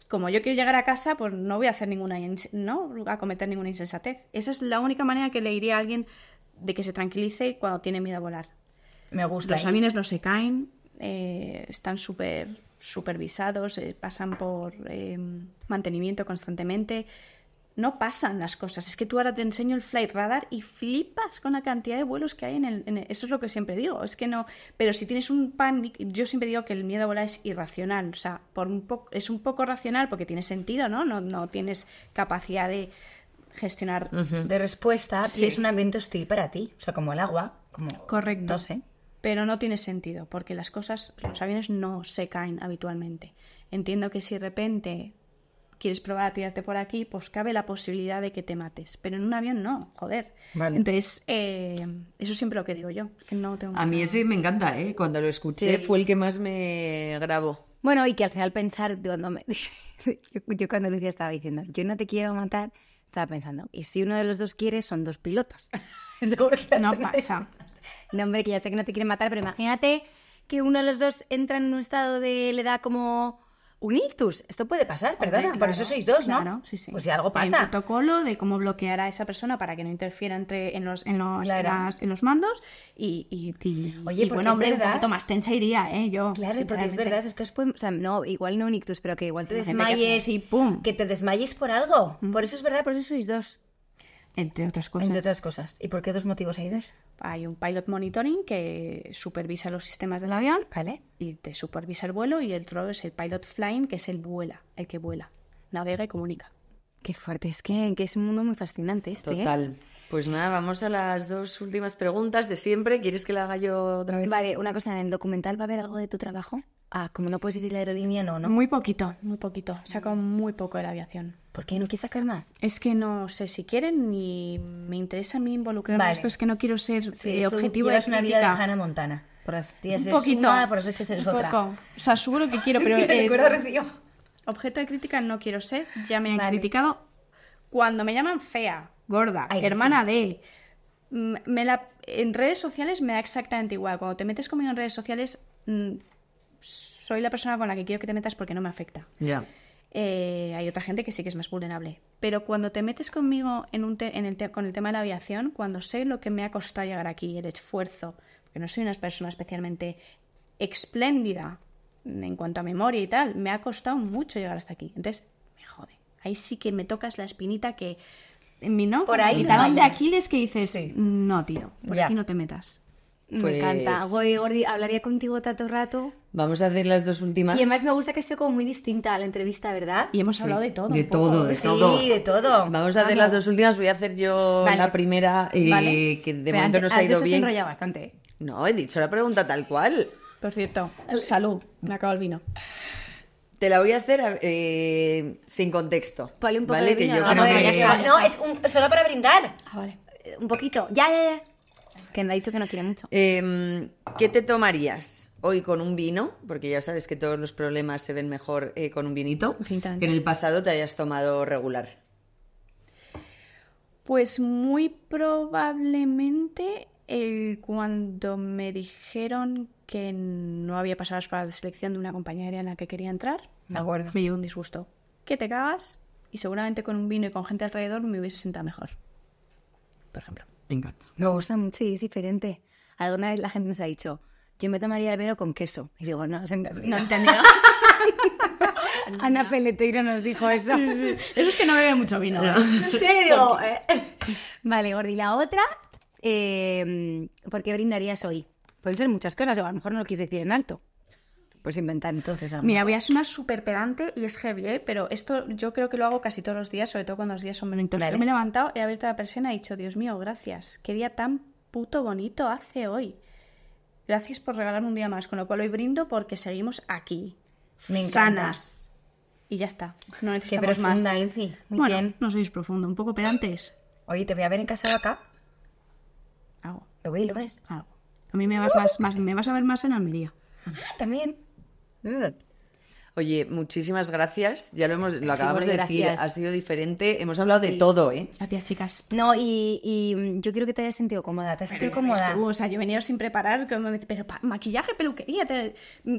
como yo quiero llegar a casa, pues no voy a hacer ninguna, ¿no? A cometer ninguna insensatez. Esa es la única manera que le diría a alguien de que se tranquilice cuando tiene miedo a volar. Me gusta. Los aviones no se caen, eh, están súper supervisados, eh, pasan por em, mantenimiento constantemente. No pasan las cosas. Es que tú ahora te enseño el flight radar y flipas con la cantidad de vuelos que hay en el, Eso es lo que siempre digo. Es que no. Pero si tienes un pan... Yo siempre digo que el miedo a volar es irracional. O sea, por un poco es un poco racional porque tiene sentido, ¿no? No, no tienes capacidad de gestionar. De respuesta. Si Y es un ambiente hostil para ti. O sea, como el agua. Como... Correcto. No pero no tiene sentido, porque las cosas, los aviones no se caen habitualmente. Entiendo que si de repente quieres probar a tirarte por aquí, pues cabe la posibilidad de que te mates. Pero en un avión no, joder. Entonces, eh, eso siempre lo que digo yo. Que no tengo a mí ese me encanta, ¿eh? Cuando lo escuché fue el que más me grabó. Bueno, y que al final pensar, cuando me... yo, yo, cuando Lucía estaba diciendo, yo no te quiero matar, estaba pensando, y si uno de los dos quiere, son dos pilotos. no pasa. No, hombre, que ya sé que no te quieren matar, pero imagínate que uno de los dos entra en un estado de. le da como. Un ictus, esto puede pasar, perdona, por eso sois dos, ¿no? Claro, sí, sí. Pues si algo pasa. Hay un protocolo de cómo bloquear a esa persona para que no interfiera entre, en, los, en, los, en los mandos y, y, Oye, y, bueno, hombre, un poquito más tensa iría, ¿eh? Yo. Claro, porque es verdad, es que es O sea, no, igual no un ictus, pero que igual te desmayes y pum. Que te desmayes por algo. Mm. Por eso es verdad, por eso sois dos. Entre otras cosas. otras cosas. ¿Y por qué dos motivos hay dos? Hay un pilot monitoring que supervisa los sistemas del avión. Vale. Y te supervisa el vuelo. Y el otro es el pilot flying, que es el vuela, el que vuela. Navega y comunica. Qué fuerte. Es que, es un mundo muy fascinante este. ¿eh? Total. Pues nada, vamos a las dos últimas preguntas de siempre. ¿Quieres que la haga yo otra vez? Vale, una cosa, ¿en el documental va a haber algo de tu trabajo? Ah, como no puedes ir a la aerolínea, no, ¿no? Muy poquito, muy poquito. Saco muy poco de la aviación. ¿Por qué no quieres sacar más? Es que no sé si quieren ni me interesa a mí involucrarme esto. Es que no quiero ser eh, objetivo de una vida de Hannah Montana. Por las días un poquito, una, por las noches es otra. O sea, seguro que quiero, pero... Eh, objeto de crítica no quiero ser. Ya me han criticado cuando me llaman fea, gorda, hermana de... Me la, en redes sociales me da exactamente igual. Cuando te metes conmigo en redes sociales mm, soy la persona con la que quiero que te metas porque no me afecta. Eh, hay otra gente que sí que es más vulnerable. Pero cuando te metes conmigo en el con el tema de la aviación, cuando sé lo que me ha costado llegar aquí, el esfuerzo, porque no soy una persona especialmente espléndida en cuanto a memoria y tal, me ha costado mucho llegar hasta aquí. Entonces, me jode. Ahí sí que me tocas la espinita que... En mi no, por ahí. talón de Aquiles que dices, no, tío, por aquí no te metas. Me encanta. Pues voy Gordi, hablaría contigo tanto rato. Vamos a hacer las dos últimas. Y además me gusta que sea como muy distinta a la entrevista, ¿verdad? Y hemos hablado de todo. De todo, de todo. Sí, de todo. Vamos a hacer las dos últimas. Voy a hacer yo la primera, eh, que de momento nos ha ido bien. Se bastante. No, he dicho la pregunta tal cual. Por cierto, salud, me acabo el vino. Te la voy a hacer eh, sin contexto. vale un poco No, es un, solo para brindar. Ah, vale. Eh, un poquito. Ya, ya, ya. Que me ha dicho que no quiere mucho. Em, ¿Qué te tomarías hoy con un vino? Porque ya sabes que todos los problemas se ven mejor eh, con un vinito. Que en el pasado te hayas tomado regular. Pues muy probablemente eh, cuando me dijeron que no había pasado para la selección de una compañía aérea en la que quería entrar, me, acuerdo. un disgusto. ¿Qué te cagas? Y seguramente con un vino y con gente alrededor me hubiese sentado mejor. Por ejemplo. Me encanta. Me gusta mucho y es diferente. Alguna vez la gente nos ha dicho, yo me tomaría el vino con queso. Y digo, no, no, Ana Peleteiro nos dijo eso. Eso es que no bebe mucho vino. No, serio. Eh. Vale, Gordi. La otra, eh, ¿por qué brindarías hoy? Pueden ser muchas cosas, o a lo mejor no lo quieres decir en alto. Pues inventa entonces algo. Mira, voy a sonar súper pedante y es heavy, ¿eh? pero esto yo creo que lo hago casi todos los días, sobre todo cuando los días son menos intensos. yo Me he levantado, he abierto la persiana y he dicho, Dios mío, gracias, qué día tan puto bonito hace hoy. Gracias por regalar un día más, con lo cual hoy brindo porque seguimos aquí. Me sanas. Y ya está. No necesitamos Qué profunda, más. Muy bien. No sois profundo, un poco pedantes. Oye, te voy a ver en casa de acá. Hago. Te voy el lunes. Hago. A mí me vas, más, me vas a ver más en Almería. Ah, también. Oye, muchísimas gracias. Ya lo hemos, lo acabamos de decir. Ha sido diferente. Hemos hablado de todo, ¿eh? Gracias, chicas. No, y, mm, yo quiero que te hayas sentido cómoda. Te has sentido cómoda. o sea, yo he venido sin preparar, pero maquillaje, peluquería,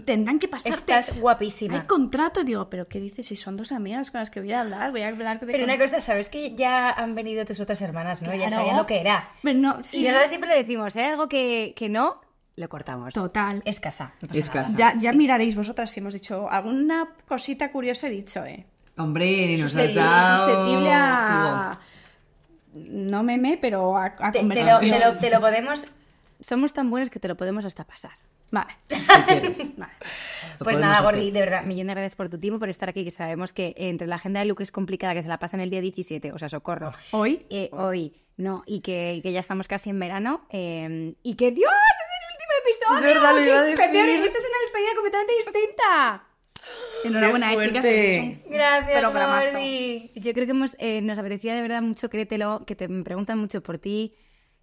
tendrán que pasarte. Estás guapísima. Hay contrato, digo, pero ¿qué dices? Si son dos amigas con las que voy a hablar, voy a hablar. pero una cosa, sabes que ya han venido tus otras hermanas, ¿no? Ya sabían lo que era. no, y nosotros siempre lo decimos, ¿eh? Algo que, que no lo cortamos. Total. Escasa. Escasa. Ya, miraréis vosotras si hemos dicho alguna cosita curiosa he dicho, ¿eh? Hombre, nos has dado... Susceptible a... No meme, pero a, a te, lo, podemos... Somos tan buenos que te lo podemos hasta pasar. Vale. vale. Pues nada, Gordi, de verdad, millón de gracias por tu tiempo, por estar aquí, que sabemos que entre la agenda de Luke es complicada, que se la pasa en el día 17, o sea, socorro. ¿Hoy? Eh, hoy, no, y que, ya estamos casi en verano, eh, y que Dios, es verdad, lo iba a esta es una despedida completamente distinta. Enhorabuena, eh, chicas. Un... Gracias, Jordi. Yo creo que hemos, eh, nos apetecía de verdad mucho, créetelo, que te me preguntan mucho por ti,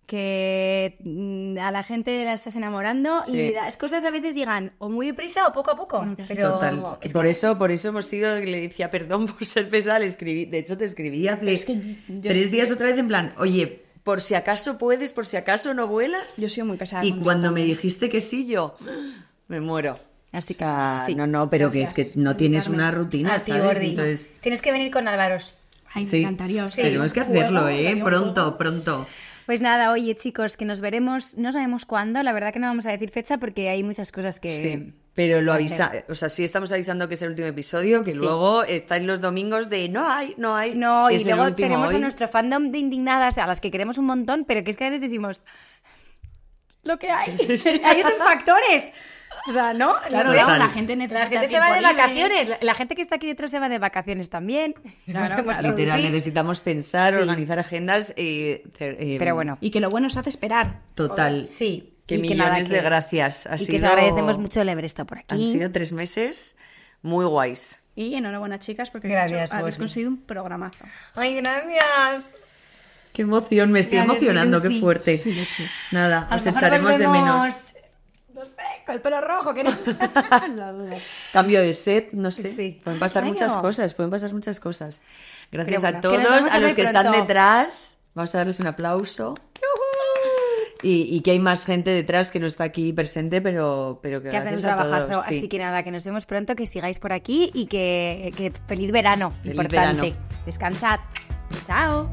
que mm, a la gente la estás enamorando y las cosas a veces llegan o muy deprisa o poco a poco. pero... Total. Es por, eso, por eso hemos sido, le decía, perdón por ser pesada, escribí, de hecho te escribí hace tres días otra vez en plan, oye, por si acaso puedes, por si acaso no vuelas. Yo soy muy pesada. Y cuando me dijiste que sí, yo me muero. Así que, no, no, pero que es que no tienes una rutina, ¿sabes? Tienes que venir con Álvaros. Ay, me encantaría. Tenemos que hacerlo, ¿eh? Pronto, pronto. Pues nada, oye chicos, que nos veremos, no sabemos cuándo, la verdad que no vamos a decir fecha porque hay muchas cosas que pero lo avisa, o sea, sí estamos avisando que es el último episodio, que luego estáis los domingos de no hay, no hay. No, y luego tenemos a nuestro fandom de indignadas, a las que queremos un montón, pero que es que a veces decimos lo que hay. hay otros factores. O sea, ¿no? la gente se va de vacaciones. La, gente que está aquí detrás se va de vacaciones también. Literal, necesitamos pensar, organizar agendas. Eh, pero bueno. Y que lo bueno se hace esperar. Total. Sí. Que millones de gracias. así y que nos agradecemos mucho el haber estado por aquí. Han sido tres meses muy guays. Y enhorabuena, chicas, porque gracias, habéis conseguido un programazo. ¡Ay, gracias! ¡Qué emoción! Me estoy emocionando, qué fuerte. Sí, Nada, os echaremos de menos. No sé, con el pelo rojo, que no. Cambio de set, no sé. Pueden pasar muchas cosas, pueden pasar muchas cosas. Gracias a todos, a los que están detrás. Vamos a darles un aplauso. Y, que hay más gente detrás que no está aquí presente, pero, pero que, que hacen Todos, Así que nada, que nos vemos pronto, que sigáis por aquí y que, feliz verano. importante. Descansad. Chao.